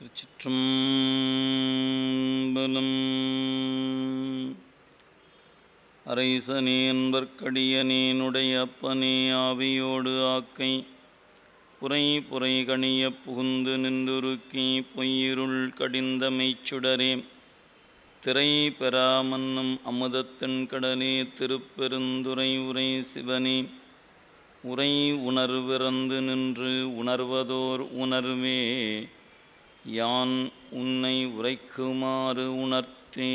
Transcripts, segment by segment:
திருச்சிற்றம்பலம் அரைசனே அன்பர்க்கடியனேனுடைய அப்பனே ஆவியோடு ஆக்கை புரை புரை கணிய புகுந்து நின்றுருக்கி பொய்யிருள் கடிந்த மெய்ச்சுடரே திரை பெறாமன்னும் அமுதத்தின் கடலே திருப்பெருந்துரை உரை சிவனே உரை உணர்விறந்து நின்று உணர்வதோர் உணர்வே யான் உன்னை உரைக்குமாறு உணர்த்தே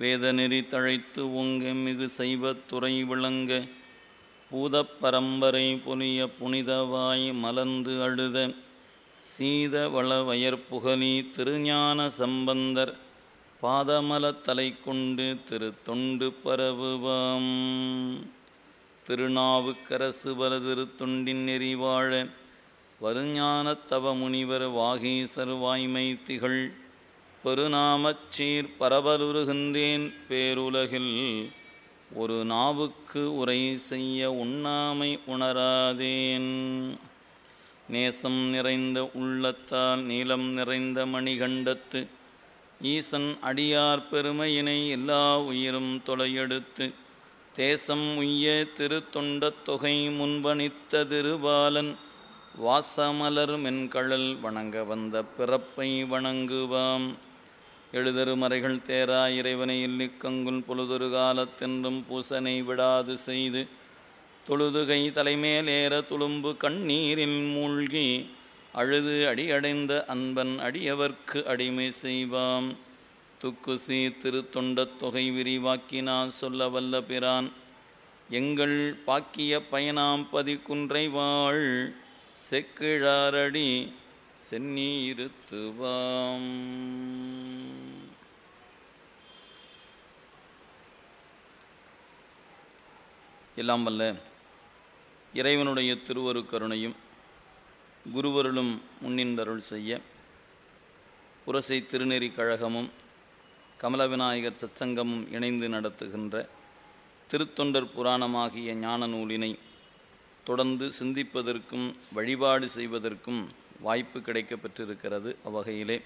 வேதநெறி தழைத்து ஒங்க மிகு செய்வத்துறை விளங்க பூதப்பரம்பரை புனிய புனிதவாய் மலர்ந்து அழுத சீத வளவயற்புகலி திருஞான சம்பந்தர் பாதமல தலை கொண்டு திரு தொண்டு பரவுவாம் திருநாவுக்கரசு பல திருத்தொண்டின் நெறிவாழ வருஞானத்தவ முனிவர் வாகீசர் வாய்மை திகழ் பெருநாமச்சீர் பரபருகின்றேன் பேருலகில் ஒரு நாவுக்கு உரை செய்ய உண்ணாமை உணராதேன் நேசம் நிறைந்த உள்ளத்தால் நீளம் நிறைந்த மணிகண்டத்து ஈசன் அடியார் பெருமையினை எல்லா உயிரும் தொலையெடுத்து தேசம் உய்ய திருத்தொண்டத் தொகை முன்பணித்த திருபாலன் வாசமலர் மென்கழல் வணங்க வந்த பிறப்பை வணங்குவாம் எழுதருமறைகள் தேரா இறைவனை இல்லிக்கங்குல் பொழுதொரு காலத்தென்றும் பூசனை விடாது செய்து தொழுதுகை தலைமேலேற துளும்பு கண்ணீரில் மூழ்கி அழுது அடியடைந்த அன்பன் அடியவர்க்கு அடிமை செய்வாம் துக்குசி திருத்தொண்டத் தொகை விரிவாக்கினா சொல்ல வல்ல பிரான் எங்கள் பாக்கிய பயனாம்பதி குன்றைவாள் செக்கிழாரடி சென்னீருத்துவாம் எல்லாம் வல்ல இறைவனுடைய திருவரு கருணையும் குருவருளும் முன்னின்றருள் செய்ய புரசை திருநெறி கழகமும் கமலவிநாயகர் சச்சங்கமும் இணைந்து நடத்துகின்ற திருத்தொண்டர் புராணமாகிய ஞான நூலினை தொடர்ந்து சிந்திப்பதற்கும் வழிபாடு செய்வதற்கும் வாய்ப்பு கிடைக்க பெற்றிருக்கிறது அவ்வகையிலே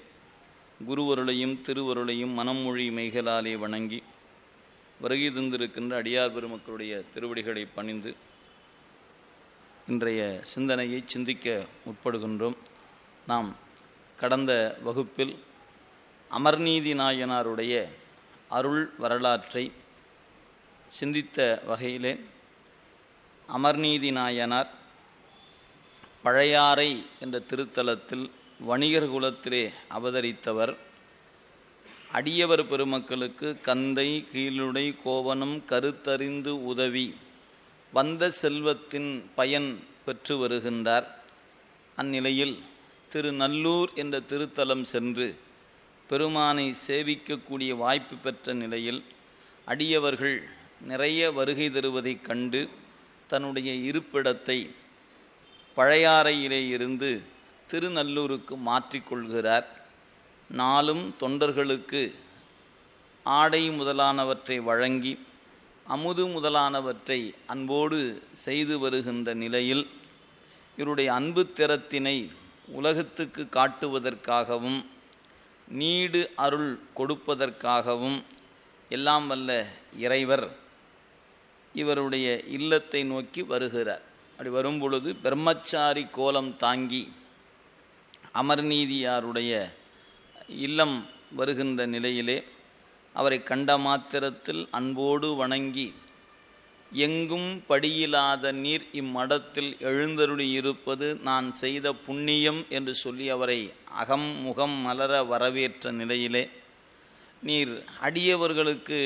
குருவருளையும் திருவருளையும் மனமொழி மெய்களாலே வணங்கி வருகை தந்திருக்கின்ற அடியார் பெருமக்களுடைய திருவடிகளை பணிந்து இன்றைய சிந்தனையை சிந்திக்க முற்படுகின்றோம் நாம் கடந்த வகுப்பில் அமர்நீதி நாயனாருடைய அருள் வரலாற்றை சிந்தித்த வகையிலே அமர்நீதி நாயனார் பழையாறை என்ற திருத்தலத்தில் வணிகர் குலத்திலே அவதரித்தவர் அடியவர் பெருமக்களுக்கு கந்தை கீழுடை கோவனம் கருத்தறிந்து உதவி வந்த செல்வத்தின் பயன் பெற்று வருகின்றார் அந்நிலையில் திருநல்லூர் என்ற திருத்தலம் சென்று பெருமானை சேவிக்கக்கூடிய வாய்ப்பு பெற்ற நிலையில் அடியவர்கள் நிறைய வருகை தருவதைக் கண்டு தன்னுடைய இருப்பிடத்தை பழையாறையிலே இருந்து திருநல்லூருக்கு மாற்றிக்கொள்கிறார் நாளும் தொண்டர்களுக்கு ஆடை முதலானவற்றை வழங்கி அமுது முதலானவற்றை அன்போடு செய்து வருகின்ற நிலையில் இவருடைய அன்பு திறத்தினை உலகத்துக்கு காட்டுவதற்காகவும் நீடு அருள் கொடுப்பதற்காகவும் எல்லாம் வல்ல இறைவர் இவருடைய இல்லத்தை நோக்கி வருகிறார் அப்படி வரும்பொழுது பிரம்மச்சாரி கோலம் தாங்கி அமர்நீதியாருடைய இல்லம் வருகின்ற நிலையிலே அவரை கண்ட மாத்திரத்தில் அன்போடு வணங்கி எங்கும் படியில்லாத நீர் இம்மடத்தில் எழுந்தருளி இருப்பது நான் செய்த புண்ணியம் என்று சொல்லி அவரை அகம் முகம் மலர வரவேற்ற நிலையிலே நீர் அடியவர்களுக்கு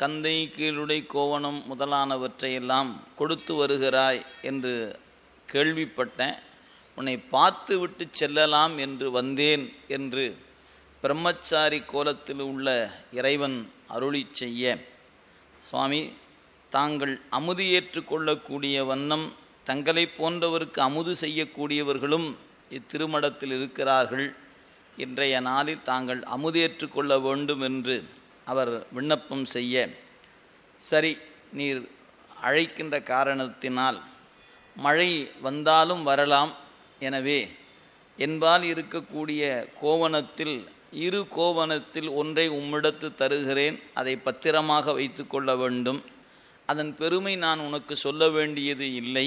கந்தை கீழுடை கோவணம் முதலானவற்றையெல்லாம் கொடுத்து வருகிறாய் என்று கேள்விப்பட்டேன் உன்னை பார்த்து விட்டு செல்லலாம் என்று வந்தேன் என்று பிரம்மச்சாரி கோலத்தில் உள்ள இறைவன் அருளி செய்ய சுவாமி தாங்கள் அமுது ஏற்றுக்கொள்ளக்கூடிய வண்ணம் தங்களை போன்றவருக்கு அமுது செய்யக்கூடியவர்களும் இத்திருமடத்தில் இருக்கிறார்கள் இன்றைய நாளில் தாங்கள் அமுதியேற்று கொள்ள வேண்டும் என்று அவர் விண்ணப்பம் செய்ய சரி நீர் அழைக்கின்ற காரணத்தினால் மழை வந்தாலும் வரலாம் எனவே என்பால் இருக்கக்கூடிய கோவணத்தில் இரு கோவணத்தில் ஒன்றை உம்மிடத்து தருகிறேன் அதை பத்திரமாக வைத்து கொள்ள வேண்டும் அதன் பெருமை நான் உனக்கு சொல்ல வேண்டியது இல்லை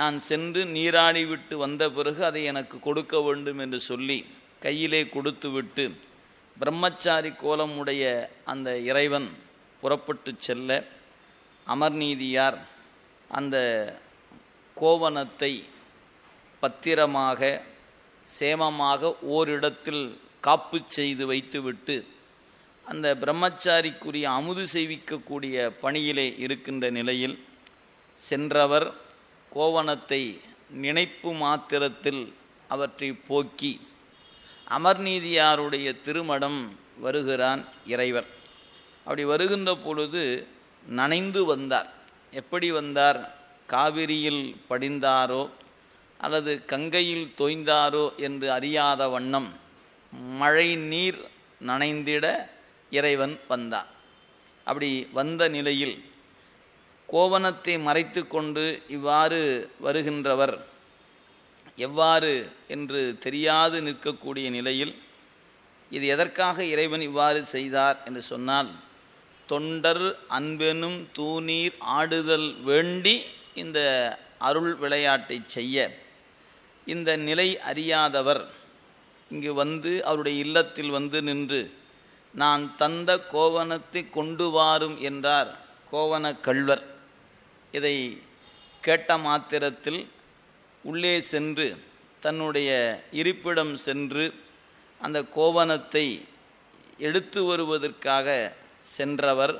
நான் சென்று நீராடிவிட்டு வந்த பிறகு அதை எனக்கு கொடுக்க வேண்டும் என்று சொல்லி கையிலே கொடுத்துவிட்டு பிரம்மச்சாரி கோலம் உடைய அந்த இறைவன் புறப்பட்டு செல்ல அமர்நீதியார் அந்த கோவனத்தை பத்திரமாக சேமமாக ஓரிடத்தில் காப்பு செய்து வைத்துவிட்டு அந்த பிரம்மச்சாரிக்குரிய அமுது செய்விக்கக்கூடிய பணியிலே இருக்கின்ற நிலையில் சென்றவர் கோவணத்தை நினைப்பு மாத்திரத்தில் அவற்றை போக்கி அமர்நீதியாருடைய திருமடம் வருகிறான் இறைவர் அப்படி வருகின்ற பொழுது நனைந்து வந்தார் எப்படி வந்தார் காவிரியில் படிந்தாரோ அல்லது கங்கையில் தோய்ந்தாரோ என்று அறியாத வண்ணம் மழை நீர் நனைந்திட இறைவன் வந்தார் அப்படி வந்த நிலையில் கோவணத்தை மறைத்து கொண்டு இவ்வாறு வருகின்றவர் எவ்வாறு என்று தெரியாது நிற்கக்கூடிய நிலையில் இது எதற்காக இறைவன் இவ்வாறு செய்தார் என்று சொன்னால் தொண்டர் அன்பெனும் தூணீர் ஆடுதல் வேண்டி இந்த அருள் விளையாட்டை செய்ய இந்த நிலை அறியாதவர் இங்கு வந்து அவருடைய இல்லத்தில் வந்து நின்று நான் தந்த கோவணத்தை கொண்டு வாரும் என்றார் கோவண கள்வர் இதை கேட்ட மாத்திரத்தில் உள்ளே சென்று தன்னுடைய இருப்பிடம் சென்று அந்த கோவணத்தை எடுத்து வருவதற்காக சென்றவர்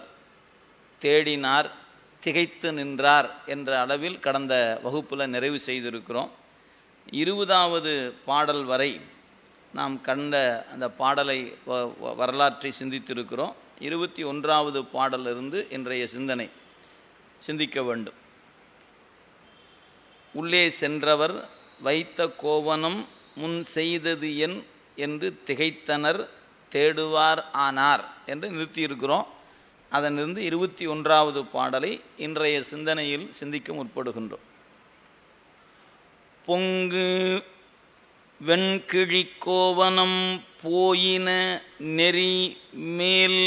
தேடினார் திகைத்து நின்றார் என்ற அளவில் கடந்த வகுப்பில் நிறைவு செய்திருக்கிறோம் இருபதாவது பாடல் வரை நாம் கண்ட அந்த பாடலை வரலாற்றை சிந்தித்திருக்கிறோம் இருபத்தி ஒன்றாவது பாடலிருந்து இன்றைய சிந்தனை சிந்திக்க வேண்டும் உள்ளே சென்றவர் வைத்த கோவனம் முன் செய்தது என் என்று திகைத்தனர் தேடுவார் ஆனார் என்று நிறுத்தியிருக்கிறோம் அதனிருந்து இருபத்தி ஒன்றாவது பாடலை இன்றைய சிந்தனையில் சிந்திக்க முற்படுகின்றோம் பொங்கு வெண்கிழிக்கோவனம் போயின நெறி மேல்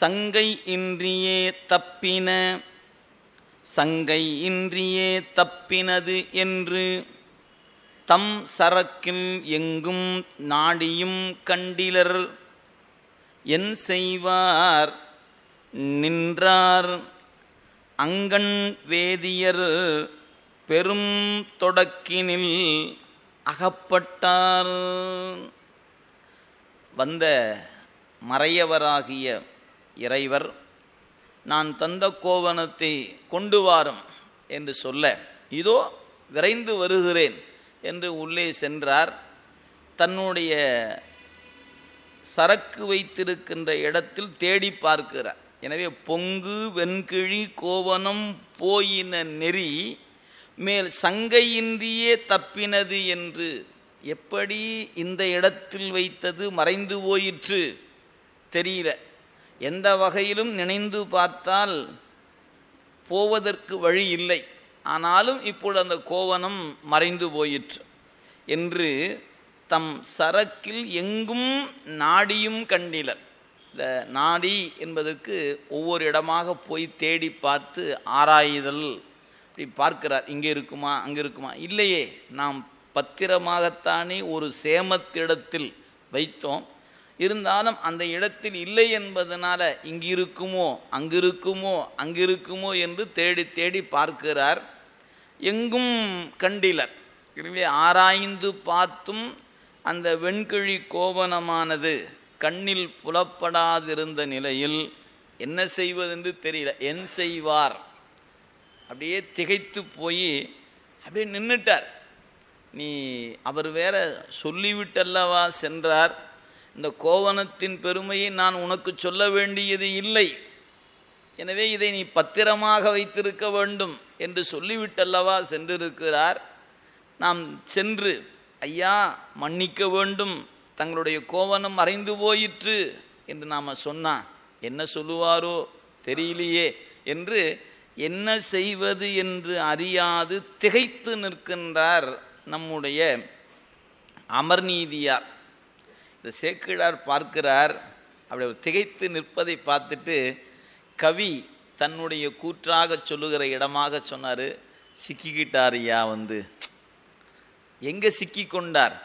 சங்கை இன்றியே தப்பின சங்கை இன்றியே தப்பினது என்று தம் சரக்கில் எங்கும் நாடியும் கண்டிலர் என் செய்வார் நின்றார் அங்கண் வேதியர் பெரும் தொடக்கினில் அகப்பட்டார் வந்த மறையவராகிய இறைவர் நான் தந்த கோவணத்தை கொண்டு வாரும் என்று சொல்ல இதோ விரைந்து வருகிறேன் என்று உள்ளே சென்றார் தன்னுடைய சரக்கு வைத்திருக்கின்ற இடத்தில் தேடி பார்க்கிறார் எனவே பொங்கு வெண்கிழி கோவனம் போயின நெறி மேல் சங்கையின்றியே தப்பினது என்று எப்படி இந்த இடத்தில் வைத்தது மறைந்து போயிற்று தெரியல எந்த வகையிலும் நினைந்து பார்த்தால் போவதற்கு வழி இல்லை ஆனாலும் இப்பொழுது அந்த கோவனம் மறைந்து போயிற்று என்று தம் சரக்கில் எங்கும் நாடியும் கண்டிலர் இந்த நாடி என்பதற்கு ஒவ்வொரு இடமாக போய் தேடி பார்த்து ஆராயுதல் இப்படி பார்க்கிறார் இங்கே இருக்குமா அங்கே இருக்குமா இல்லையே நாம் பத்திரமாகத்தானே ஒரு சேமத்திடத்தில் வைத்தோம் இருந்தாலும் அந்த இடத்தில் இல்லை என்பதனால இங்கிருக்குமோ அங்கிருக்குமோ அங்கிருக்குமோ என்று தேடி தேடி பார்க்கிறார் எங்கும் கண்டிலர் எனவே ஆராய்ந்து பார்த்தும் அந்த வெண்கிழி கோபனமானது கண்ணில் புலப்படாதிருந்த நிலையில் என்ன செய்வதென்று தெரியல என் செய்வார் அப்படியே திகைத்து போய் அப்படியே நின்றுட்டார் நீ அவர் வேற சொல்லிவிட்டல்லவா சென்றார் இந்த கோவனத்தின் பெருமையை நான் உனக்கு சொல்ல வேண்டியது இல்லை எனவே இதை நீ பத்திரமாக வைத்திருக்க வேண்டும் என்று சொல்லிவிட்டல்லவா சென்றிருக்கிறார் நாம் சென்று ஐயா மன்னிக்க வேண்டும் தங்களுடைய கோவனம் மறைந்து போயிற்று என்று நாம் சொன்னா என்ன சொல்லுவாரோ தெரியலையே என்று என்ன செய்வது என்று அறியாது திகைத்து நிற்கின்றார் நம்முடைய அமர்நீதியார் இந்த சேக்கிழார் பார்க்கிறார் அப்படி அவர் திகைத்து நிற்பதை பார்த்துட்டு கவி தன்னுடைய கூற்றாக சொல்லுகிற இடமாக சொன்னார் சிக்கிக்கிட்டார் ஐயா வந்து எங்கே கொண்டார்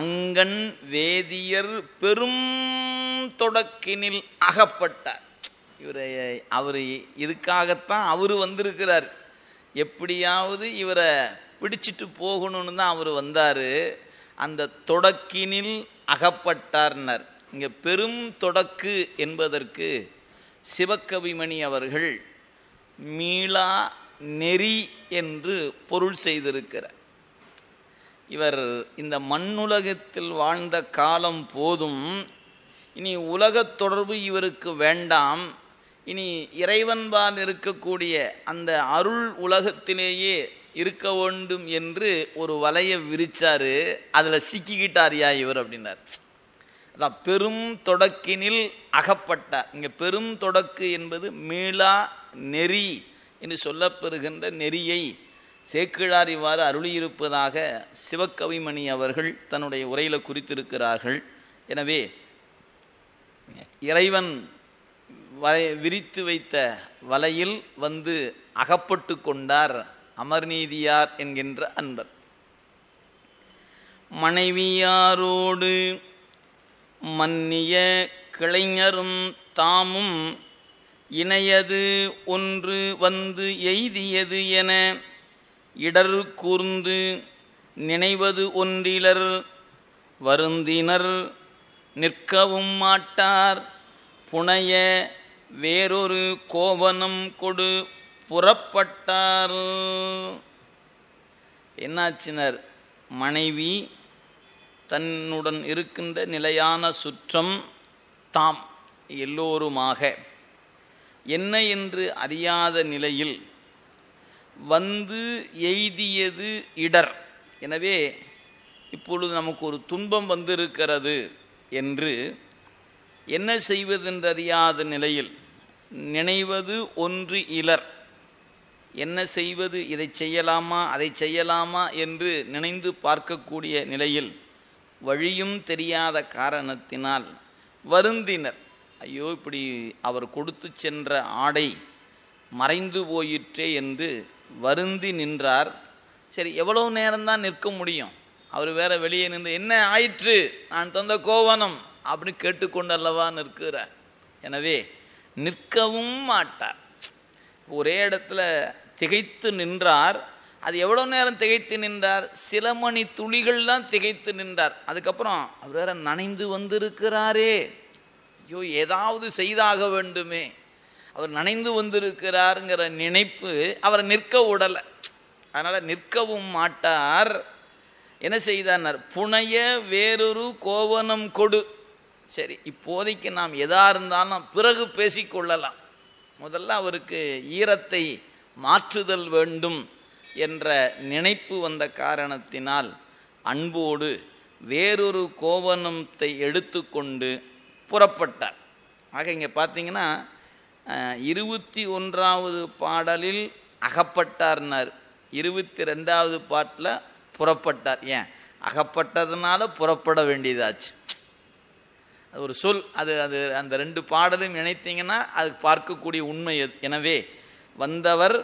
அங்கன் வேதியர் பெரும் தொடக்கினில் அகப்பட்டார் இவரை அவர் இதுக்காகத்தான் அவர் வந்திருக்கிறார் எப்படியாவது இவரை பிடிச்சிட்டு போகணும்னு தான் அவர் வந்தார் அந்த தொடக்கினில் அகப்பட்டார்னர் இங்கே பெரும் தொடக்கு என்பதற்கு சிவக்கவிமணி அவர்கள் மீளா நெறி என்று பொருள் செய்திருக்கிறார் இவர் இந்த மண்ணுலகத்தில் வாழ்ந்த காலம் போதும் இனி உலகத் தொடர்பு இவருக்கு வேண்டாம் இனி இறைவன்பால் இருக்கக்கூடிய அந்த அருள் உலகத்திலேயே இருக்க வேண்டும் என்று ஒரு வலையை விரிச்சாரு அதில் சிக்கிக்கிட்டார் யா இவர் அப்படின்னார் அதான் பெரும் தொடக்கினில் அகப்பட்டார் இங்கே பெரும் தொடக்கு என்பது மீளா நெறி என்று சொல்லப்பெறுகின்ற நெறியை சேக்கிழார் இவ்வாறு அருளியிருப்பதாக சிவக்கவிமணி அவர்கள் தன்னுடைய உரையில் குறித்திருக்கிறார்கள் எனவே இறைவன் வலை விரித்து வைத்த வலையில் வந்து அகப்பட்டு கொண்டார் அமர்நீதியார் என்கின்ற அன்பர் மனைவியாரோடு மன்னிய கிளைஞரும் தாமும் இணையது ஒன்று வந்து எய்தியது என இடர் கூர்ந்து நினைவது ஒன்றிலர் வருந்தினர் நிற்கவும் மாட்டார் புனைய வேறொரு கோபனம் கொடு புறப்பட்டார் என்னாச்சினர் மனைவி தன்னுடன் இருக்கின்ற நிலையான சுற்றம் தாம் எல்லோருமாக என்ன என்று அறியாத நிலையில் வந்து எய்தியது இடர் எனவே இப்பொழுது நமக்கு ஒரு துன்பம் வந்திருக்கிறது என்று என்ன செய்வதென்றறியாத நிலையில் நினைவது ஒன்று இலர் என்ன செய்வது இதை செய்யலாமா அதை செய்யலாமா என்று நினைந்து பார்க்கக்கூடிய நிலையில் வழியும் தெரியாத காரணத்தினால் வருந்தினர் ஐயோ இப்படி அவர் கொடுத்து சென்ற ஆடை மறைந்து போயிற்றே என்று வருந்தி நின்றார் சரி எவ்வளோ நேரம்தான் நிற்க முடியும் அவர் வேற வெளியே நின்று என்ன ஆயிற்று நான் தந்த கோவனம் அப்படின்னு கேட்டுக்கொண்டல்லவா நிற்கிறார் எனவே நிற்கவும் மாட்டார் ஒரே இடத்துல திகைத்து நின்றார் அது எவ்வளோ நேரம் திகைத்து நின்றார் சில மணி துளிகள் தான் திகைத்து நின்றார் அதுக்கப்புறம் அவர் வேற நனைந்து வந்திருக்கிறாரே ஐயோ ஏதாவது செய்தாக வேண்டுமே அவர் நனைந்து வந்திருக்கிறாருங்கிற நினைப்பு அவரை நிற்க விடலை அதனால் நிற்கவும் மாட்டார் என்ன செய்தார் புனைய வேறொரு கோவனம் கொடு சரி இப்போதைக்கு நாம் எதா இருந்தாலும் பிறகு பேசிக்கொள்ளலாம் முதல்ல அவருக்கு ஈரத்தை மாற்றுதல் வேண்டும் என்ற நினைப்பு வந்த காரணத்தினால் அன்போடு வேறொரு கோவனத்தை எடுத்துக்கொண்டு புறப்பட்டார் ஆக இங்கே பார்த்தீங்கன்னா இருபத்தி ஒன்றாவது பாடலில் அகப்பட்டார்னார் இருபத்தி ரெண்டாவது பாட்டில் புறப்பட்டார் ஏன் அகப்பட்டதுனால புறப்பட வேண்டியதாச்சு ஒரு சொல் அது அது அந்த ரெண்டு பாடலும் நினைத்தீங்கன்னா அது பார்க்கக்கூடிய உண்மை எனவே வந்தவர்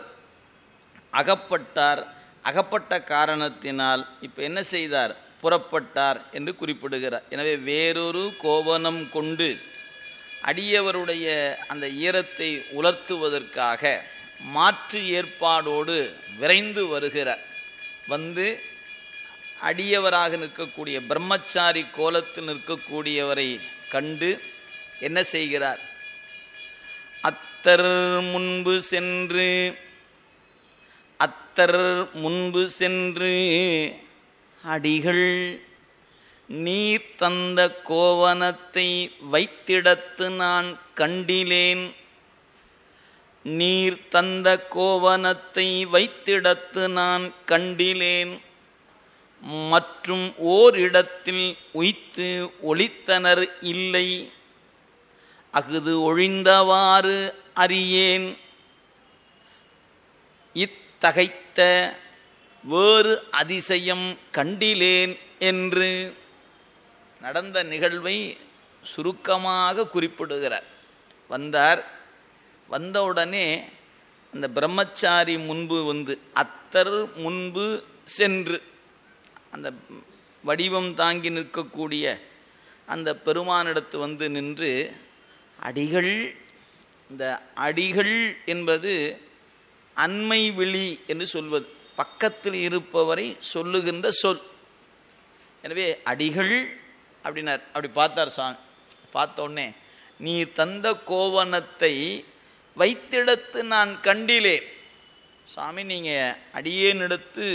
அகப்பட்டார் அகப்பட்ட காரணத்தினால் இப்போ என்ன செய்தார் புறப்பட்டார் என்று குறிப்பிடுகிறார் எனவே வேறொரு கோவனம் கொண்டு அடியவருடைய அந்த ஈரத்தை உலர்த்துவதற்காக மாற்று ஏற்பாடோடு விரைந்து வருகிறார் வந்து அடியவராக நிற்கக்கூடிய பிரம்மச்சாரி கோலத்தில் நிற்கக்கூடியவரை கண்டு என்ன செய்கிறார் அத் அத்தர் முன்பு சென்று அத்தர் முன்பு சென்று அடிகள் நீர் தந்த கோவனத்தை வைத்திடத்து நான் கண்டிலேன் நீர் தந்த கோவனத்தை வைத்திடத்து நான் கண்டிலேன் மற்றும் ஓரிடத்தில் உய்த்து ஒளித்தனர் இல்லை அஃது ஒழிந்தவாறு அறியேன் இத்தகைத்த வேறு அதிசயம் கண்டிலேன் என்று நடந்த நிகழ்வை சுருக்கமாக குறிப்பிடுகிறார் வந்தார் வந்தவுடனே அந்த பிரம்மச்சாரி முன்பு வந்து அத்தர் முன்பு சென்று அந்த வடிவம் தாங்கி நிற்கக்கூடிய அந்த பெருமானிடத்து வந்து நின்று அடிகள் இந்த அடிகள் என்பது அண்மை விழி என்று சொல்வது பக்கத்தில் இருப்பவரை சொல்லுகின்ற சொல் எனவே அடிகள் அப்படின்னார் அப்படி பார்த்தார் சாங் பார்த்தோடனே நீ தந்த கோவணத்தை வைத்திடத்து நான் கண்டிலே சாமி நீங்கள் அடியேனிடத்து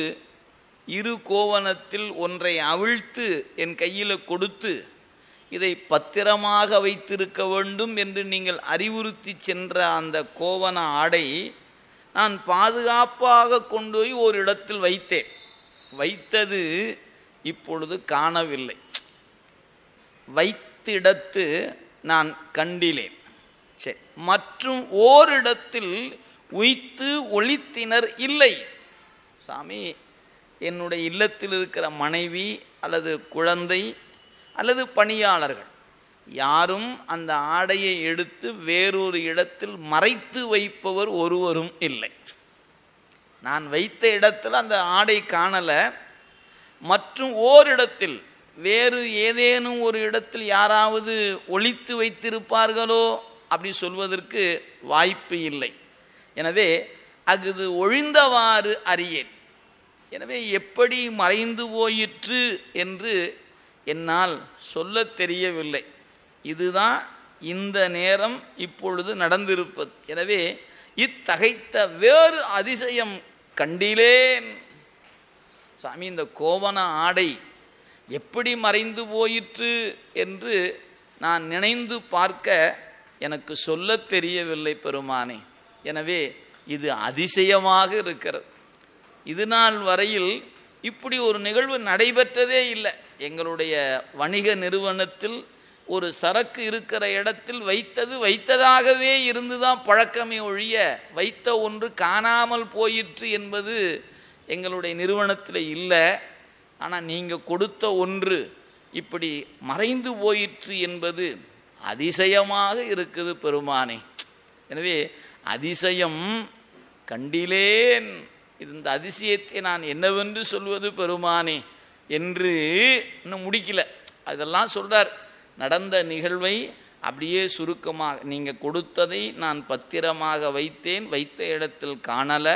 இரு கோவணத்தில் ஒன்றை அவிழ்த்து என் கையில் கொடுத்து இதை பத்திரமாக வைத்திருக்க வேண்டும் என்று நீங்கள் அறிவுறுத்தி சென்ற அந்த கோவன ஆடை நான் பாதுகாப்பாக கொண்டு போய் ஒரு இடத்தில் வைத்தேன் வைத்தது இப்பொழுது காணவில்லை வைத்திடத்து நான் கண்டிலேன் சரி மற்றும் ஓரிடத்தில் உய்த்து ஒழித்தினர் இல்லை சாமி என்னுடைய இல்லத்தில் இருக்கிற மனைவி அல்லது குழந்தை அல்லது பணியாளர்கள் யாரும் அந்த ஆடையை எடுத்து வேறொரு இடத்தில் மறைத்து வைப்பவர் ஒருவரும் இல்லை நான் வைத்த இடத்தில் அந்த ஆடை காணலை மற்றும் ஓரிடத்தில் வேறு ஏதேனும் ஒரு இடத்தில் யாராவது ஒழித்து வைத்திருப்பார்களோ அப்படி சொல்வதற்கு வாய்ப்பு இல்லை எனவே அஃது ஒழிந்தவாறு அறியேன் எனவே எப்படி மறைந்து போயிற்று என்று என்னால் சொல்ல தெரியவில்லை இதுதான் இந்த நேரம் இப்பொழுது நடந்திருப்பது எனவே இத்தகைத்த வேறு அதிசயம் கண்டிலேன் சாமி இந்த கோவன ஆடை எப்படி மறைந்து போயிற்று என்று நான் நினைந்து பார்க்க எனக்கு சொல்ல தெரியவில்லை பெருமானே எனவே இது அதிசயமாக இருக்கிறது இது நாள் வரையில் இப்படி ஒரு நிகழ்வு நடைபெற்றதே இல்லை எங்களுடைய வணிக நிறுவனத்தில் ஒரு சரக்கு இருக்கிற இடத்தில் வைத்தது வைத்ததாகவே இருந்து தான் பழக்கமே ஒழிய வைத்த ஒன்று காணாமல் போயிற்று என்பது எங்களுடைய நிறுவனத்தில் இல்லை ஆனால் நீங்கள் கொடுத்த ஒன்று இப்படி மறைந்து போயிற்று என்பது அதிசயமாக இருக்குது பெருமானே எனவே அதிசயம் கண்டிலேன் இந்த அதிசயத்தை நான் என்னவென்று சொல்வது பெருமானே என்று இன்னும் முடிக்கல அதெல்லாம் சொல்கிறார் நடந்த நிகழ்வை அப்படியே சுருக்கமாக நீங்கள் கொடுத்ததை நான் பத்திரமாக வைத்தேன் வைத்த இடத்தில் காணலை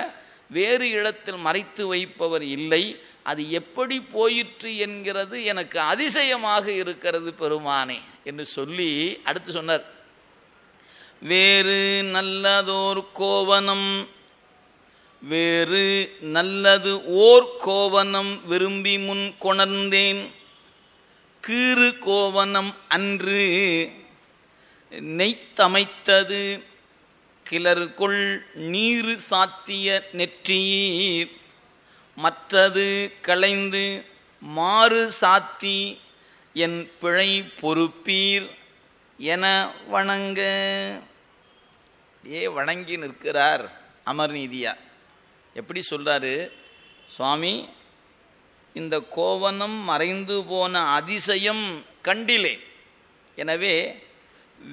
வேறு இடத்தில் மறைத்து வைப்பவர் இல்லை அது எப்படி போயிற்று என்கிறது எனக்கு அதிசயமாக இருக்கிறது பெருமானே என்று சொல்லி அடுத்து சொன்னார் வேறு நல்லதோர் கோவனம் வேறு நல்லது ஓர் கோவனம் விரும்பி முன் கொணர்ந்தேன் கீறு கோவனம் அன்று நெய்த்தமைத்தது கிளறுக்குள் நீரு சாத்திய நெற்றியீர் மற்றது களைந்து மாறு சாத்தி என் பிழை பொறுப்பீர் என வணங்க ஏ வணங்கி நிற்கிறார் அமர்நீதியார் எப்படி சொல்கிறாரு சுவாமி இந்த கோவனம் மறைந்து போன அதிசயம் கண்டிலே எனவே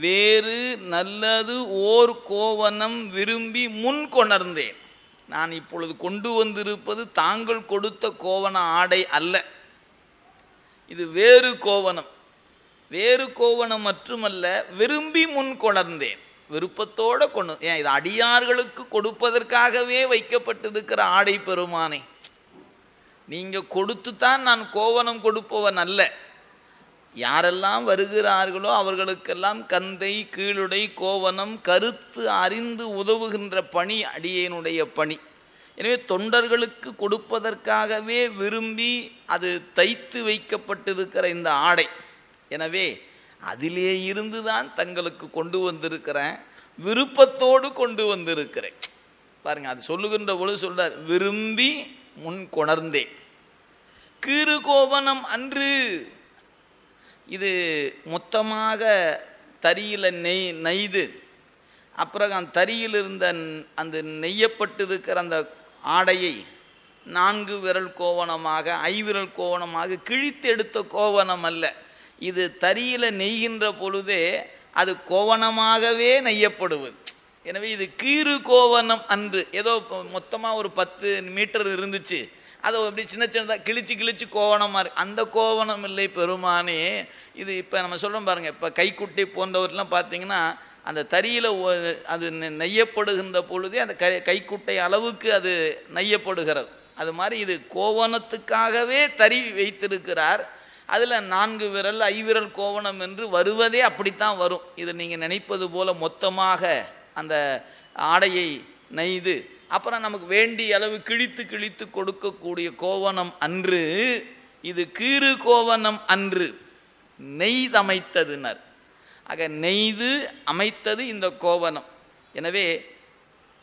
வேறு நல்லது ஓர் கோவனம் விரும்பி முன் கொணர்ந்தேன் நான் இப்பொழுது கொண்டு வந்திருப்பது தாங்கள் கொடுத்த கோவன ஆடை அல்ல இது வேறு கோவனம் வேறு கோவனம் மட்டுமல்ல விரும்பி முன் கொணர்ந்தேன் விருப்பத்தோடு கொண்டு ஏன் இது அடியார்களுக்கு கொடுப்பதற்காகவே வைக்கப்பட்டிருக்கிற ஆடை பெருமானை நீங்கள் கொடுத்து தான் நான் கோவனம் கொடுப்பவன் அல்ல யாரெல்லாம் வருகிறார்களோ அவர்களுக்கெல்லாம் கந்தை கீழுடை கோவனம் கருத்து அறிந்து உதவுகின்ற பணி அடியேனுடைய பணி எனவே தொண்டர்களுக்கு கொடுப்பதற்காகவே விரும்பி அது தைத்து வைக்கப்பட்டிருக்கிற இந்த ஆடை எனவே அதிலே இருந்து தான் தங்களுக்கு கொண்டு வந்திருக்கிறேன் விருப்பத்தோடு கொண்டு வந்திருக்கிறேன் பாருங்க அது சொல்லுகின்ற பொழுது சொல்றார் விரும்பி முன் கொணர்ந்தே கீறு கோபனம் அன்று இது மொத்தமாக தரியில் நெய் நெய்து அப்புறம் அந்த தரியில் இருந்த அந்த நெய்யப்பட்டிருக்கிற அந்த ஆடையை நான்கு விரல் கோவணமாக ஐவிரல் கோவணமாக எடுத்த கோவணம் அல்ல இது தறியில் நெய்கின்ற பொழுதே அது கோவணமாகவே நெய்யப்படுவது எனவே இது கீறு கோவனம் அன்று ஏதோ மொத்தமாக ஒரு பத்து மீட்டர் இருந்துச்சு அதை அப்படி சின்ன சின்னதாக கிழிச்சு கிழிச்சு கோவணமாக இருக்குது அந்த கோவணம் இல்லை பெருமானே இது இப்போ நம்ம சொல்லணும் பாருங்கள் இப்போ கைக்குட்டை போன்றவற்றெலாம் பார்த்திங்கன்னா அந்த தறியில் அது நெய்யப்படுகின்ற பொழுதே அந்த கை கைக்குட்டை அளவுக்கு அது நெய்யப்படுகிறது அது மாதிரி இது கோவணத்துக்காகவே தறி வைத்திருக்கிறார் அதில் நான்கு விரல் ஐவிரல் கோவணம் என்று வருவதே அப்படித்தான் வரும் இது நீங்கள் நினைப்பது போல் மொத்தமாக அந்த ஆடையை நெய்து அப்புறம் நமக்கு வேண்டிய அளவு கிழித்து கிழித்து கொடுக்கக்கூடிய கோவணம் அன்று இது கீறு கோவணம் அன்று நெய்தமைத்ததுனர் ஆக நெய்து அமைத்தது இந்த கோவணம் எனவே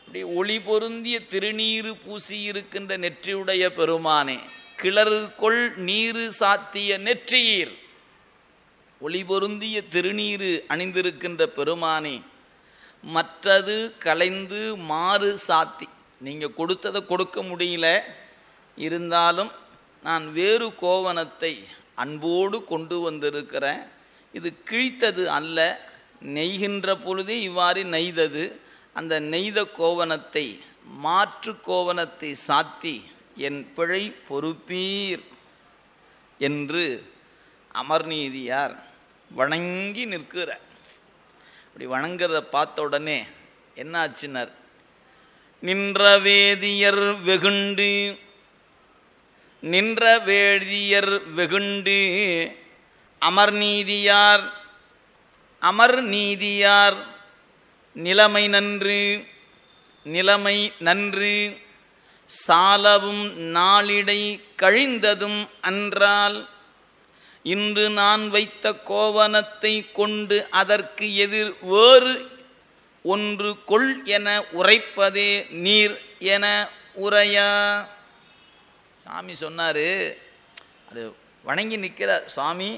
இப்படி ஒளி பொருந்திய திருநீறு பூசியிருக்கின்ற நெற்றியுடைய பெருமானே கொள் நீரு சாத்திய நெற்றியீர் ஒளி பொருந்திய திருநீரு அணிந்திருக்கின்ற பெருமானே மற்றது கலைந்து மாறு சாத்தி நீங்கள் கொடுத்ததை கொடுக்க முடியல இருந்தாலும் நான் வேறு கோவணத்தை அன்போடு கொண்டு வந்திருக்கிறேன் இது கிழித்தது அல்ல நெய்கின்ற பொழுதே இவ்வாறு நெய்தது அந்த நெய்த கோவணத்தை மாற்று கோவணத்தை சாத்தி என் பிழை பொறுப்பீர் என்று அமர்நீதியார் வணங்கி நிற்கிற அப்படி வணங்குறத பார்த்த உடனே என்ன நின்ற வேதியர் வெகுண்டு நின்ற வேதியர் வெகுண்டு அமர்நீதியார் அமர் நீதியார் நிலைமை நன்று நிலைமை நன்று சாலவும் நாளிடை கழிந்ததும் அன்றால் இன்று நான் வைத்த கோவனத்தை கொண்டு அதற்கு எதிர் வேறு ஒன்று கொள் என உரைப்பதே நீர் என உரையா சாமி சொன்னார் அது வணங்கி நிற்கிறார் சாமி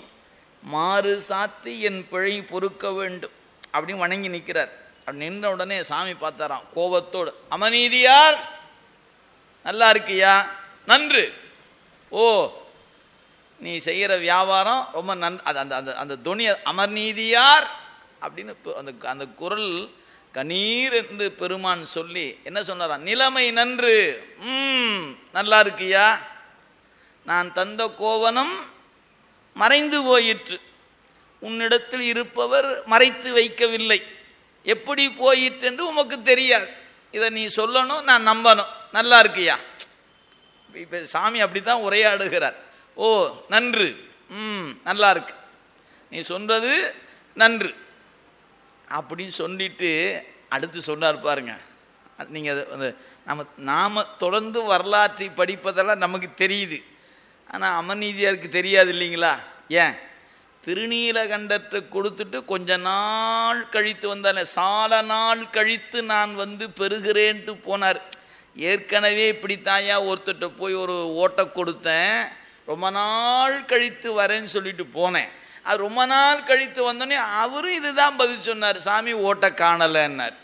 மாறு சாத்தி என் பிழை பொறுக்க வேண்டும் அப்படின்னு வணங்கி நிற்கிறார் அப்படி நின்ற உடனே சாமி பார்த்தாராம் கோபத்தோடு அமநீதியார் நல்லா இருக்கியா நன்று ஓ நீ செய்கிற வியாபாரம் ரொம்ப நன் அது அந்த அந்த அந்த துணிய அமர்நீதியார் அப்படின்னு அந்த அந்த குரல் கணீர் என்று பெருமான் சொல்லி என்ன சொன்னாராம் நிலைமை நன்று ம் நல்லா இருக்கியா நான் தந்த கோவனம் மறைந்து போயிற்று உன்னிடத்தில் இருப்பவர் மறைத்து வைக்கவில்லை எப்படி போயிற்று என்று உமக்கு தெரியாது இதை நீ சொல்லணும் நான் நம்பணும் நல்லா இருக்கியா இப்போ சாமி அப்படி தான் உரையாடுகிறார் ஓ நன்று ம் நல்லா இருக்கு நீ சொல்கிறது நன்று அப்படின்னு சொல்லிட்டு அடுத்து சொன்னார் பாருங்க நீங்கள் அந்த நம்ம நாம் தொடர்ந்து வரலாற்றை படிப்பதெல்லாம் நமக்கு தெரியுது ஆனால் அமநீதியாருக்கு தெரியாது இல்லைங்களா ஏன் திருநீலகண்டத்தை கொடுத்துட்டு கொஞ்ச நாள் கழித்து வந்தானே சால நாள் கழித்து நான் வந்து பெறுகிறேன்ட்டு போனார் ஏற்கனவே இப்படி தாயா ஒருத்தட்ட போய் ஒரு ஓட்டை கொடுத்தேன் ரொம்ப நாள் கழித்து வரேன்னு சொல்லிட்டு போனேன் அது ரொம்ப நாள் கழித்து வந்தோடனே அவரும் இதுதான் பதில் சொன்னார் சாமி ஓட்டை காணலைன்னார்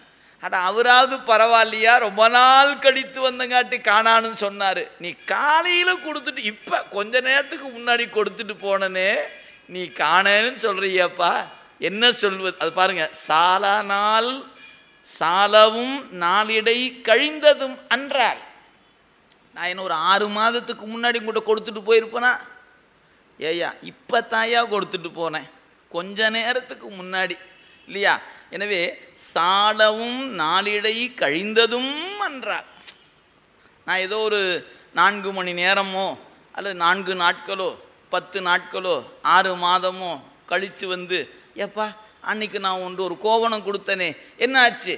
ஆனால் அவராவது பரவாயில்லையா ரொம்ப நாள் கழித்து வந்தங்காட்டி காணான்னு சொன்னார் நீ காலையில் கொடுத்துட்டு இப்போ கொஞ்ச நேரத்துக்கு முன்னாடி கொடுத்துட்டு போனனே நீ காணன்னு சொல்றியப்பா என்ன சொல்வது அது பாருங்க சாலானால் சாலவும் நாளிடை கழிந்ததும் அன்றார் நான் என்ன ஒரு ஆறு மாதத்துக்கு முன்னாடி உங்கள்கிட்ட கொடுத்துட்டு போயிருப்பேனா ஏயா இப்போ தாயா கொடுத்துட்டு போனேன் கொஞ்ச நேரத்துக்கு முன்னாடி இல்லையா எனவே சாலவும் நாளிடை கழிந்ததும் அன்றார் நான் ஏதோ ஒரு நான்கு மணி நேரமோ அல்லது நான்கு நாட்களோ பத்து நாட்களோ ஆறு மாதமோ கழித்து வந்து எப்பா அன்னைக்கு நான் ஒன்று ஒரு கோவணம் கொடுத்தனே என்ன ஆச்சு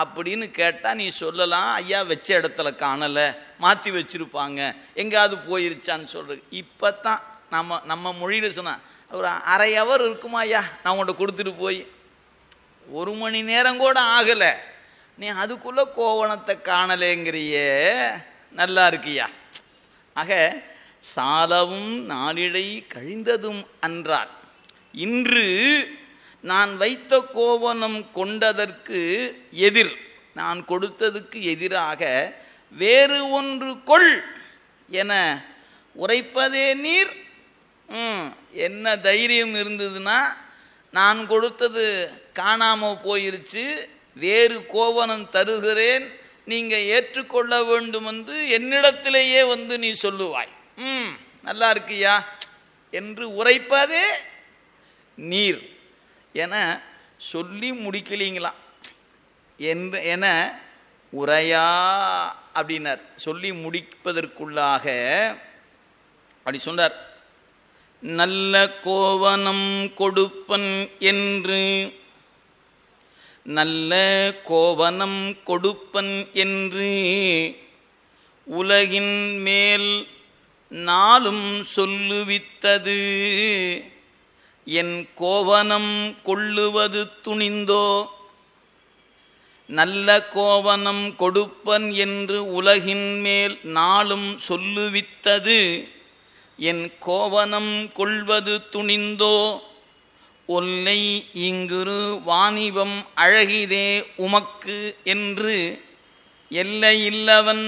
அப்படின்னு கேட்டால் நீ சொல்லலாம் ஐயா வச்ச இடத்துல காணலை மாற்றி வச்சுருப்பாங்க எங்கேயாவது போயிருச்சான்னு சொல்கிறது இப்போ தான் நம்ம நம்ம மொழியில் சொன்னால் ஒரு அரை ஹவர் இருக்குமா ஐயா நான் உன்கிட்ட கொடுத்துட்டு போய் ஒரு மணி நேரம் கூட ஆகலை நீ அதுக்குள்ளே கோவணத்தை காணலேங்கிறியே நல்லா இருக்கியா ஆக சாலவும் நாளிடை கழிந்ததும் அன்றார் இன்று நான் வைத்த கோவனம் கொண்டதற்கு எதிர் நான் கொடுத்ததுக்கு எதிராக வேறு ஒன்று கொள் என உரைப்பதே நீர் என்ன தைரியம் இருந்ததுன்னா நான் கொடுத்தது காணாமல் போயிருச்சு வேறு கோவனம் தருகிறேன் நீங்கள் ஏற்றுக்கொள்ள வேண்டும் என்று என்னிடத்திலேயே வந்து நீ சொல்லுவாய் ம் நல்லா இருக்குயா என்று உரைப்பது நீர் என சொல்லி முடிக்கலீங்களாம் என்று என உரையா அப்படின்னார் சொல்லி முடிப்பதற்குள்ளாக அப்படி சொன்னார் நல்ல கோவனம் கொடுப்பன் என்று நல்ல கோவனம் கொடுப்பன் என்று உலகின் மேல் நாளும் சொல்லுவித்தது என் கோவனம் கொள்ளுவது துணிந்தோ நல்ல கோவனம் கொடுப்பன் என்று உலகின் மேல் நாளும் சொல்லுவித்தது என் கோவனம் கொள்வது துணிந்தோ ஒல்லை இங்குரு வாணிபம் அழகிதே உமக்கு என்று எல்லையில்லவன்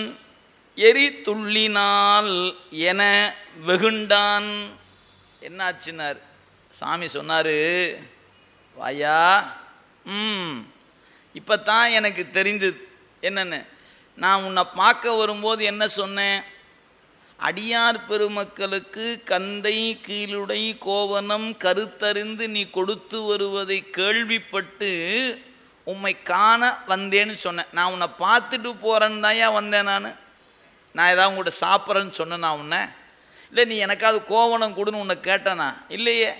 எரி துள்ளினால் என வெகுண்டான் என்னாச்சுனார் சாமி சொன்னார் வாயா ம் இப்போ தான் எனக்கு தெரிந்தது என்னென்னு நான் உன்னை பார்க்க வரும்போது என்ன சொன்னேன் அடியார் பெருமக்களுக்கு கந்தை கீழுடை கோவனம் கருத்தறிந்து நீ கொடுத்து வருவதை கேள்விப்பட்டு உம்மை காண வந்தேன்னு சொன்னேன் நான் உன்னை பார்த்துட்டு போகிறேன்னு தான் வந்தேன் நான் நான் ஏதாவது உங்கள்கிட்ட சாப்பிட்றேன்னு சொன்னேன்னா உன்னை இல்லை நீ எனக்காவது கோவணம் கொடுன்னு உன்னை கேட்டேனா இல்லையே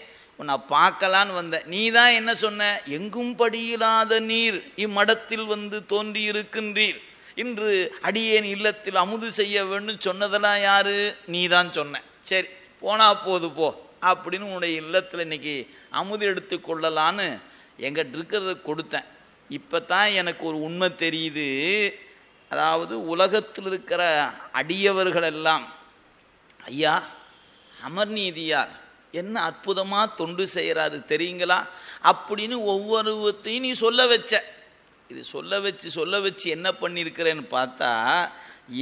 உன்னை பார்க்கலான்னு வந்தேன் நீ தான் என்ன சொன்ன எங்கும் படியில்லாத நீர் இம்மடத்தில் வந்து தோன்றியிருக்கின்றீர் இன்று அடியேன் இல்லத்தில் அமுது செய்ய வேண்டும் சொன்னதெல்லாம் யாரு நீ தான் சொன்ன சரி போனா போது போ அப்படின்னு உன்னுடைய இல்லத்தில் இன்னைக்கு அமுது எடுத்து கொள்ளலான்னு எங்கிட்ட இருக்கிறத கொடுத்தேன் இப்போ தான் எனக்கு ஒரு உண்மை தெரியுது அதாவது உலகத்தில் இருக்கிற அடியவர்களெல்லாம் ஐயா அமர்நீதியார் என்ன அற்புதமாக தொண்டு செய்கிறாரு தெரியுங்களா அப்படின்னு ஒவ்வொருவத்தையும் நீ சொல்ல வச்ச இது சொல்ல வச்சு சொல்ல வச்சு என்ன பண்ணியிருக்கிறேன்னு பார்த்தா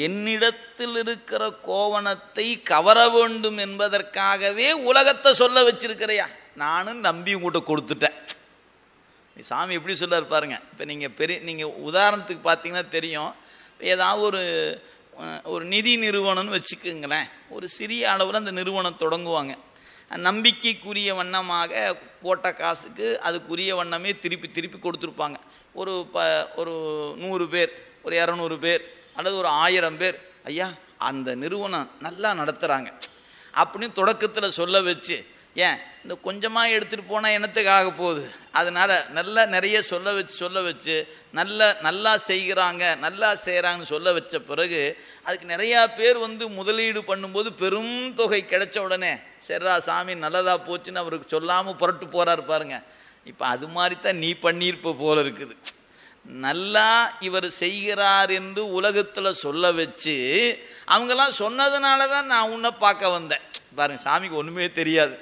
என்னிடத்தில் இருக்கிற கோவணத்தை கவர வேண்டும் என்பதற்காகவே உலகத்தை சொல்ல வச்சிருக்கிறையா நானும் நம்பி உங்கள்கிட்ட கொடுத்துட்டேன் சாமி எப்படி சொல்ல பாருங்க இப்போ நீங்கள் பெரிய நீங்கள் உதாரணத்துக்கு பார்த்தீங்கன்னா தெரியும் ஏதாவது ஒரு ஒரு நிதி நிறுவனம்னு வச்சுக்கோங்களேன் ஒரு சிறிய அளவில் அந்த நிறுவனம் தொடங்குவாங்க நம்பிக்கைக்குரிய வண்ணமாக போட்ட காசுக்கு அதுக்குரிய வண்ணமே திருப்பி திருப்பி கொடுத்துருப்பாங்க ஒரு ப ஒரு நூறு பேர் ஒரு இரநூறு பேர் அல்லது ஒரு ஆயிரம் பேர் ஐயா அந்த நிறுவனம் நல்லா நடத்துகிறாங்க அப்படின்னு தொடக்கத்தில் சொல்ல வச்சு ஏன் இந்த கொஞ்சமாக எடுத்துகிட்டு போனால் என்னத்துக்காக போகுது அதனால் நல்லா நிறைய சொல்ல வச்சு சொல்ல வச்சு நல்ல நல்லா செய்கிறாங்க நல்லா செய்கிறாங்கன்னு சொல்ல வச்ச பிறகு அதுக்கு நிறையா பேர் வந்து முதலீடு பண்ணும்போது பெரும் தொகை கிடைச்ச உடனே சரிரா சாமி நல்லதாக போச்சுன்னு அவருக்கு சொல்லாமல் புரட்டு போகிறாரு பாருங்க இப்போ அது மாதிரி தான் நீ பண்ணியிருப்ப போல இருக்குது நல்லா இவர் செய்கிறார் என்று உலகத்தில் சொல்ல வச்சு அவங்கெல்லாம் சொன்னதுனால தான் நான் உன்னை பார்க்க வந்தேன் பாருங்கள் சாமிக்கு ஒன்றுமே தெரியாது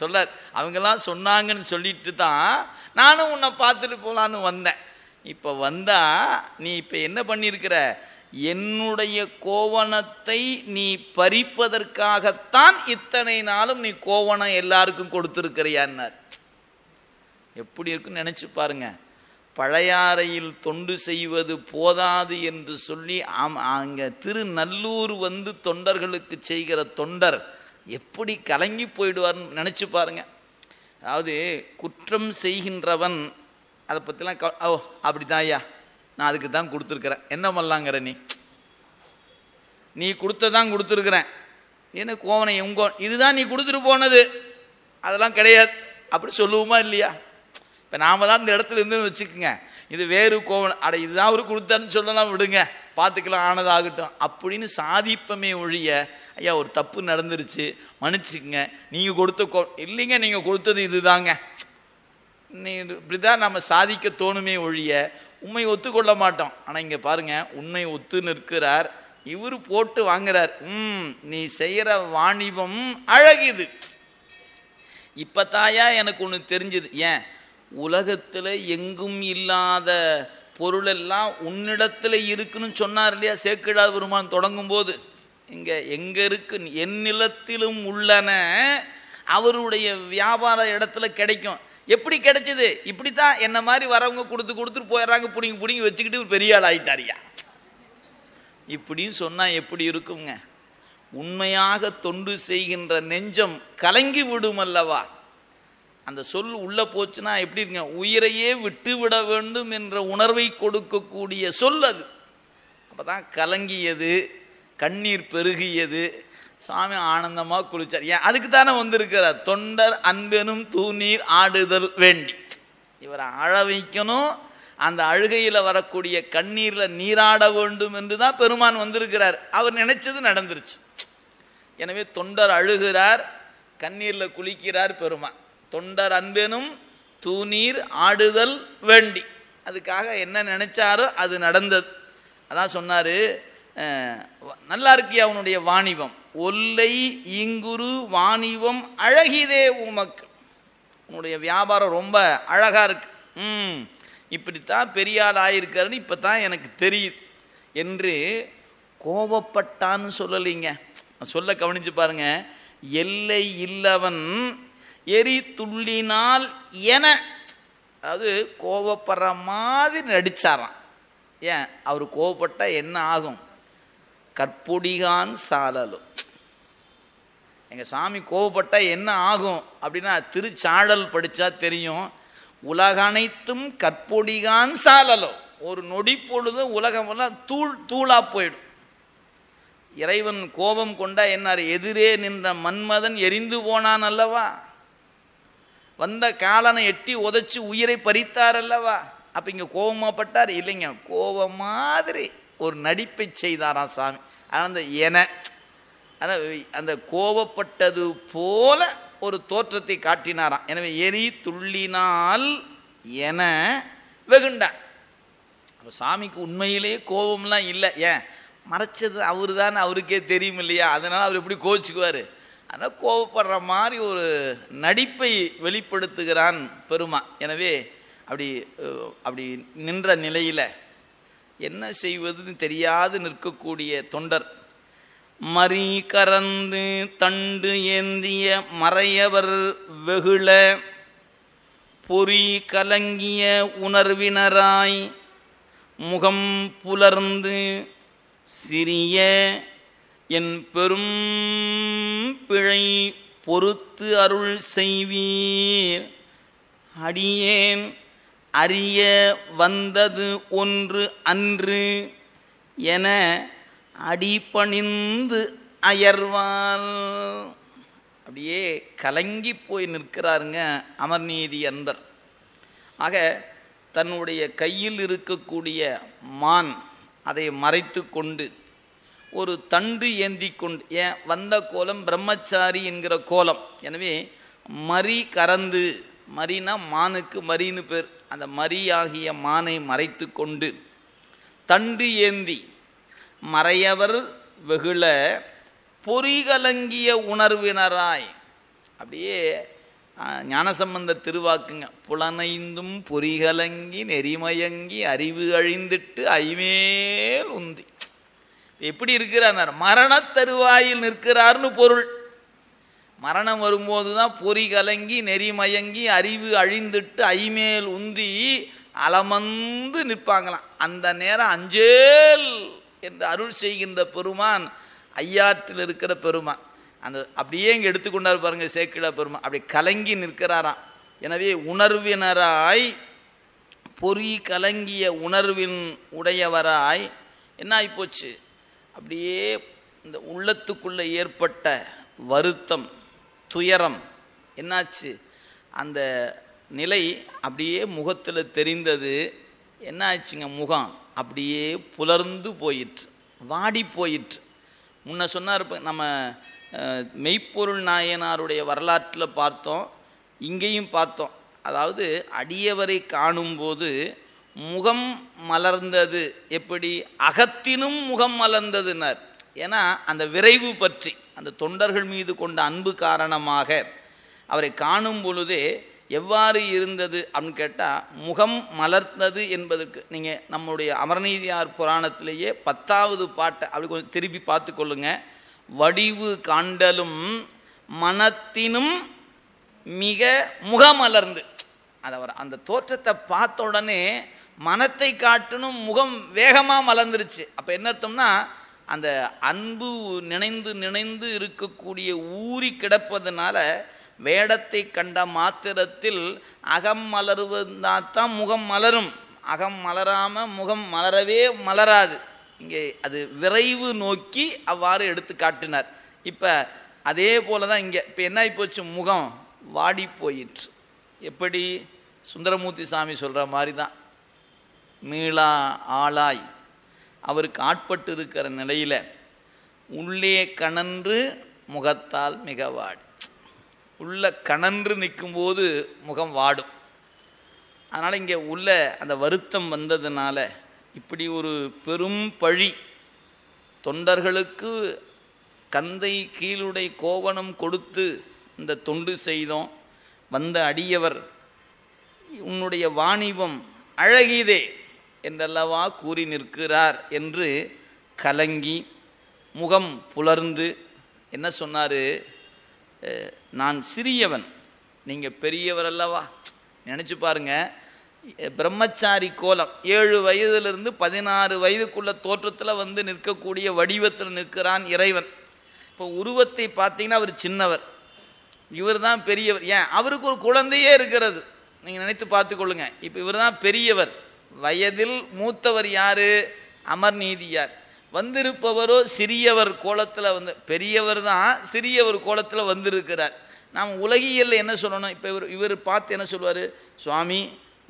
சொல்லார் அவங்கெல்லாம் சொன்னாங்கன்னு சொல்லிட்டு தான் நானும் உன்னை பார்த்துட்டு போகலான்னு வந்தேன் இப்போ வந்தால் நீ இப்போ என்ன பண்ணியிருக்கிற என்னுடைய கோவணத்தை நீ பறிப்பதற்காகத்தான் இத்தனை நாளும் நீ கோவணம் எல்லாருக்கும் கொடுத்துருக்கிறியான்னார் எப்படி இருக்குன்னு நினச்சி பாருங்க பழையாறையில் தொண்டு செய்வது போதாது என்று சொல்லி அங்கே திருநல்லூர் வந்து தொண்டர்களுக்கு செய்கிற தொண்டர் எப்படி கலங்கி போயிடுவார்னு நினச்சி பாருங்க அதாவது குற்றம் செய்கின்றவன் அதை பற்றிலாம் க ஓ அப்படி தான் ஐயா நான் அதுக்கு தான் கொடுத்துருக்குறேன் என்ன பண்ணலாங்கிற நீ நீ கொடுத்ததான் கொடுத்துருக்குறேன் என்ன கோவனை உங்கோ இதுதான் நீ கொடுத்துட்டு போனது அதெல்லாம் கிடையாது அப்படி சொல்லுவோமா இல்லையா இப்போ நாம் தான் இந்த இடத்துல இருந்து வச்சுக்கோங்க இது வேறு கோவன் அட இதுதான் அவர் கொடுத்தாருன்னு சொல்லலாம் விடுங்க பார்த்துக்கலாம் ஆனதாகட்டும் அப்படின்னு சாதிப்பமே ஒழிய ஐயா ஒரு தப்பு நடந்துருச்சு மன்னிச்சுக்குங்க நீங்கள் கொடுத்த கோ இல்லைங்க நீங்கள் கொடுத்தது இதுதாங்க நீ இப்படிதான் நம்ம சாதிக்க தோணுமே ஒழிய உண்மை ஒத்துக்கொள்ள மாட்டோம் ஆனால் இங்கே பாருங்கள் உண்மை ஒத்து நிற்கிறார் இவர் போட்டு வாங்குறார் ம் நீ செய்கிற வாணிபம் அழகிது இப்போ தாயா எனக்கு ஒன்று தெரிஞ்சுது ஏன் உலகத்தில் எங்கும் இல்லாத பொருளெல்லாம் உன்னிடத்தில் இருக்குன்னு சொன்னார் இல்லையா சேக்கிழா பெருமான் தொடங்கும் போது இங்கே எங்கே இருக்கு நிலத்திலும் உள்ளன அவருடைய வியாபார இடத்துல கிடைக்கும் எப்படி கிடைச்சிது இப்படி தான் என்ன மாதிரி வரவங்க கொடுத்து கொடுத்துட்டு போயிடுறாங்க பிடிங்கி பிடிங்கி வச்சுக்கிட்டு ஒரு பெரிய ஆள் ஆயிட்டாரியா இப்படின்னு சொன்னால் எப்படி இருக்குங்க உண்மையாக தொண்டு செய்கின்ற நெஞ்சம் கலங்கி விடும் அல்லவா அந்த சொல் உள்ளே போச்சுன்னா எப்படி இருங்க உயிரையே விட்டு விட வேண்டும் என்ற உணர்வை கொடுக்கக்கூடிய சொல் அது அப்போ தான் கலங்கியது கண்ணீர் பெருகியது சாமி ஆனந்தமாக குளிச்சார் ஏன் அதுக்கு தானே வந்திருக்கிறார் தொண்டர் அன்பெனும் தூநீர் ஆடுதல் வேண்டி இவரை ஆழ வைக்கணும் அந்த அழுகையில் வரக்கூடிய கண்ணீரில் நீராட வேண்டும் என்று தான் பெருமான் வந்திருக்கிறார் அவர் நினைச்சது நடந்துருச்சு எனவே தொண்டர் அழுகிறார் கண்ணீரில் குளிக்கிறார் பெருமான் தொண்டர் அன்பெனும் தூணீர் ஆடுதல் வேண்டி அதுக்காக என்ன நினைச்சாரோ அது நடந்தது அதான் சொன்னார் நல்லா இருக்கி அவனுடைய வாணிபம் ஒல்லை இங்குரு வாணிபம் அழகிதே உமக்கு உன்னுடைய வியாபாரம் ரொம்ப அழகாக இருக்கு ம் இப்படித்தான் பெரியாள் ஆயிருக்காருன்னு இப்போ தான் எனக்கு தெரியுது என்று கோபப்பட்டான்னு சொல்லலைங்க சொல்ல கவனிச்சு பாருங்க எல்லை இல்லவன் எரி துள்ளினால் என அது கோவப்படுற மாதிரி நடித்தாராம் ஏன் அவர் கோவப்பட்டால் என்ன ஆகும் கற்பொடிகான் சாலலும் எங்கள் சாமி கோவப்பட்டால் என்ன ஆகும் அப்படின்னா திருச்சாடல் படித்தா தெரியும் அனைத்தும் கற்பொடிகான் சாலலும் ஒரு நொடி பொழுது உலகமெல்லாம் தூள் தூளாக போயிடும் இறைவன் கோபம் கொண்டா என்னார் எதிரே நின்ற மன்மதன் எரிந்து போனான் அல்லவா வந்த காலனை எட்டி உதச்சி உயிரை பறித்தார் அல்லவா அப்போ இங்கே பட்டார் இல்லைங்க கோப மாதிரி ஒரு நடிப்பை செய்தாராம் சாமி ஆனால் அந்த என அந்த கோபப்பட்டது போல ஒரு தோற்றத்தை காட்டினாராம் எனவே எரி துள்ளினால் என வெகுண்டா அப்போ சாமிக்கு உண்மையிலேயே கோபம்லாம் இல்லை ஏன் மறைச்சது அவரு தான் அவருக்கே தெரியும் இல்லையா அதனால் அவர் எப்படி கோச்சுக்குவார் ஆனால் கோவப்படுற மாதிரி ஒரு நடிப்பை வெளிப்படுத்துகிறான் பெருமா எனவே அப்படி அப்படி நின்ற நிலையில் என்ன செய்வதுன்னு தெரியாது நிற்கக்கூடிய தொண்டர் மறி கறந்து தண்டு ஏந்திய மறையவர் வெகுள பொறி கலங்கிய உணர்வினராய் முகம் புலர்ந்து சிறிய என் பெரும் பிழை பொறுத்து அருள் செய்வீர் அடியேன் அறிய வந்தது ஒன்று அன்று என அடிபணிந்து அயர்வால் அப்படியே கலங்கி போய் நிற்கிறாருங்க அமர்நீதி அன்பர் ஆக தன்னுடைய கையில் இருக்கக்கூடிய மான் அதை மறைத்து கொண்டு ஒரு தண்டு ஏந்தி கொண்டு ஏன் வந்த கோலம் பிரம்மச்சாரி என்கிற கோலம் எனவே மரி கறந்து மரினா மானுக்கு மரின்னு பேர் அந்த மரியாகிய மானை மறைத்து கொண்டு தண்டு ஏந்தி மறையவர் வெகுள பொறிகலங்கிய உணர்வினராய் அப்படியே ஞானசம்பந்த திருவாக்குங்க புலனைந்தும் பொறிகலங்கி நெறிமயங்கி அறிவு அழிந்துட்டு ஐமேல் உந்தி எப்படி இருக்கிறார் மரணத் தருவாயில் நிற்கிறார்னு பொருள் மரணம் வரும்போது தான் பொறி கலங்கி நெறிமயங்கி அறிவு அழிந்துட்டு ஐமேல் உந்தி அலமந்து நிற்பாங்களாம் அந்த நேரம் அஞ்சேல் என்று அருள் செய்கின்ற பெருமான் ஐயாற்றில் இருக்கிற பெருமான் அந்த அப்படியே இங்கே எடுத்துக்கொண்டார் பாருங்க சேக்கிட பெருமான் அப்படி கலங்கி நிற்கிறாராம் எனவே உணர்வினராய் பொறி கலங்கிய உணர்வின் உடையவராய் என்ன ஆகிப்போச்சு அப்படியே இந்த உள்ளத்துக்குள்ளே ஏற்பட்ட வருத்தம் துயரம் என்னாச்சு அந்த நிலை அப்படியே முகத்தில் தெரிந்தது என்ன ஆச்சுங்க முகம் அப்படியே புலர்ந்து போயிற்று வாடி போயிற்று முன்ன சொன்னார் நம்ம மெய்ப்பொருள் நாயனாருடைய வரலாற்றில் பார்த்தோம் இங்கேயும் பார்த்தோம் அதாவது அடியவரை காணும்போது முகம் மலர்ந்தது எப்படி அகத்தினும் முகம் மலர்ந்ததுனர் ஏன்னா அந்த விரைவு பற்றி அந்த தொண்டர்கள் மீது கொண்ட அன்பு காரணமாக அவரை காணும் பொழுதே எவ்வாறு இருந்தது அப்படின்னு கேட்டால் முகம் மலர்ந்தது என்பதற்கு நீங்கள் நம்முடைய அமர்நீதியார் புராணத்திலேயே பத்தாவது பாட்டை அப்படி கொஞ்சம் திருப்பி பார்த்து கொள்ளுங்க வடிவு காண்டலும் மனத்தினும் மிக முகமலர்ந்து அதை அந்த தோற்றத்தை பார்த்த உடனே மனத்தை காட்டணும் முகம் வேகமாக மலர்ந்துருச்சு அப்போ என்ன அர்த்தம்னா அந்த அன்பு நினைந்து நினைந்து இருக்கக்கூடிய ஊறி கிடப்பதனால வேடத்தை கண்ட மாத்திரத்தில் அகம் தான் முகம் மலரும் அகம் மலராமல் முகம் மலரவே மலராது இங்கே அது விரைவு நோக்கி அவ்வாறு எடுத்து காட்டினார் இப்போ அதே போல தான் இங்கே இப்போ என்ன ஆகிப்போச்சு முகம் வாடி போயிற்று எப்படி சுந்தரமூர்த்தி சாமி சொல்கிற மாதிரி தான் மீளா ஆளாய் அவருக்கு ஆட்பட்டு இருக்கிற நிலையில் உள்ளே கணன்று முகத்தால் மிக வாடு உள்ள கணன்று நிற்கும்போது முகம் வாடும் அதனால் இங்கே உள்ள அந்த வருத்தம் வந்ததுனால இப்படி ஒரு பெரும் பழி தொண்டர்களுக்கு கந்தை கீழுடை கோவணம் கொடுத்து இந்த தொண்டு செய்தோம் வந்த அடியவர் உன்னுடைய வாணிபம் அழகிதே என்றல்லவா கூறி நிற்கிறார் என்று கலங்கி முகம் புலர்ந்து என்ன சொன்னார் நான் சிறியவன் நீங்கள் பெரியவர் அல்லவா நினச்சி பாருங்க பிரம்மச்சாரி கோலம் ஏழு வயதிலிருந்து பதினாறு வயதுக்குள்ள தோற்றத்தில் வந்து நிற்கக்கூடிய வடிவத்தில் நிற்கிறான் இறைவன் இப்போ உருவத்தை பார்த்தீங்கன்னா அவர் சின்னவர் இவர் தான் பெரியவர் ஏன் அவருக்கு ஒரு குழந்தையே இருக்கிறது நீங்கள் நினைத்து பார்த்துக்கொள்ளுங்க இப்போ இவர் தான் பெரியவர் வயதில் மூத்தவர் யாரு அமர்நீதியார் வந்திருப்பவரோ சிறியவர் கோலத்தில் வந்து பெரியவர் தான் சிறியவர் கோலத்தில் வந்திருக்கிறார் நாம் உலகியலில் என்ன சொல்லணும் இப்போ இவர் இவர் பார்த்து என்ன சொல்லுவார் சுவாமி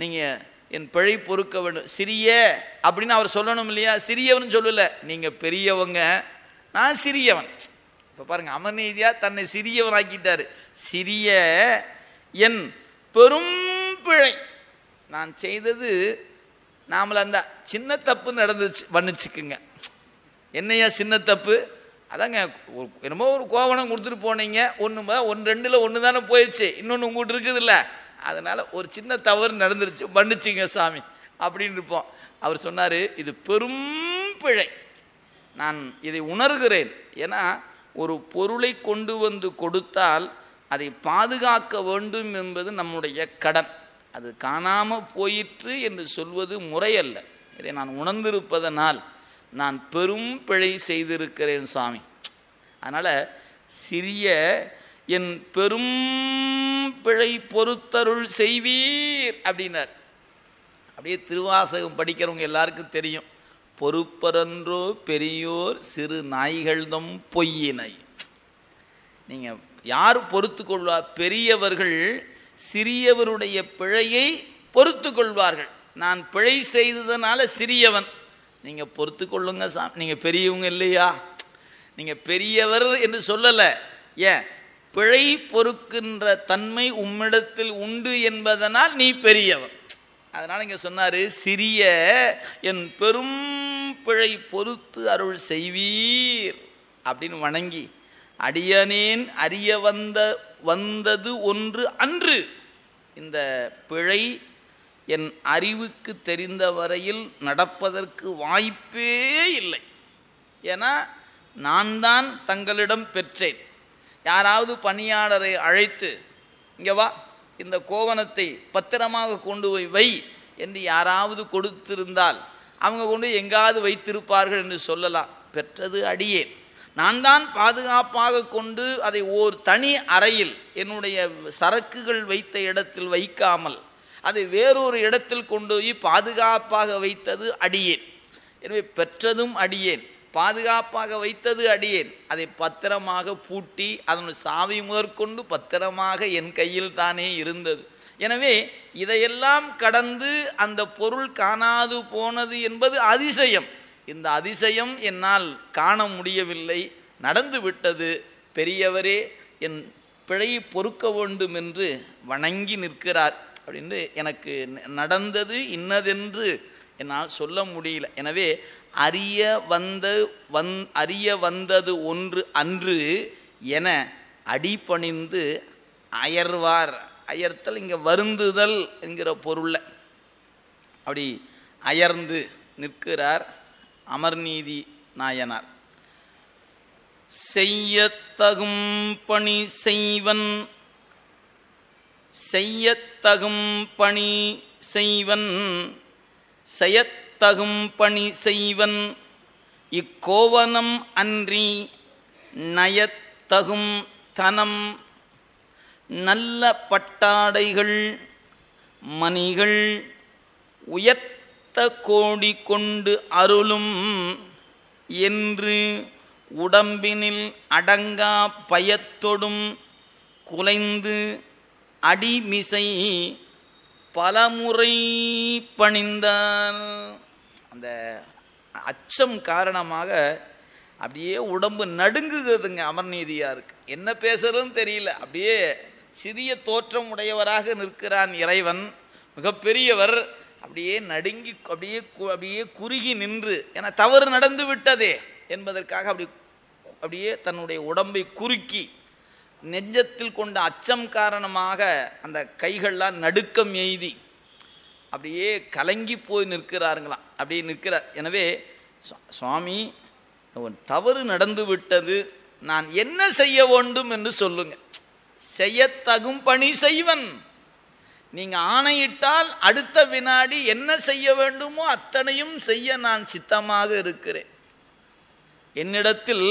நீங்கள் என் பிழை பொறுக்க வேண்டும் சிறிய அப்படின்னு அவர் சொல்லணும் இல்லையா சிறியவன் சொல்லலை நீங்கள் பெரியவங்க நான் சிறியவன் இப்போ பாருங்கள் அமர்நீதியாக தன்னை சிறியவன் ஆக்கிட்டார் சிறிய என் பெரும் பிழை நான் செய்தது நாமளை அந்த சின்ன தப்பு நடந்துச்சு பண்ணிச்சுக்குங்க என்னையா சின்ன தப்பு அதாங்க என்னமோ ஒரு கோவணம் கொடுத்துட்டு போனீங்க ஒன்று ஒன்று ரெண்டில் ஒன்று தானே போயிடுச்சு இன்னொன்று உங்கள்கிட்ட இருக்குதுல்ல அதனால் ஒரு சின்ன தவறு நடந்துருச்சு பண்ணிச்சுங்க சாமி அப்படின்னு இருப்போம் அவர் சொன்னார் இது பெரும் பிழை நான் இதை உணர்கிறேன் ஏன்னா ஒரு பொருளை கொண்டு வந்து கொடுத்தால் அதை பாதுகாக்க வேண்டும் என்பது நம்முடைய கடன் அது காணாமல் போயிற்று என்று சொல்வது முறையல்ல இதை நான் உணர்ந்திருப்பதனால் நான் பெரும் பிழை செய்திருக்கிறேன் சுவாமி அதனால் சிறிய என் பெரும் பிழை பொறுத்தருள் செய்வீர் அப்படின்னார் அப்படியே திருவாசகம் படிக்கிறவங்க எல்லாருக்கும் தெரியும் பொறுப்பரன்றோ பெரியோர் சிறு நாய்கள்தம் பொய்யினை நீங்கள் யார் பொறுத்து கொள்வா பெரியவர்கள் சிறியவருடைய பிழையை பொறுத்து கொள்வார்கள் நான் பிழை செய்ததுனால சிறியவன் நீங்கள் பொறுத்து கொள்ளுங்க சா நீங்கள் பெரியவங்க இல்லையா நீங்கள் பெரியவர் என்று சொல்லலை ஏன் பிழை பொறுக்கின்ற தன்மை உம்மிடத்தில் உண்டு என்பதனால் நீ பெரியவன் அதனால் இங்கே சொன்னார் சிறிய என் பெரும் பிழை பொறுத்து அருள் செய்வீர் அப்படின்னு வணங்கி அடியனேன் அறிய வந்த வந்தது ஒன்று அன்று இந்த பிழை என் அறிவுக்கு தெரிந்த வரையில் நடப்பதற்கு வாய்ப்பே இல்லை ஏன்னா நான் தான் தங்களிடம் பெற்றேன் யாராவது பணியாளரை அழைத்து இங்கே வா இந்த கோவணத்தை பத்திரமாக கொண்டு போய் வை என்று யாராவது கொடுத்திருந்தால் அவங்க கொண்டு எங்காவது வைத்திருப்பார்கள் என்று சொல்லலாம் பெற்றது அடியேன் நான் தான் பாதுகாப்பாக கொண்டு அதை ஓர் தனி அறையில் என்னுடைய சரக்குகள் வைத்த இடத்தில் வைக்காமல் அதை வேறொரு இடத்தில் கொண்டு போய் பாதுகாப்பாக வைத்தது அடியேன் எனவே பெற்றதும் அடியேன் பாதுகாப்பாக வைத்தது அடியேன் அதை பத்திரமாக பூட்டி அதனுடைய சாவி முதற்கொண்டு பத்திரமாக என் கையில் தானே இருந்தது எனவே இதையெல்லாம் கடந்து அந்த பொருள் காணாது போனது என்பது அதிசயம் இந்த அதிசயம் என்னால் காண முடியவில்லை நடந்து விட்டது பெரியவரே என் பிழையை பொறுக்க வேண்டும் என்று வணங்கி நிற்கிறார் அப்படின்னு எனக்கு நடந்தது இன்னதென்று என்னால் சொல்ல முடியல எனவே அறிய வந்த வந் அறிய வந்தது ஒன்று அன்று என அடிபணிந்து அயர்வார் அயர்த்தல் இங்கே வருந்துதல் என்கிற பொருளில் அப்படி அயர்ந்து நிற்கிறார் அமர்நீதி நாயனார் செய்யத்தகும் பணி செய்வன் செய்யத்தகும் பணி செய்வன் செய்யத்தகும் பணி செய்வன் இக்கோவனம் அன்றி நயத்தகும் தனம் நல்ல பட்டாடைகள் மணிகள் உயர்த்த சித்த கோடி கொண்டு அருளும் என்று உடம்பினில் அடங்கா பயத்தொடும் குலைந்து அடிமிசை பலமுறை பணிந்தால் அந்த அச்சம் காரணமாக அப்படியே உடம்பு நடுங்குகிறதுங்க அமர்நீதியாக இருக்கு என்ன பேசுறதுன்னு தெரியல அப்படியே சிறிய தோற்றம் உடையவராக நிற்கிறான் இறைவன் மிகப்பெரியவர் அப்படியே நடுங்கி அப்படியே அப்படியே குறுகி நின்று என தவறு நடந்து விட்டதே என்பதற்காக அப்படி அப்படியே தன்னுடைய உடம்பை குறுக்கி நெஞ்சத்தில் கொண்ட அச்சம் காரணமாக அந்த கைகள்லாம் நடுக்கம் எய்தி அப்படியே கலங்கி போய் நிற்கிறாருங்களாம் அப்படியே நிற்கிறார் எனவே சுவாமி தவறு நடந்து விட்டது நான் என்ன செய்ய வேண்டும் என்று சொல்லுங்க செய்யத்தகும் பணி செய்வன் நீங்கள் ஆணையிட்டால் அடுத்த வினாடி என்ன செய்ய வேண்டுமோ அத்தனையும் செய்ய நான் சித்தமாக இருக்கிறேன் என்னிடத்தில்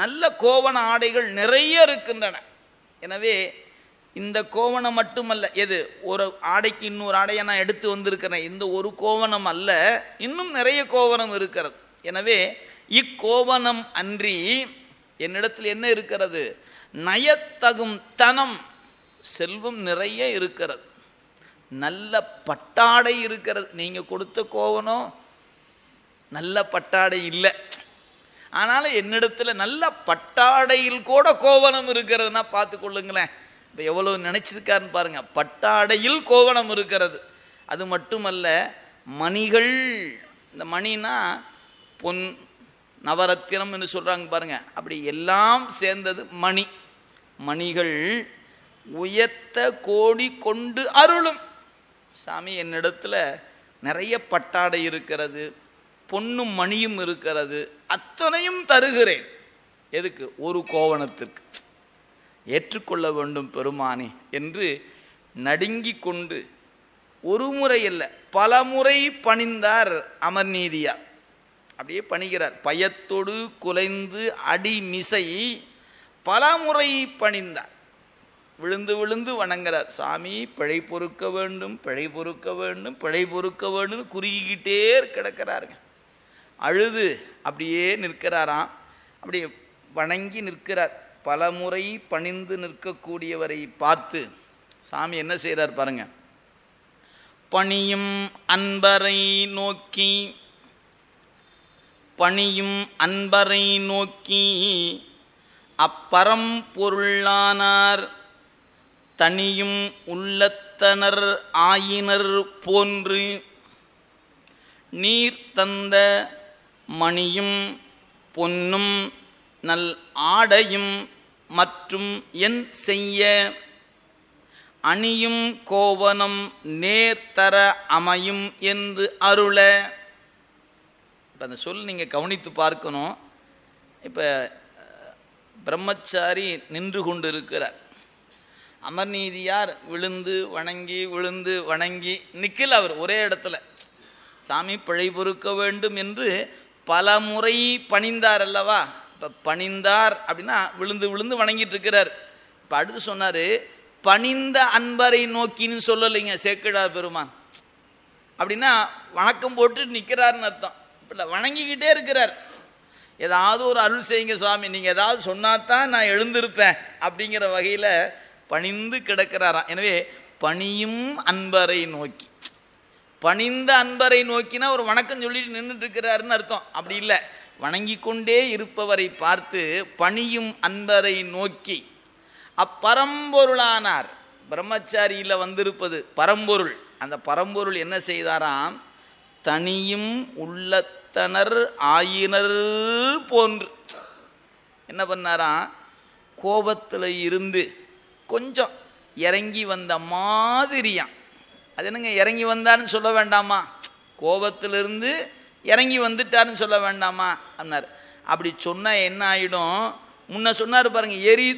நல்ல கோவண ஆடைகள் நிறைய இருக்கின்றன எனவே இந்த கோவணம் மட்டுமல்ல எது ஒரு ஆடைக்கு இன்னொரு ஆடையை நான் எடுத்து வந்திருக்கிறேன் இந்த ஒரு கோவணம் அல்ல இன்னும் நிறைய கோவணம் இருக்கிறது எனவே இக்கோவணம் அன்றி என்னிடத்தில் என்ன இருக்கிறது நயத்தகும் தனம் செல்வம் நிறைய இருக்கிறது நல்ல பட்டாடை இருக்கிறது நீங்கள் கொடுத்த கோவனோ நல்ல பட்டாடை இல்லை ஆனாலும் என்னிடத்தில் நல்ல பட்டாடையில் கூட கோவனம் இருக்கிறதுனா பார்த்து கொள்ளுங்களேன் இப்போ எவ்வளோ நினச்சிருக்காருன்னு பாருங்கள் பட்டாடையில் கோவனம் இருக்கிறது அது மட்டுமல்ல மணிகள் இந்த மணினா பொன் நவரத்தினம் என்று சொல்கிறாங்க பாருங்கள் அப்படி எல்லாம் சேர்ந்தது மணி மணிகள் உயர்த்த கோடி கொண்டு அருளும் சாமி என்னிடத்துல நிறைய பட்டாடை இருக்கிறது பொண்ணும் மணியும் இருக்கிறது அத்தனையும் தருகிறேன் எதுக்கு ஒரு கோவணத்திற்கு ஏற்றுக்கொள்ள வேண்டும் பெருமானே என்று நடுங்கி கொண்டு ஒரு முறை இல்லை பல முறை பணிந்தார் அமர்நீதியார் அப்படியே பணிகிறார் பயத்தொடு குலைந்து அடிமிசை பல முறை பணிந்தார் விழுந்து விழுந்து வணங்குறார் சாமி பிழை பொறுக்க வேண்டும் பிழை பொறுக்க வேண்டும் பிழை பொறுக்க வேண்டும் குறுகிக்கிட்டே கிடக்கிறாருங்க அழுது அப்படியே நிற்கிறாராம் அப்படியே வணங்கி நிற்கிறார் பல முறை பணிந்து நிற்கக்கூடியவரை பார்த்து சாமி என்ன செய்கிறார் பாருங்க பணியும் அன்பரை நோக்கி பணியும் அன்பரை நோக்கி அப்பரம் பொருளானார் தனியும் உள்ளத்தனர் ஆயினர் போன்று நீர் தந்த மணியும் பொன்னும் நல் ஆடையும் மற்றும் என் செய்ய அணியும் கோவனம் நேர்தர அமையும் என்று அருள இப்போ அந்த சொல் நீங்கள் கவனித்து பார்க்கணும் இப்போ பிரம்மச்சாரி நின்று கொண்டிருக்கிறார் அமர்நீதியார் விழுந்து வணங்கி விழுந்து வணங்கி நிற்கல அவர் ஒரே இடத்துல சாமி பிழை பொறுக்க வேண்டும் என்று பல முறை பணிந்தார் அல்லவா இப்போ பணிந்தார் அப்படின்னா விழுந்து விழுந்து வணங்கிட்டு இருக்கிறார் இப்போ அடுத்து சொன்னார் பணிந்த அன்பரை நோக்கின்னு சொல்லலைங்க சேக்கடா பெருமான் அப்படின்னா வணக்கம் போட்டு நிற்கிறார்னு அர்த்தம் இல்லை வணங்கிக்கிட்டே இருக்கிறார் ஏதாவது ஒரு அருள் செய்யுங்க சுவாமி நீங்கள் ஏதாவது சொன்னா தான் நான் எழுந்திருப்பேன் அப்படிங்கிற வகையில் பணிந்து கிடக்கிறாராம் எனவே பணியும் அன்பரை நோக்கி பணிந்த அன்பரை நோக்கினா ஒரு வணக்கம் சொல்லிட்டு நின்றுட்டு இருக்கிறாருன்னு அர்த்தம் அப்படி இல்லை வணங்கி கொண்டே இருப்பவரை பார்த்து பணியும் அன்பரை நோக்கி அப்பரம்பொருளானார் பிரம்மச்சாரியில் வந்திருப்பது பரம்பொருள் அந்த பரம்பொருள் என்ன செய்தாராம் தனியும் உள்ளத்தனர் ஆயினர் போன்று என்ன பண்ணாராம் கோபத்தில் இருந்து கொஞ்சம் இறங்கி வந்த மாதிரியா அது என்னங்க இறங்கி வந்தாருன்னு சொல்ல வேண்டாமா கோபத்திலிருந்து இறங்கி வந்துட்டாருன்னு சொல்ல வேண்டாமா அன்னார் அப்படி சொன்னால் என்ன ஆகிடும் முன்ன சொன்னார் பாருங்க எரி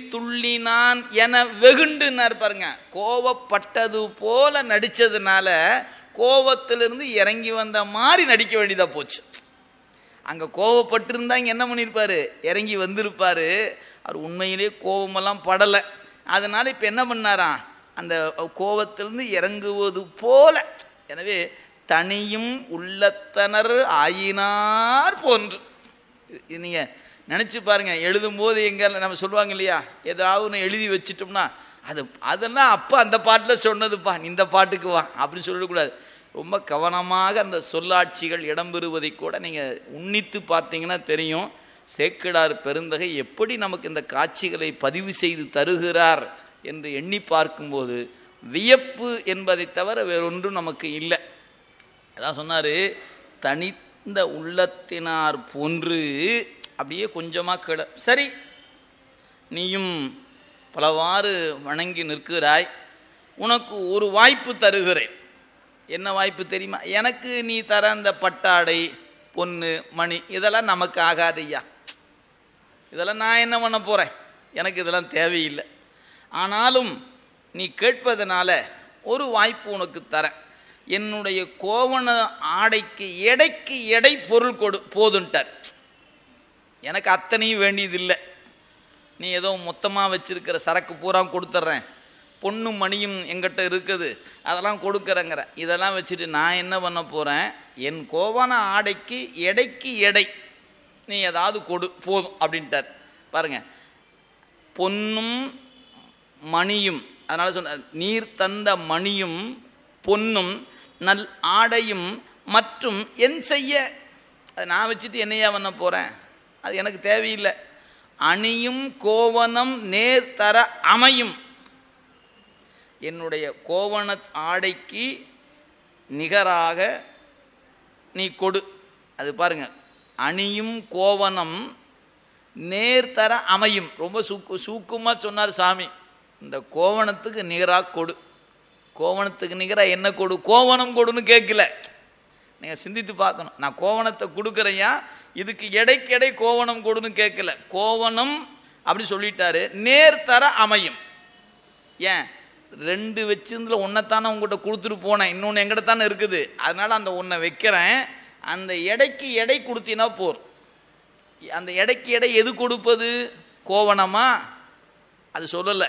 நான் என வெகுண்டுன்னார் பாருங்க கோவப்பட்டது போல நடித்ததுனால கோவத்திலிருந்து இறங்கி வந்த மாதிரி நடிக்க வேண்டியதாக போச்சு அங்கே கோவப்பட்டிருந்தாங்க என்ன பண்ணியிருப்பார் இறங்கி வந்திருப்பார் அவர் உண்மையிலே கோபமெல்லாம் படலை அதனால் இப்போ என்ன பண்ணாராம் அந்த கோபத்திலிருந்து இறங்குவது போல எனவே தனியும் உள்ளத்தனர் ஆயினார் போன்று நீங்கள் நினச்சி பாருங்கள் எழுதும்போது எங்கே நம்ம சொல்லுவாங்க இல்லையா ஏதாவது ஒன்று எழுதி வச்சிட்டோம்னா அது அதெல்லாம் அப்போ அந்த பாட்டில் சொன்னதுப்பா இந்த பாட்டுக்கு வா அப்படின்னு சொல்லக்கூடாது ரொம்ப கவனமாக அந்த சொல்லாட்சிகள் இடம்பெறுவதை கூட நீங்கள் உன்னித்து பார்த்தீங்கன்னா தெரியும் சேக்கிடார் பெருந்தகை எப்படி நமக்கு இந்த காட்சிகளை பதிவு செய்து தருகிறார் என்று எண்ணி பார்க்கும்போது வியப்பு என்பதை தவிர வேறொன்றும் நமக்கு இல்லை அதான் சொன்னார் தனித்த உள்ளத்தினார் போன்று அப்படியே கொஞ்சமாக கிட சரி நீயும் பலவாறு வணங்கி நிற்கிறாய் உனக்கு ஒரு வாய்ப்பு தருகிறேன் என்ன வாய்ப்பு தெரியுமா எனக்கு நீ தர அந்த பட்டாடை பொண்ணு மணி இதெல்லாம் நமக்கு ஆகாதையா இதெல்லாம் நான் என்ன பண்ண போகிறேன் எனக்கு இதெல்லாம் தேவையில்லை ஆனாலும் நீ கேட்பதனால ஒரு வாய்ப்பு உனக்கு தரேன் என்னுடைய கோவண ஆடைக்கு எடைக்கு எடை பொருள் கொடு போதுன்ட்டார் எனக்கு அத்தனையும் வேண்டியதில்லை நீ ஏதோ மொத்தமாக வச்சுருக்கிற சரக்கு பூரா கொடுத்துட்றேன் பொண்ணும் மணியும் எங்கிட்ட இருக்குது அதெல்லாம் கொடுக்குறேங்கிற இதெல்லாம் வச்சுட்டு நான் என்ன பண்ண போகிறேன் என் கோவண ஆடைக்கு எடைக்கு எடை நீ ஏதாவது கொடு போதும் அப்படின்ட்டார் பாருங்க பொன்னும் மணியும் அதனால சொன்ன நீர் தந்த மணியும் பொன்னும் நல் ஆடையும் மற்றும் என் செய்ய அதை நான் வச்சுட்டு என்னையா பண்ண போகிறேன் அது எனக்கு தேவையில்லை அணியும் கோவனம் நேர் தர அமையும் என்னுடைய கோவண ஆடைக்கு நிகராக நீ கொடு அது பாருங்கள் அணியும் கோவனம் நேர்தர அமையும் ரொம்ப சூக்கு சூக்குமாக சொன்னார் சாமி இந்த கோவணத்துக்கு நிகராக கொடு கோவணத்துக்கு நிகராக என்ன கொடு கோவணம் கொடுன்னு கேட்கல நீங்கள் சிந்தித்து பார்க்கணும் நான் கோவணத்தை கொடுக்குறையா இதுக்கு எடைக்கெடை கோவணம் கொடுன்னு கேட்கல கோவணம் அப்படி சொல்லிட்டாரு நேர்தர அமையும் ஏன் ரெண்டு வச்சிருந்தில் ஒன்றைத்தானே உங்கள்கிட்ட கொடுத்துட்டு போனேன் இன்னொன்று எங்கிட்ட தானே இருக்குது அதனால் அந்த ஒன்றை வைக்கிறேன் அந்த எடைக்கு எடை கொடுத்தினா போர் அந்த எடைக்கு எடை எது கொடுப்பது கோவணமா அது சொல்லலை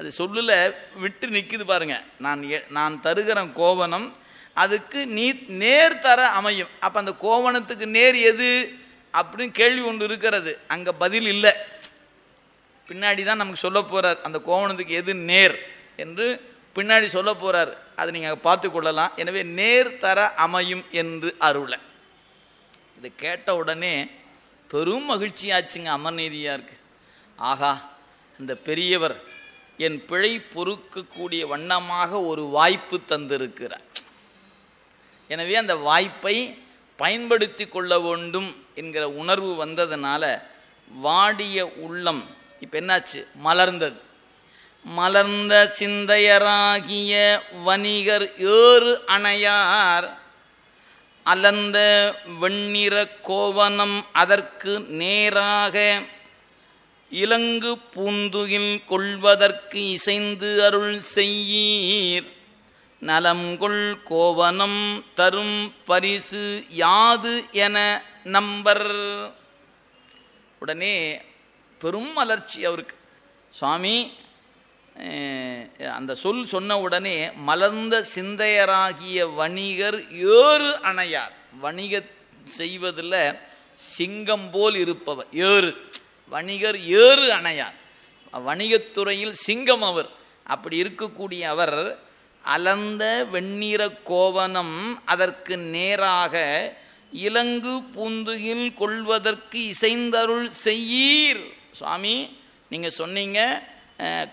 அது சொல்லலை விட்டு நிற்கிது பாருங்க நான் நான் தருகிறேன் கோவணம் அதுக்கு நீ நேர் தர அமையும் அப்போ அந்த கோவணத்துக்கு நேர் எது அப்படின்னு கேள்வி ஒன்று இருக்கிறது அங்கே பதில் இல்லை பின்னாடி தான் நமக்கு சொல்ல போகிறார் அந்த கோவணத்துக்கு எது நேர் என்று பின்னாடி சொல்ல போகிறார் அதை நீங்கள் பார்த்து கொள்ளலாம் எனவே நேர் தர அமையும் என்று அருளை இது கேட்ட உடனே பெரும் மகிழ்ச்சியாச்சுங்க அமர்நீதியாக இருக்குது ஆகா இந்த பெரியவர் என் பிழை பொறுக்கக்கூடிய வண்ணமாக ஒரு வாய்ப்பு தந்திருக்கிறார் எனவே அந்த வாய்ப்பை பயன்படுத்தி கொள்ள வேண்டும் என்கிற உணர்வு வந்ததுனால வாடிய உள்ளம் இப்போ என்னாச்சு மலர்ந்தது மலர்ந்த சிந்தையராகிய வணிகர் ஏறு அணையார் அலந்த வெண்ணிற கோவனம் அதற்கு நேராக இலங்கு பூந்துகில் கொள்வதற்கு இசைந்து அருள் செய்யீர் நலம்கொள் கோவனம் தரும் பரிசு யாது என நம்பர் உடனே பெரும் மலர்ச்சி அவருக்கு சுவாமி அந்த சொல் சொன்ன உடனே மலர்ந்த சிந்தையராகிய வணிகர் ஏறு அணையார் வணிக செய்வதில் சிங்கம் போல் இருப்பவர் ஏறு வணிகர் ஏறு அணையார் வணிகத்துறையில் சிங்கம் அவர் அப்படி இருக்கக்கூடிய அவர் அலந்த வெண்ணிற கோவனம் அதற்கு நேராக இலங்கு பூந்துகில் கொள்வதற்கு இசைந்தருள் செய்யீர் சுவாமி நீங்கள் சொன்னீங்க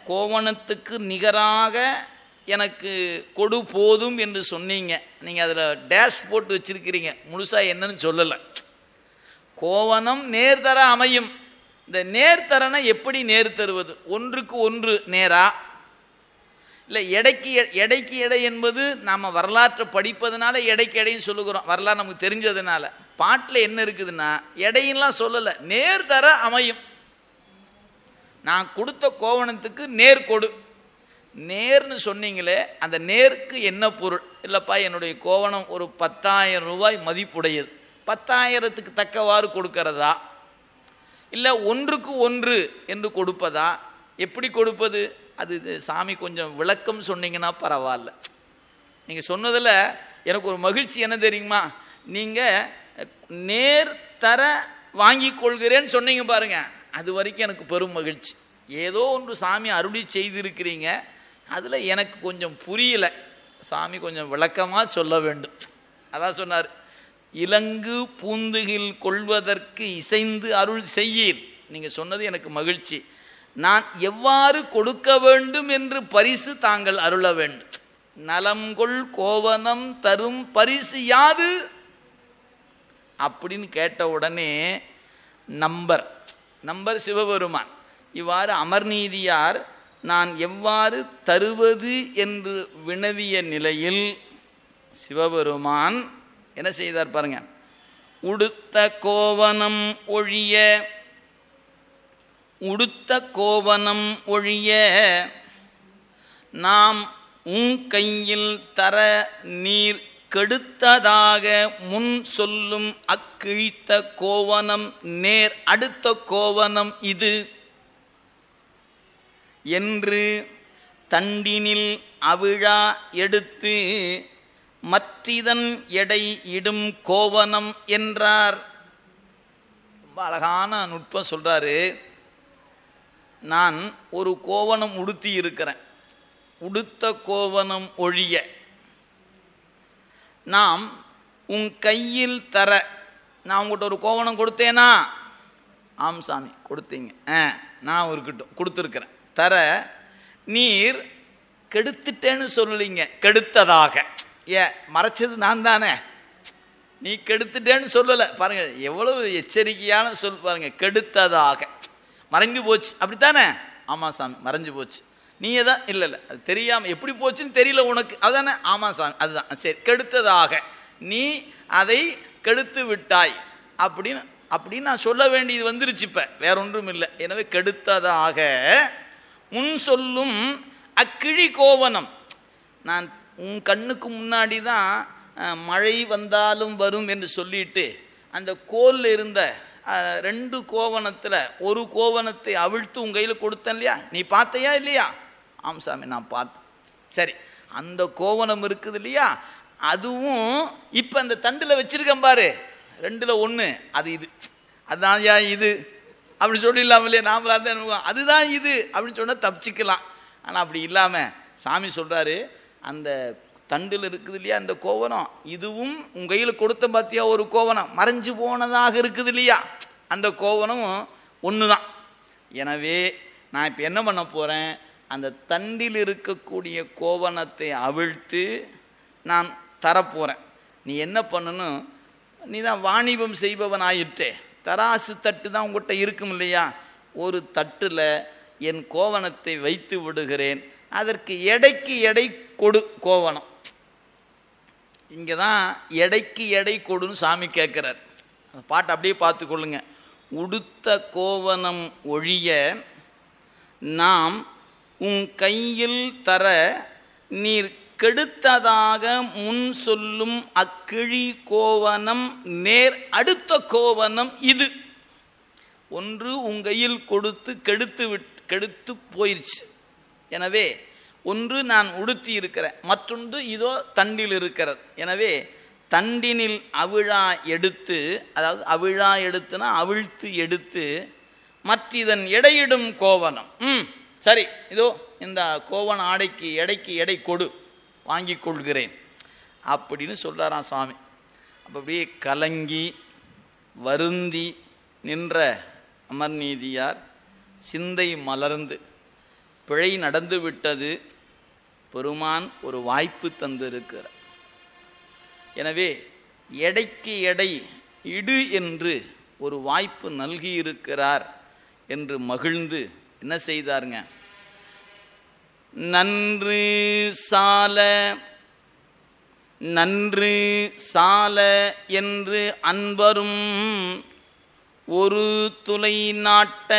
கோவணத்துக்கு நிகராக எனக்கு கொடு போதும் என்று சொன்னீங்க நீங்கள் அதில் டேஷ் போட்டு வச்சுருக்கிறீங்க முழுசாக என்னன்னு சொல்லலை கோவணம் நேர்தர அமையும் இந்த நேர்தரனை எப்படி நேர் தருவது ஒன்றுக்கு ஒன்று நேரா இல்லை எடைக்கு எடைக்கு எடை என்பது நாம் வரலாற்றை படிப்பதனால எடைக்கு எடைன்னு சொல்லுகிறோம் வரலாறு நமக்கு தெரிஞ்சதுனால பாட்டில் என்ன இருக்குதுன்னா எடையெல்லாம் சொல்லலை நேர்தர அமையும் நான் கொடுத்த கோவணத்துக்கு நேர் கொடு நேர்னு சொன்னீங்களே அந்த நேருக்கு என்ன பொருள் இல்லைப்பா என்னுடைய கோவணம் ஒரு பத்தாயிரம் ரூபாய் மதிப்புடையது பத்தாயிரத்துக்கு தக்கவாறு கொடுக்கறதா இல்லை ஒன்றுக்கு ஒன்று என்று கொடுப்பதா எப்படி கொடுப்பது அது சாமி கொஞ்சம் விளக்கம் சொன்னீங்கன்னா பரவாயில்ல நீங்கள் சொன்னதில் எனக்கு ஒரு மகிழ்ச்சி என்ன தெரியுமா நீங்கள் நேர் தர வாங்கி கொள்கிறேன்னு சொன்னீங்க பாருங்கள் அது வரைக்கும் எனக்கு பெரும் மகிழ்ச்சி ஏதோ ஒன்று சாமி அருளி செய்திருக்கிறீங்க அதில் எனக்கு கொஞ்சம் புரியலை சாமி கொஞ்சம் விளக்கமாக சொல்ல வேண்டும் அதான் சொன்னார் இலங்கு பூந்துகில் கொள்வதற்கு இசைந்து அருள் செய்யீர் நீங்கள் சொன்னது எனக்கு மகிழ்ச்சி நான் எவ்வாறு கொடுக்க வேண்டும் என்று பரிசு தாங்கள் அருள வேண்டும் கொள் கோவனம் தரும் பரிசு யாது அப்படின்னு கேட்ட உடனே நம்பர் நம்பர் சிவபெருமான் இவ்வாறு அமர்நீதியார் நான் எவ்வாறு தருவது என்று வினவிய நிலையில் சிவபெருமான் என்ன செய்தார் பாருங்க உடுத்த கோவனம் ஒழிய உடுத்த கோவனம் ஒழிய நாம் உங்கையில் கையில் தர நீர் கெடுத்ததாக முன் சொல்லும் அக்கிழித்த கோவனம் நேர் அடுத்த கோவனம் இது என்று தண்டினில் அவிழா எடுத்து மற்றிதன் எடை இடும் கோவனம் என்றார் அழகான நுட்பம் சொல்கிறாரு நான் ஒரு கோவனம் உடுத்தி இருக்கிறேன் உடுத்த கோவனம் ஒழிய நாம் உன் கையில் தர நான் உங்கள்கிட்ட ஒரு கோவணம் கொடுத்தேனா ஆம் சாமி கொடுத்தீங்க ஆ நான் கிட்ட கொடுத்துருக்குறேன் தர நீர் கெடுத்துட்டேன்னு சொல்லலிங்க கெடுத்ததாக ஏ மறைச்சது நான் தானே நீ கெடுத்துட்டேன்னு சொல்லலை பாருங்கள் எவ்வளவு எச்சரிக்கையான சொல் பாருங்கள் கெடுத்ததாக மறைஞ்சு போச்சு அப்படித்தானே ஆமாம் சாமி மறைஞ்சு போச்சு நீயே தான் இல்லை இல்லை அது தெரியாமல் எப்படி போச்சுன்னு தெரியல உனக்கு அதானே ஆமாம் சாமி அதுதான் சரி கெடுத்ததாக நீ அதை கெடுத்து விட்டாய் அப்படின்னு அப்படின்னு நான் சொல்ல வேண்டியது வந்துருச்சு இப்போ வேற ஒன்றும் இல்லை எனவே கெடுத்ததாக உன் சொல்லும் அக்கிழி கோவனம் நான் உன் கண்ணுக்கு முன்னாடி தான் மழை வந்தாலும் வரும் என்று சொல்லிட்டு அந்த கோலில் இருந்த ரெண்டு கோவணத்தில் ஒரு கோவணத்தை அவிழ்த்து உன் கையில் கொடுத்தேன் இல்லையா நீ பார்த்தையா இல்லையா ஆம் சாமி நான் பார்த்தேன் சரி அந்த கோவணம் இருக்குது இல்லையா அதுவும் இப்போ அந்த தண்டில் வச்சுருக்கேன் பாரு ரெண்டில் ஒன்று அது இது அதுதான் ஐயா இது அப்படி சொல்லிடலாம் இல்லையா நாமளாக தான் அதுதான் இது அப்படின்னு சொன்னால் தப்பிச்சிக்கலாம் ஆனால் அப்படி இல்லாமல் சாமி சொல்கிறாரு அந்த தண்டில் இருக்குது இல்லையா அந்த கோவனம் இதுவும் உங்கள் கையில் கொடுத்த பார்த்தியா ஒரு கோவனம் மறைஞ்சு போனதாக இருக்குது இல்லையா அந்த கோவனமும் ஒன்று தான் எனவே நான் இப்போ என்ன பண்ண போகிறேன் அந்த தண்டில் இருக்கக்கூடிய கோவணத்தை அவிழ்த்து நான் தரப்போகிறேன் நீ என்ன பண்ணணும் நீ தான் வாணிபம் செய்பவன் ஆயிட்டே தராசு தட்டு தான் உங்கள்கிட்ட இருக்கும் இல்லையா ஒரு தட்டில் என் கோவணத்தை வைத்து விடுகிறேன் அதற்கு எடைக்கு எடை கொடு கோவணம் இங்கே தான் எடைக்கு எடை கொடுன்னு சாமி கேட்குறார் அந்த பாட்டை அப்படியே பார்த்து கொள்ளுங்க உடுத்த கோவணம் ஒழிய நாம் உன் கையில் தர நீர் கெடுத்ததாக முன் சொல்லும் அக்கிழி கோவனம் நேர் அடுத்த கோவனம் இது ஒன்று உன் கையில் கொடுத்து கெடுத்து விட் கெடுத்து போயிடுச்சு எனவே ஒன்று நான் உடுத்தி இருக்கிறேன் மற்றொன்று இதோ தண்டில் இருக்கிறது எனவே தண்டினில் அவிழா எடுத்து அதாவது அவிழா எடுத்துனா அவிழ்த்து எடுத்து இதன் எடையிடும் கோவனம் ம் சரி இதோ இந்த கோவன் ஆடைக்கு எடைக்கு எடை கொடு வாங்கி கொள்கிறேன் அப்படின்னு சொல்கிறாராம் சுவாமி அப்போ அப்படியே கலங்கி வருந்தி நின்ற அமர்நீதியார் சிந்தை மலர்ந்து பிழை நடந்து விட்டது பெருமான் ஒரு வாய்ப்பு தந்திருக்கிறார் எனவே எடைக்கு எடை இடு என்று ஒரு வாய்ப்பு நல்கியிருக்கிறார் என்று மகிழ்ந்து என்ன செய்தாருங்க நன்று சால நன்று சால என்று அன்பரும் ஒரு துளை நாட்ட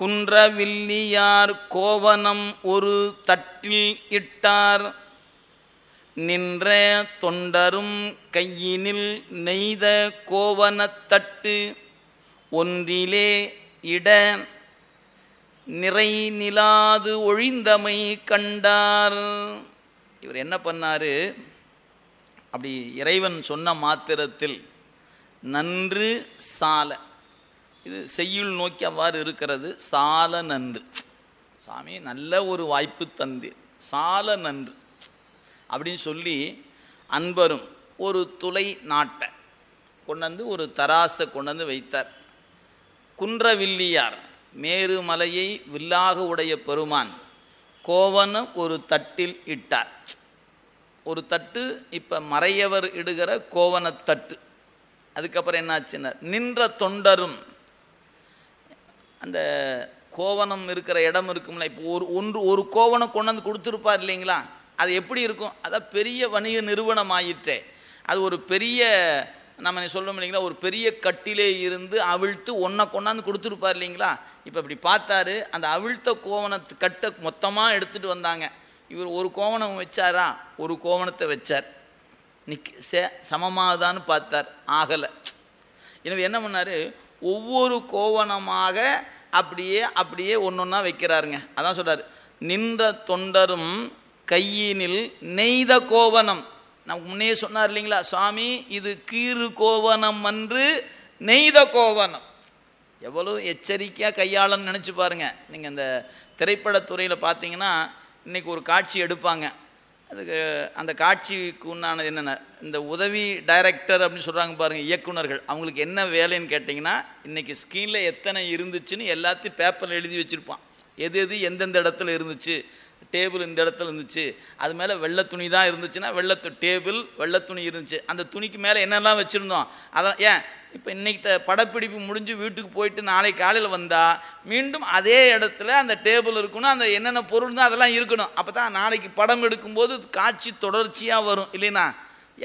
குன்றவில்லியார் கோவனம் ஒரு தட்டில் இட்டார் நின்ற தொண்டரும் கையினில் நெய்த கோவனத்தட்டு ஒன்றிலே இட நிறை நிலாது ஒழிந்தமை கண்டார் இவர் என்ன பண்ணார் அப்படி இறைவன் சொன்ன மாத்திரத்தில் நன்று சால இது செய்யுள் நோக்கி அவ்வாறு இருக்கிறது சால நன்று சாமி நல்ல ஒரு வாய்ப்பு தந்து சால நன்று அப்படின்னு சொல்லி அன்பரும் ஒரு துளை நாட்டை கொண்டு வந்து ஒரு தராசை கொண்டு வந்து வைத்தார் குன்றவில்லியார் மேருமலையை வில்லாக உடைய பெருமான் கோவனம் ஒரு தட்டில் இட்டார் ஒரு தட்டு இப்போ மறையவர் இடுகிற கோவன தட்டு அதுக்கப்புறம் என்னாச்சுன்னா நின்ற தொண்டரும் அந்த கோவனம் இருக்கிற இடம் இருக்கும்ல இப்போ ஒரு ஒன்று ஒரு கோவனம் கொண்டாந்து கொடுத்துருப்பார் இல்லைங்களா அது எப்படி இருக்கும் அதான் பெரிய வணிக நிறுவனம் ஆயிற்றே அது ஒரு பெரிய நம்ம சொல்லணும் இல்லைங்களா ஒரு பெரிய கட்டிலே இருந்து அவிழ்த்து ஒன்றை கொண்டாந்து கொடுத்துருப்பார் இல்லைங்களா இப்போ இப்படி பார்த்தாரு அந்த அவிழ்த்த கோவணத்து கட்டை மொத்தமாக எடுத்துகிட்டு வந்தாங்க இவர் ஒரு கோவணம் வச்சாரா ஒரு கோவணத்தை வச்சார் நிக் சே சமமாகதான்னு பார்த்தார் ஆகலை எனவே என்ன பண்ணார் ஒவ்வொரு கோவணமாக அப்படியே அப்படியே ஒன்று ஒன்றா வைக்கிறாருங்க அதான் சொல்கிறார் நின்ற தொண்டரும் கையினில் நெய்த கோவணம் நமக்கு முன்னே சொன்னார் இல்லைங்களா சுவாமி இது கீறு கோவனம் அன்று நெய்த கோவனம் எவ்வளோ எச்சரிக்கையாக கையாளன்னு நினச்சி பாருங்கள் நீங்கள் இந்த திரைப்படத்துறையில் பார்த்தீங்கன்னா இன்றைக்கி ஒரு காட்சி எடுப்பாங்க அதுக்கு அந்த காட்சிக்கு உண்டானது என்னென்ன இந்த உதவி டைரக்டர் அப்படின்னு சொல்கிறாங்க பாருங்கள் இயக்குநர்கள் அவங்களுக்கு என்ன வேலைன்னு கேட்டிங்கன்னா இன்றைக்கி ஸ்க்ரீனில் எத்தனை இருந்துச்சுன்னு எல்லாத்தையும் பேப்பரில் எழுதி வச்சுருப்பான் எது எது எந்தெந்த இடத்துல இருந்துச்சு டேபிள் இந்த இடத்துல இருந்துச்சு அது மேலே வெள்ளை துணி தான் இருந்துச்சுன்னா வெள்ளை டேபிள் வெள்ளை துணி இருந்துச்சு அந்த துணிக்கு மேலே என்னெல்லாம் வச்சுருந்தோம் அதான் ஏன் இப்போ இன்றைக்கி த படப்பிடிப்பு முடிஞ்சு வீட்டுக்கு போயிட்டு நாளை காலையில் வந்தால் மீண்டும் அதே இடத்துல அந்த டேபிள் இருக்கணும் அந்த என்னென்ன பொருள் தான் அதெல்லாம் இருக்கணும் அப்போ தான் நாளைக்கு படம் எடுக்கும்போது காட்சி தொடர்ச்சியாக வரும் இல்லைனா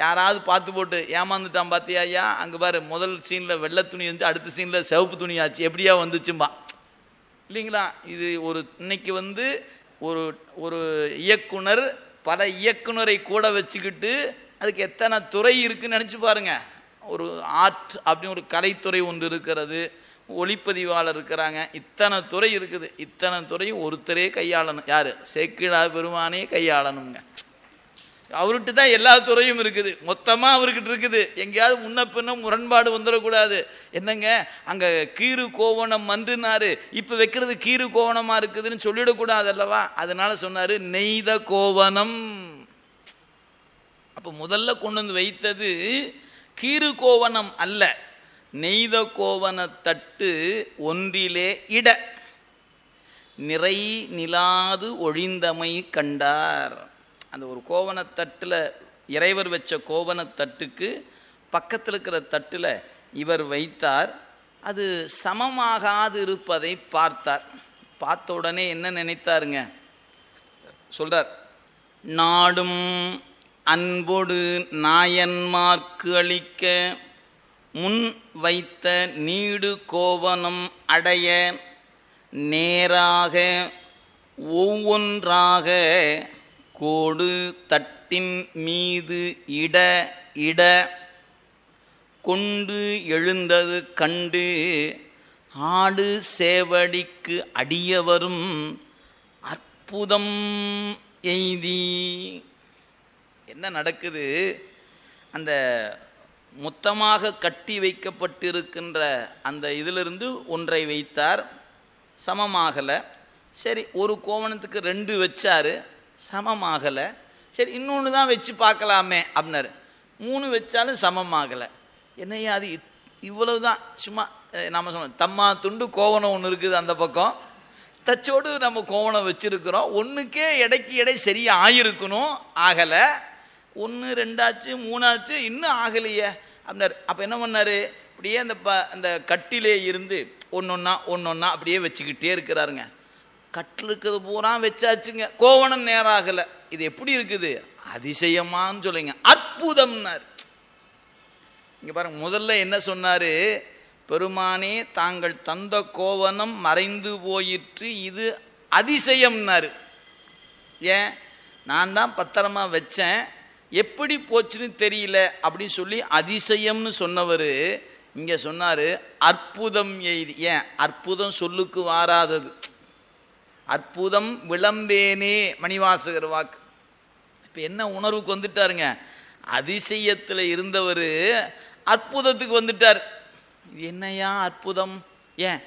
யாராவது பார்த்து போட்டு ஏமாந்துட்டான் பார்த்தியா ஐயா அங்கே பாரு முதல் சீனில் வெள்ளை துணி வந்து அடுத்த சீனில் சிவப்பு துணி ஆச்சு எப்படியா வந்துச்சும்பா இல்லைங்களா இது ஒரு இன்னைக்கு வந்து ஒரு ஒரு இயக்குனர் பல இயக்குனரை கூட வச்சுக்கிட்டு அதுக்கு எத்தனை துறை இருக்குதுன்னு நினச்சி பாருங்கள் ஒரு ஆர்ட் அப்படின்னு ஒரு கலைத்துறை ஒன்று இருக்கிறது ஒளிப்பதிவாளர் இருக்கிறாங்க இத்தனை துறை இருக்குது இத்தனை துறையும் ஒருத்தரே கையாளணும் யார் சேக்கிழா பெருமானே கையாளணுங்க அவர்கிட்ட தான் எல்லா துறையும் இருக்குது மொத்தமாக அவர்கிட்ட இருக்குது எங்கேயாவது முன்ன பின்ன முரண்பாடு வந்துடக்கூடாது என்னங்க அங்கே கீறு கோவணம் மன்றுனாரு இப்போ வைக்கிறது கீறு கோவணமாக இருக்குதுன்னு சொல்லிடக்கூடாது அல்லவா அதனால சொன்னார் நெய்த கோவணம் அப்போ முதல்ல கொண்டு வந்து வைத்தது கீறு கோவணம் அல்ல நெய்த கோவன தட்டு ஒன்றிலே இட நிறை நிலாது ஒழிந்தமை கண்டார் அந்த ஒரு கோவணத்தட்டில் இறைவர் வச்ச கோவணத்தட்டுக்கு பக்கத்தில் இருக்கிற தட்டில் இவர் வைத்தார் அது சமமாகாது இருப்பதை பார்த்தார் பார்த்த உடனே என்ன நினைத்தாருங்க சொல்கிறார் நாடும் அன்போடு நாயன்மார்க்கு அளிக்க முன் வைத்த நீடு கோவனம் அடைய நேராக ஒவ்வொன்றாக கோடு தட்டின் மீது இட இட கொண்டு எழுந்தது கண்டு ஆடு சேவடிக்கு அடியவரும் அற்புதம் எய்தி என்ன நடக்குது அந்த மொத்தமாக கட்டி வைக்கப்பட்டிருக்கின்ற அந்த இதிலிருந்து ஒன்றை வைத்தார் சமமாகலை சரி ஒரு கோவணத்துக்கு ரெண்டு வச்சார் சமமாகலை சரி இன்னொன்று தான் வச்சு பார்க்கலாமே அப்படின்னாரு மூணு வச்சாலும் சமமாகலை என்னையா அது இவ்வளவு தான் சும்மா நம்ம சொன்னோம் தம்மா துண்டு கோவணம் ஒன்று இருக்குது அந்த பக்கம் தச்சோடு நம்ம கோவணம் வச்சுருக்கிறோம் ஒன்றுக்கே இடைக்கு இடை சரியாக ஆயிருக்கணும் ஆகலை ஒன்று ரெண்டாச்சு மூணாச்சு இன்னும் ஆகலையே அப்படின்னாரு அப்போ என்ன பண்ணார் இப்படியே அந்த ப அந்த கட்டிலே இருந்து ஒன்று ஒன்றா ஒன்று ஒன்றா அப்படியே வச்சுக்கிட்டே இருக்கிறாருங்க கட்டில் இருக்கிறது பூரா வச்சாச்சுங்க கோவணம் நேராகல இது எப்படி இருக்குது அதிசயமான்னு சொல்லுங்க அற்புதம்னார் இங்கே பாருங்க முதல்ல என்ன சொன்னார் பெருமானே தாங்கள் தந்த கோவனம் மறைந்து போயிற்று இது அதிசயம்னாரு ஏன் நான் தான் பத்திரமா வச்சேன் எப்படி போச்சுன்னு தெரியல அப்படின்னு சொல்லி அதிசயம்னு சொன்னவர் இங்கே சொன்னார் அற்புதம் எய்தி ஏன் அற்புதம் சொல்லுக்கு வாராதது அற்புதம் விளம்பேனே மணிவாசகர் வாக்கு இப்போ என்ன உணர்வுக்கு வந்துட்டாருங்க அதிசயத்தில் இருந்தவர் அற்புதத்துக்கு வந்துட்டார் என்னையா அற்புதம் ஏன்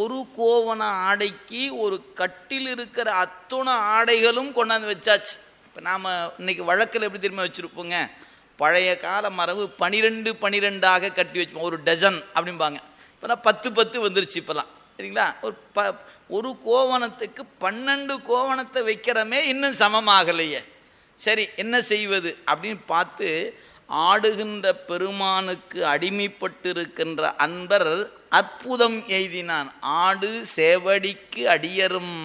ஒரு கோவண ஆடைக்கு ஒரு கட்டில் இருக்கிற அத்துணை ஆடைகளும் கொண்டாந்து வச்சாச்சு இப்போ நாம் இன்னைக்கு வழக்கில் எப்படி திரும்ப வச்சுருப்போங்க பழைய கால மரபு பனிரெண்டு பனிரெண்டாக கட்டி வச்சுப்போம் ஒரு டஜன் அப்படிம்பாங்க இப்போலாம் பத்து பத்து வந்துருச்சு இப்போலாம் சரிங்களா ஒரு ப ஒரு கோவணத்துக்கு பன்னெண்டு கோவணத்தை வைக்கிறமே இன்னும் சமமாகலையே சரி என்ன செய்வது அப்படின்னு பார்த்து ஆடுகின்ற பெருமானுக்கு அடிமைப்பட்டிருக்கின்ற அன்பர் அற்புதம் எய்தினான் ஆடு சேவடிக்கு அடியரும்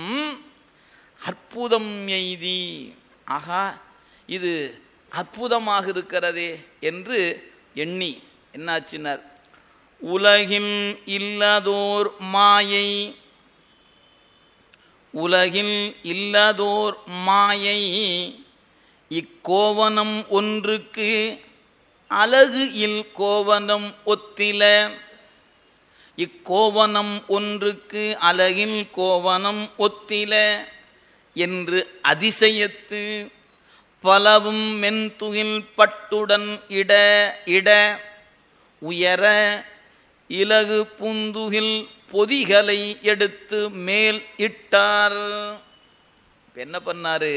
அற்புதம் எய்தி ஆகா இது அற்புதமாக இருக்கிறதே என்று எண்ணி என்னாச்சினார் உலகிம் இல்லதோர் மாயை உலகில் இல்லதோர் மாயை இக்கோவனம் ஒன்றுக்கு அழகு இல் கோவனம் ஒத்தில இக்கோவனம் ஒன்றுக்கு அழகில் கோவனம் ஒத்தில என்று அதிசயத்து பலவும் மென்துகில் பட்டுடன் இட இட உயர இலகு புந்துகில் பொதிகளை எடுத்து மேல் இட்டார் என்ன பண்ணார்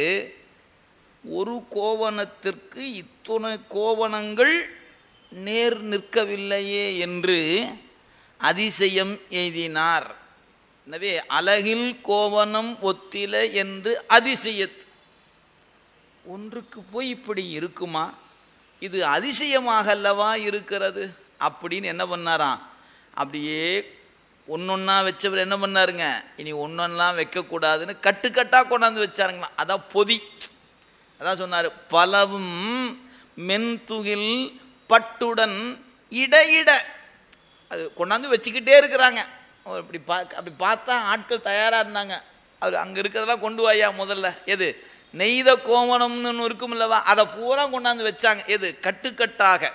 ஒரு கோவணத்திற்கு இத்தனை கோவணங்கள் நேர் நிற்கவில்லையே என்று அதிசயம் எய்தினார் எனவே அழகில் கோவனம் ஒத்தில என்று அதிசயத் ஒன்றுக்கு போய் இப்படி இருக்குமா இது அதிசயமாக அல்லவா இருக்கிறது அப்படின்னு என்ன பண்ணாராம் அப்படியே ஒன்றொன்னா வச்சவர் என்ன பண்ணாருங்க இனி ஒன்றொன்னெலாம் வைக்கக்கூடாதுன்னு கட்டுக்கட்டாக கொண்டாந்து வச்சாருங்களாம் அதான் பொதி அதான் சொன்னார் பலவும் மென்துகில் பட்டுடன் இடையிட அது கொண்டாந்து வச்சுக்கிட்டே இருக்கிறாங்க அவர் இப்படி பா அப்படி பார்த்தா ஆட்கள் தயாராக இருந்தாங்க அவர் அங்கே இருக்கிறதெல்லாம் கொண்டு வாயா முதல்ல எது நெய்த கோமணம்னு இருக்கும் இல்லவா அதை பூரா கொண்டாந்து வச்சாங்க எது கட்டுக்கட்டாக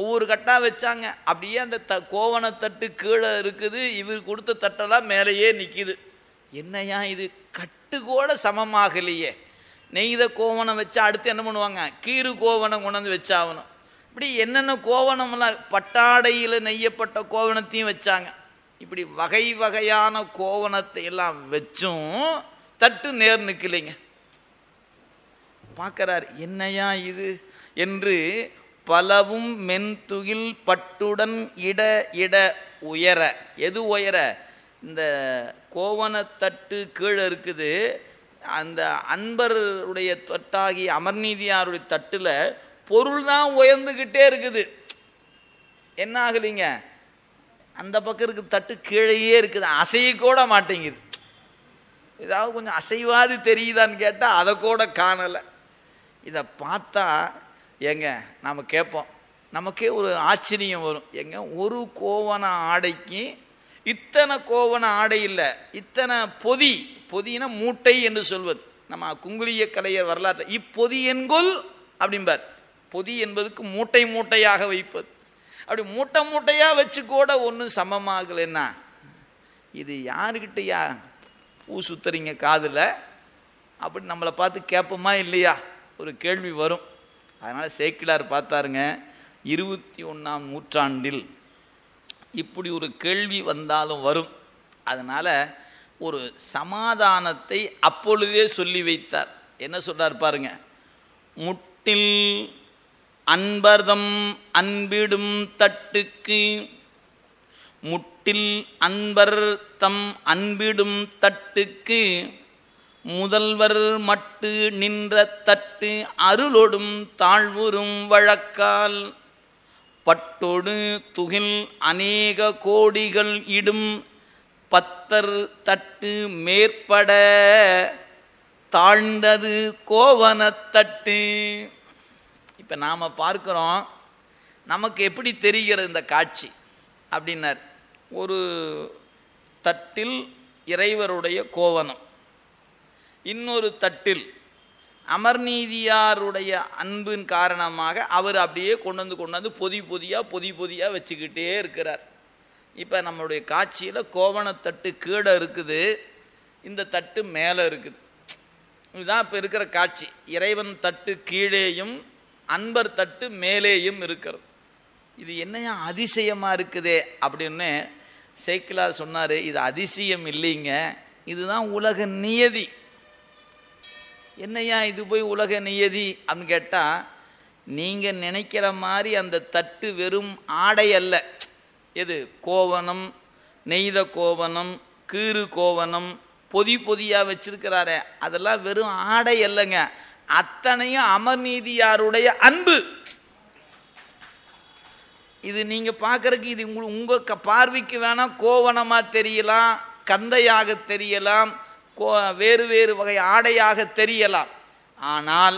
ஒவ்வொரு கட்டாக வச்சாங்க அப்படியே அந்த த கோவணத்தட்டு கீழே இருக்குது இவர் கொடுத்த தட்டெல்லாம் மேலேயே நிற்கிது என்னையா இது கட்டு கூட சமமாகலையே நெய்த கோவணம் வச்சா அடுத்து என்ன பண்ணுவாங்க கீறு கோவணம் கொண்டாந்து வச்சாகணும் இப்படி என்னென்ன கோவணம்லாம் பட்டாடையில் நெய்யப்பட்ட கோவணத்தையும் வச்சாங்க இப்படி வகை வகையான கோவணத்தை எல்லாம் வச்சும் தட்டு நேர் நிற்கலைங்க பார்க்குறார் என்னையா இது என்று பலவும் மென்துகில் பட்டுடன் இட இட உயர எது உயர இந்த கோவணத்தட்டு கீழே இருக்குது அந்த அன்பருடைய தொட்டாகி அமர்நீதியாருடைய தட்டில் பொருள் தான் உயர்ந்துக்கிட்டே இருக்குது என்ன ஆகலைங்க அந்த பக்கம் இருக்க தட்டு கீழேயே இருக்குது அசையக்கூட மாட்டேங்குது ஏதாவது கொஞ்சம் அசைவாது தெரியுதான்னு கேட்டால் அதை கூட காணலை இதை பார்த்தா ஏங்க நாம் கேட்போம் நமக்கே ஒரு ஆச்சரியம் வரும் எங்க ஒரு கோவண ஆடைக்கு இத்தனை கோவண ஆடை இல்லை இத்தனை பொதி பொதினா மூட்டை என்று சொல்வது நம்ம குங்குலிய கலைய வரலாற்று இப்பொதி என்கொல் அப்படிம்பார் பொதி என்பதுக்கு மூட்டை மூட்டையாக வைப்பது அப்படி மூட்டை மூட்டையாக வச்சு கூட ஒன்றும் சமமாகலன்னா இது யாருக்கிட்டையா பூ சுத்துறீங்க காதில் அப்படி நம்மளை பார்த்து கேட்போமா இல்லையா ஒரு கேள்வி வரும் அதனால் சேக்கிலார் பார்த்தாருங்க இருபத்தி ஒன்றாம் நூற்றாண்டில் இப்படி ஒரு கேள்வி வந்தாலும் வரும் அதனால் ஒரு சமாதானத்தை அப்பொழுதே சொல்லி வைத்தார் என்ன சொல்கிறார் பாருங்க முட்டில் அன்பர்தம் அன்பிடும் தட்டுக்கு முட்டில் அன்பர்தம் அன்பிடும் தட்டுக்கு முதல்வர் மட்டு நின்ற தட்டு அருளொடும் தாழ்வுறும் வழக்கால் பட்டொடு துகில் அநேக கோடிகள் இடும் பத்தர் தட்டு மேற்பட தாழ்ந்தது கோவனத்தட்டு இப்போ நாம் பார்க்குறோம் நமக்கு எப்படி தெரிகிறது இந்த காட்சி அப்படின்னார் ஒரு தட்டில் இறைவருடைய கோவனம் இன்னொரு தட்டில் அமர்நீதியாருடைய அன்பின் காரணமாக அவர் அப்படியே கொண்டு வந்து கொண்டு வந்து பொதி பொதியாக பொதி பொதியாக வச்சுக்கிட்டே இருக்கிறார் இப்போ நம்மளுடைய காட்சியில் கோவணத்தட்டு கீழே இருக்குது இந்த தட்டு மேலே இருக்குது இதுதான் இப்போ இருக்கிற காட்சி இறைவன் தட்டு கீழேயும் அன்பர் தட்டு மேலேயும் இருக்கிறது இது என்னையா அதிசயமாக இருக்குதே அப்படின்னு சைக்கிளார் சொன்னார் இது அதிசயம் இல்லைங்க இதுதான் உலக நியதி என்னையா இது போய் உலக நியதி அப்படின்னு கேட்டால் நீங்கள் நினைக்கிற மாதிரி அந்த தட்டு வெறும் ஆடை அல்ல எது கோவனம் நெய்த கோவனம் கீறு கோவனம் பொதி பொதியாக வச்சிருக்கிறாரே அதெல்லாம் வெறும் ஆடை இல்லைங்க அத்தனையும் அமர்நீதியாருடைய அன்பு இது நீங்கள் பார்க்குறக்கு இது உங்கள் பார்வைக்கு வேணால் கோவனமாக தெரியலாம் கந்தையாக தெரியலாம் வேறு வேறு வகை ஆடையாக தெரியலாம் ஆனால்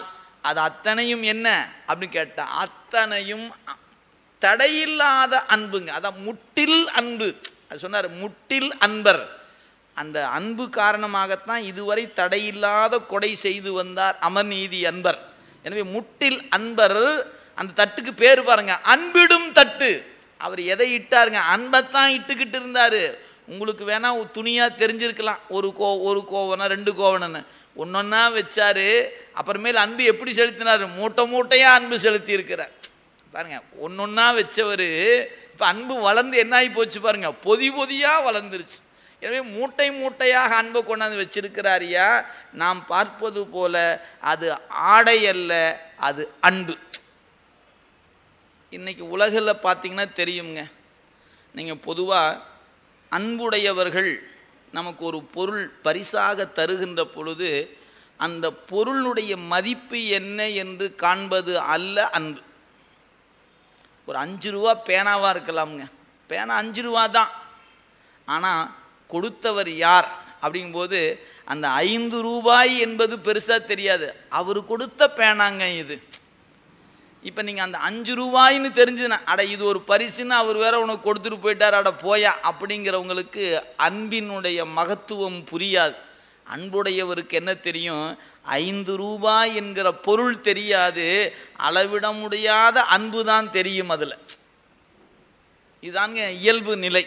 அது அத்தனையும் என்ன அப்படின்னு கேட்டால் அத்தனையும் தடையில்லாத அன்புங்க அதான் முட்டில் அன்பு அது சொன்னார் முட்டில் அன்பர் அந்த அன்பு காரணமாகத்தான் இதுவரை தடையில்லாத கொடை செய்து வந்தார் அமர்நீதி அன்பர் எனவே முட்டில் அன்பர் அந்த தட்டுக்கு பேர் பாருங்க அன்பிடும் தட்டு அவர் எதை இட்டாருங்க அன்பைத்தான் இட்டுக்கிட்டு இருந்தார் உங்களுக்கு வேணால் துணியாக தெரிஞ்சிருக்கலாம் ஒரு கோ ஒரு கோவனை ரெண்டு கோவனன்னு ஒன்றொன்னா வச்சார் அப்புறமேல் அன்பு எப்படி செலுத்தினார் மூட்டை மூட்டையாக அன்பு செலுத்தி இருக்கிறார் பாருங்கள் ஒன்றொன்னா வச்சவர் இப்போ அன்பு வளர்ந்து என்ன போச்சு பாருங்கள் பொதி பொதியாக வளர்ந்துருச்சு எனவே மூட்டை மூட்டையாக அன்பு கொண்டாந்து வச்சிருக்கிறாரியா நாம் பார்ப்பது போல அது ஆடை அல்ல அது அன்பு இன்றைக்கி உலகில் பார்த்தீங்கன்னா தெரியுங்க நீங்கள் பொதுவாக அன்புடையவர்கள் நமக்கு ஒரு பொருள் பரிசாக தருகின்ற பொழுது அந்த பொருளுடைய மதிப்பு என்ன என்று காண்பது அல்ல அன்பு ஒரு அஞ்சு ரூபா பேனாவாக இருக்கலாம்ங்க பேனா அஞ்சு ரூபா தான் ஆனால் கொடுத்தவர் யார் அப்படிங்கும்போது அந்த ஐந்து ரூபாய் என்பது பெருசாக தெரியாது அவர் கொடுத்த பேனாங்க இது இப்போ நீங்கள் அந்த அஞ்சு ரூபாயின்னு தெரிஞ்சுனா அட இது ஒரு பரிசுன்னு அவர் வேற உனக்கு கொடுத்துட்டு போயிட்டார் அட போயா அப்படிங்கிறவங்களுக்கு அன்பினுடைய மகத்துவம் புரியாது அன்புடையவருக்கு என்ன தெரியும் ஐந்து ரூபாய் என்கிற பொருள் தெரியாது அளவிட முடியாத அன்பு தான் தெரியும் அதில் இதுதாங்க இயல்பு நிலை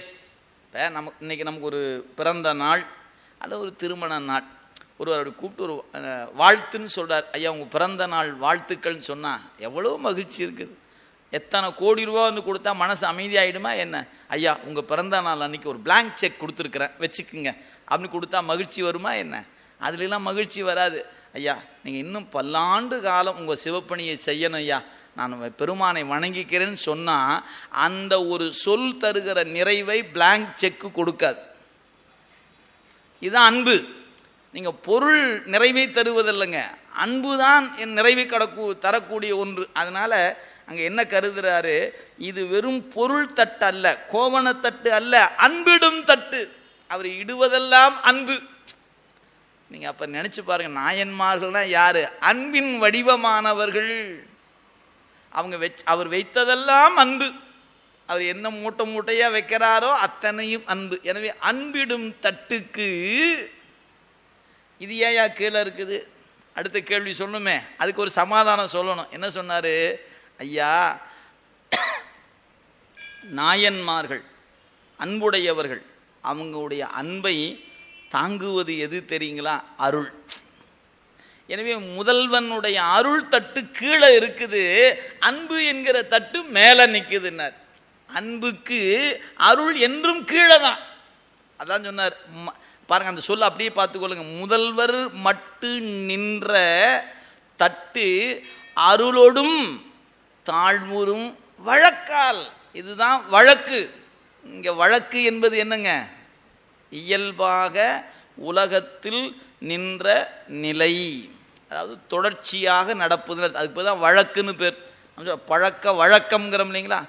இப்போ நமக்கு இன்றைக்கி நமக்கு ஒரு பிறந்த நாள் அல்ல ஒரு திருமண நாள் ஒருவர் அப்படி கூப்பிட்டு ஒரு வாழ்த்துன்னு சொல்கிறார் ஐயா உங்கள் பிறந்த நாள் வாழ்த்துக்கள்னு சொன்னால் எவ்வளோ மகிழ்ச்சி இருக்குது எத்தனை கோடி ரூபா வந்து கொடுத்தா மனசு அமைதியாகிடுமா என்ன ஐயா உங்கள் பிறந்த நாள் அன்றைக்கி ஒரு பிளாங்க் செக் கொடுத்துருக்குறேன் வச்சுக்குங்க அப்படின்னு கொடுத்தா மகிழ்ச்சி வருமா என்ன அதுலலாம் மகிழ்ச்சி வராது ஐயா நீங்கள் இன்னும் பல்லாண்டு காலம் உங்கள் சிவப்பணியை செய்யணும் ஐயா நான் பெருமானை வணங்கிக்கிறேன்னு சொன்னால் அந்த ஒரு சொல் தருகிற நிறைவை பிளாங்க் செக்கு கொடுக்காது இதுதான் அன்பு நீங்கள் பொருள் நிறைவை தருவதில்லைங்க அன்பு தான் என் நிறைவை கடக்கூ தரக்கூடிய ஒன்று அதனால் அங்கே என்ன கருதுறாரு இது வெறும் பொருள் தட்டு அல்ல கோவணத்தட்டு அல்ல அன்பிடும் தட்டு அவர் இடுவதெல்லாம் அன்பு நீங்கள் அப்போ நினச்சி பாருங்கள் நாயன்மார்கள்னால் யார் அன்பின் வடிவமானவர்கள் அவங்க வை அவர் வைத்ததெல்லாம் அன்பு அவர் என்ன மூட்டை மூட்டையாக வைக்கிறாரோ அத்தனையும் அன்பு எனவே அன்பிடும் தட்டுக்கு இது ஏயா கீழே இருக்குது அடுத்த கேள்வி சொல்லணுமே அதுக்கு ஒரு சமாதானம் சொல்லணும் என்ன சொன்னார் ஐயா நாயன்மார்கள் அன்புடையவர்கள் அவங்களுடைய அன்பை தாங்குவது எது தெரியுங்களா அருள் எனவே முதல்வனுடைய அருள் தட்டு கீழே இருக்குது அன்பு என்கிற தட்டு மேலே நிற்குதுன்னார் அன்புக்கு அருள் என்றும் கீழே தான் அதான் சொன்னார் பாருங்கள் அந்த சொல் அப்படியே பார்த்துக்கொள்ளுங்க முதல்வர் மட்டு நின்ற தட்டு அருளோடும் தாழ்வூரும் வழக்கால் இதுதான் வழக்கு இங்கே வழக்கு என்பது என்னங்க இயல்பாக உலகத்தில் நின்ற நிலை அதாவது தொடர்ச்சியாக நடப்புது அதுக்கு தான் வழக்குன்னு பேர் பழக்க வழக்கம்ங்கிறோம் இல்லைங்களா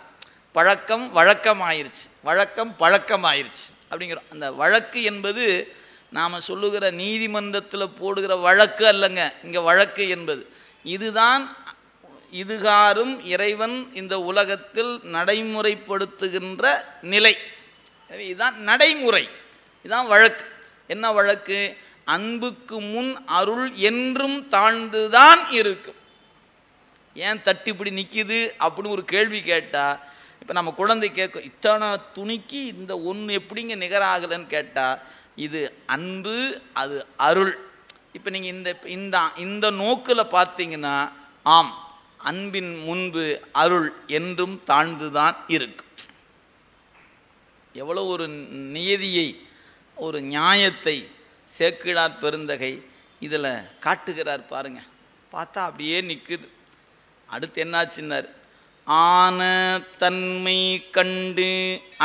பழக்கம் வழக்கம் ஆயிடுச்சு வழக்கம் பழக்கம் ஆயிடுச்சு அப்படிங்கிறோம் அந்த வழக்கு என்பது நாம் சொல்லுகிற நீதிமன்றத்தில் போடுகிற வழக்கு அல்லங்க இங்கே வழக்கு என்பது இதுதான் இதுகாரும் இறைவன் இந்த உலகத்தில் நடைமுறைப்படுத்துகின்ற நிலை இதுதான் நடைமுறை இதுதான் வழக்கு என்ன வழக்கு அன்புக்கு முன் அருள் என்றும் தாழ்ந்துதான் இருக்கும் ஏன் தட்டிப்படி இப்படி நிற்கிது அப்படின்னு ஒரு கேள்வி கேட்டால் இப்போ நம்ம குழந்தை கேட்கும் இத்தனை துணிக்கு இந்த ஒன்று எப்படிங்க நிகராகலன்னு கேட்டால் இது அன்பு அது அருள் இப்போ நீங்கள் இந்த இந்த இந்த நோக்கில் பார்த்தீங்கன்னா ஆம் அன்பின் முன்பு அருள் என்றும் தாழ்ந்துதான் இருக்கு எவ்வளோ ஒரு நியதியை ஒரு நியாயத்தை சேக்கிழார் பெருந்தகை இதில் காட்டுகிறார் பாருங்க பார்த்தா அப்படியே நிற்குது அடுத்து என்னாச்சுன்னார் ஆன தன்மை கண்டு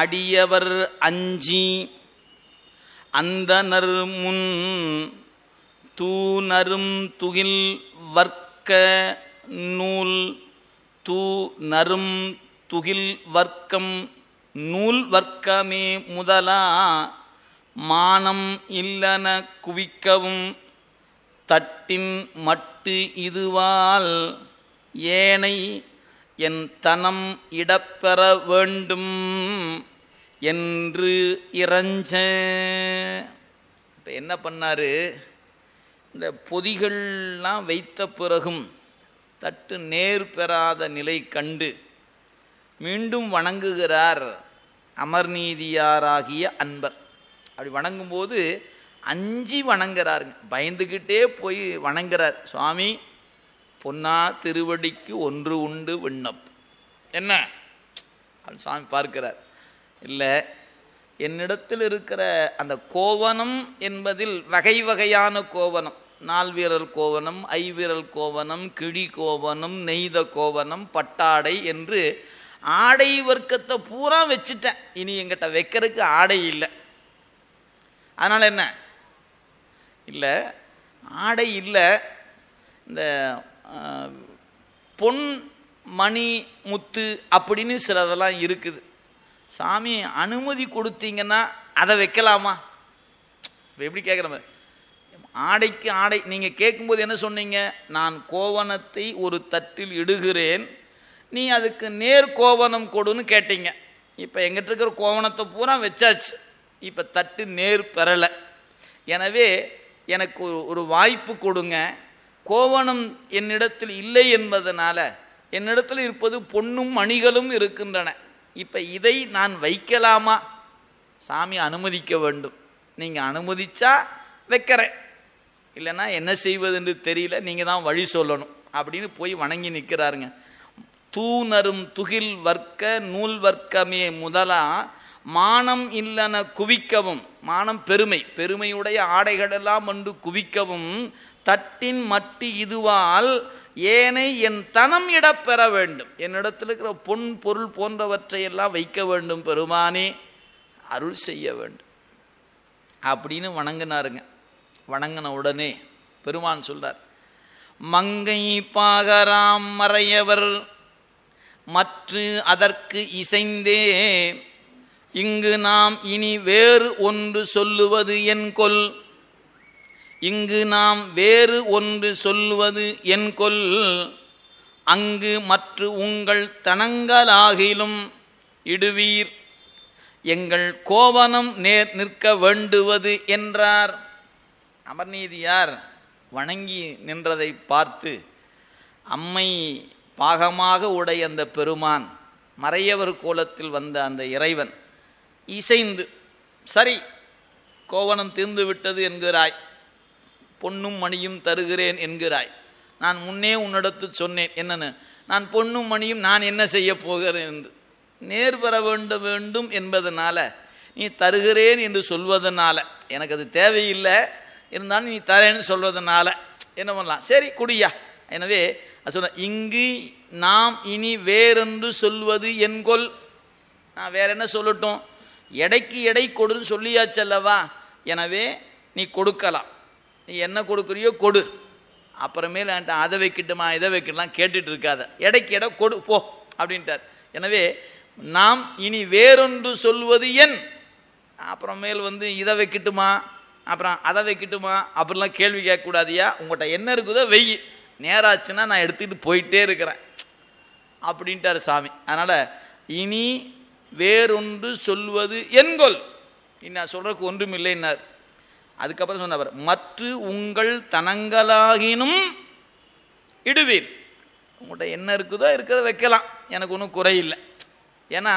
அடியவர் அஞ்சி அந்த முன் தூணரும் துகில் வர்க்க நூல் தூ நரும் துகில் வர்க்கம் நூல் வர்க்கமே முதலா மானம் இல்லன குவிக்கவும் தட்டின் மட்டு இதுவால் ஏனை என் தனம் இடப்பெற வேண்டும் என்று இறஞ்ச இப்போ என்ன பண்ணார் இந்த பொதிகள்லாம் வைத்த பிறகும் தட்டு நேர் பெறாத நிலை கண்டு மீண்டும் வணங்குகிறார் அமர்நீதியாராகிய அன்பர் அப்படி வணங்கும்போது அஞ்சி வணங்குறாருங்க பயந்துக்கிட்டே போய் வணங்குறார் சுவாமி பொன்னா திருவடிக்கு ஒன்று உண்டு விண்ணப் என்ன சாமி பார்க்கிறார் இல்லை என்னிடத்தில் இருக்கிற அந்த கோவனம் என்பதில் வகை வகையான கோவனம் நால்வீரல் கோவனம் ஐவீரல் கோவனம் கிழி கோவனம் நெய்த கோவனம் பட்டாடை என்று ஆடை வர்க்கத்தை பூரா வச்சுட்டேன் இனி எங்கிட்ட வைக்கிறதுக்கு ஆடை இல்லை அதனால் என்ன இல்லை ஆடை இல்லை இந்த பொன் மணி முத்து அப்படின்னு சிலதெல்லாம் இருக்குது சாமி அனுமதி கொடுத்தீங்கன்னா அதை வைக்கலாமா இப்போ எப்படி கேட்குற மாதிரி ஆடைக்கு ஆடை நீங்கள் கேட்கும்போது என்ன சொன்னீங்க நான் கோவணத்தை ஒரு தட்டில் இடுகிறேன் நீ அதுக்கு நேர் கோவணம் கொடுன்னு கேட்டீங்க இப்போ எங்கிட்ட இருக்கிற கோவணத்தை பூரா வச்சாச்சு இப்போ தட்டு நேர் பெறலை எனவே எனக்கு ஒரு வாய்ப்பு கொடுங்க கோவணம் என்னிடத்தில் இல்லை என்பதனால என்னிடத்தில் இருப்பது பொன்னும் மணிகளும் இருக்கின்றன இப்போ இதை நான் வைக்கலாமா சாமி அனுமதிக்க வேண்டும் நீங்கள் அனுமதிச்சா வைக்கிறேன் இல்லைன்னா என்ன செய்வதுன்னு தெரியல நீங்கள் தான் வழி சொல்லணும் அப்படின்னு போய் வணங்கி நிற்கிறாருங்க தூணரும் துகில் வர்க்க நூல் வர்க்கமே முதலா மானம் இல்லன குவிக்கவும் மானம் பெருமை பெருமையுடைய ஆடைகளெல்லாம் வந்து குவிக்கவும் தட்டின் மட்டு இதுவால் ஏனை என் தனம் இடப்பெற வேண்டும் என்னிடத்தில் இருக்கிற பொன் பொருள் போன்றவற்றையெல்லாம் வைக்க வேண்டும் பெருமானே அருள் செய்ய வேண்டும் அப்படின்னு வணங்கினாருங்க வணங்கின உடனே பெருமான் சொல்றார் மங்கை பாகராம் மறையவர் மற்று அதற்கு இசைந்தே இங்கு நாம் இனி வேறு ஒன்று சொல்லுவது என் கொல் இங்கு நாம் வேறு ஒன்று சொல்வது என் கொல் அங்கு மற்ற உங்கள் தனங்களாகிலும் இடுவீர் எங்கள் கோவனம் நேர் நிற்க வேண்டுவது என்றார் அமர்நீதியார் வணங்கி நின்றதை பார்த்து அம்மை பாகமாக உடைய அந்த பெருமான் மறையவர் கோலத்தில் வந்த அந்த இறைவன் இசைந்து சரி கோவனம் தீர்ந்து விட்டது என்கிறாய் பொன்னும் மணியும் தருகிறேன் என்கிறாய் நான் முன்னே உன்னிடத்து சொன்னேன் என்னென்னு நான் பொன்னும் மணியும் நான் என்ன செய்ய போகிறேன் என்று நேர் பெற வேண்ட வேண்டும் என்பதனால நீ தருகிறேன் என்று சொல்வதனால எனக்கு அது தேவையில்லை இருந்தாலும் நீ தரேன்னு சொல்வதனால என்ன பண்ணலாம் சரி குடியா எனவே அது சொன்ன இங்கு நாம் இனி வேறென்று சொல்வது என்கொல் நான் வேற என்ன சொல்லட்டும் எடைக்கு எடை கொடுன்னு சொல்லியாச்சல்லவா எனவே நீ கொடுக்கலாம் நீ என்ன கொடுக்குறியோ கொடு அப்புறமேல அதை வைக்கட்டுமா இதை வைக்கலாம் கேட்டுட்டு இருக்காத எடைக்கு எடை கொடு போ அப்படின்ட்டார் எனவே நாம் இனி வேறொன்று சொல்வது என் அப்புறமேல் வந்து இதை வைக்கட்டுமா அப்புறம் அதை வைக்கட்டுமா அப்படிலாம் கேள்வி கேட்கக்கூடாதியா உங்கள்கிட்ட என்ன இருக்குதோ வெய் நேராச்சுன்னா நான் எடுத்துக்கிட்டு போயிட்டே இருக்கிறேன் அப்படின்ட்டார் சாமி அதனால் இனி வேறொன்று சொல்வது என்கொல் இனி சொல்கிறதுக்கு ஒன்றும் இல்லைன்னார் அதுக்கப்புறம் சொன்னவர் மற்ற உங்கள் தனங்களாகினும் இடுவீர் உங்கள்கிட்ட என்ன இருக்குதோ இருக்கிறத வைக்கலாம் எனக்கு ஒன்றும் குறையில்லை ஏன்னா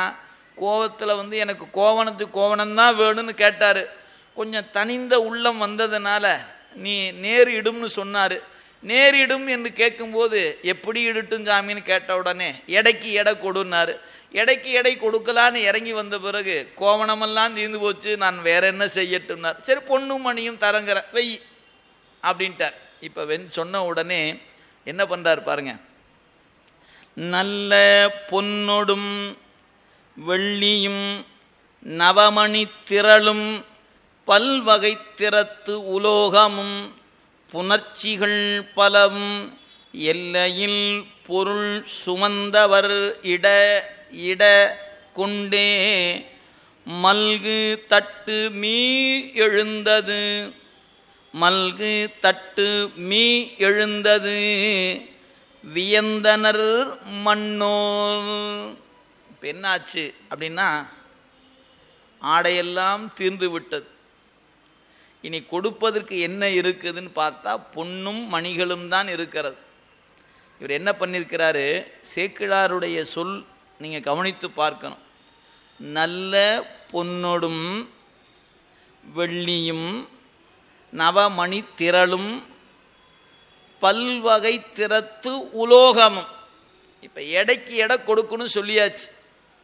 கோவத்தில் வந்து எனக்கு கோவணத்துக்கு கோவணம்தான் வேணும்னு கேட்டார் கொஞ்சம் தனிந்த உள்ளம் வந்ததுனால நீ நேர் இடும்னு சொன்னார் நேரிடும் என்று கேட்கும்போது எப்படி இடுட்டும் சாமின்னு கேட்ட உடனே எடைக்கு எடை கொடுன்னாரு எடைக்கு எடை கொடுக்கலான்னு இறங்கி வந்த பிறகு கோவணமெல்லாம் தீர்ந்து போச்சு நான் வேற என்ன செய்யட்டும்னார் சரி பொண்ணும் மணியும் தரங்கிற வெய் அப்படின்ட்டார் இப்போ வெண் சொன்ன உடனே என்ன பண்ணுறாரு பாருங்க நல்ல பொன்னொடும் வெள்ளியும் நவமணி திரளும் பல்வகை திறத்து உலோகமும் புணர்ச்சிகள் பலம் எல்லையில் பொருள் சுமந்தவர் இட இட கொண்டே மல்கு தட்டு மீ எழுந்தது மல்கு தட்டு மீ எழுந்தது வியந்தனர் மண்ணோர் பெண்ணாச்சு அப்படின்னா ஆடையெல்லாம் தீர்ந்து விட்டது இனி கொடுப்பதற்கு என்ன இருக்குதுன்னு பார்த்தா பொன்னும் மணிகளும் தான் இருக்கிறது இவர் என்ன பண்ணியிருக்கிறாரு சேக்கிழாருடைய சொல் நீங்கள் கவனித்து பார்க்கணும் நல்ல பொன்னொடும் வெள்ளியும் நவமணி திரளும் பல்வகை திறத்து உலோகமும் இப்போ எடைக்கு எடை கொடுக்கணும் சொல்லியாச்சு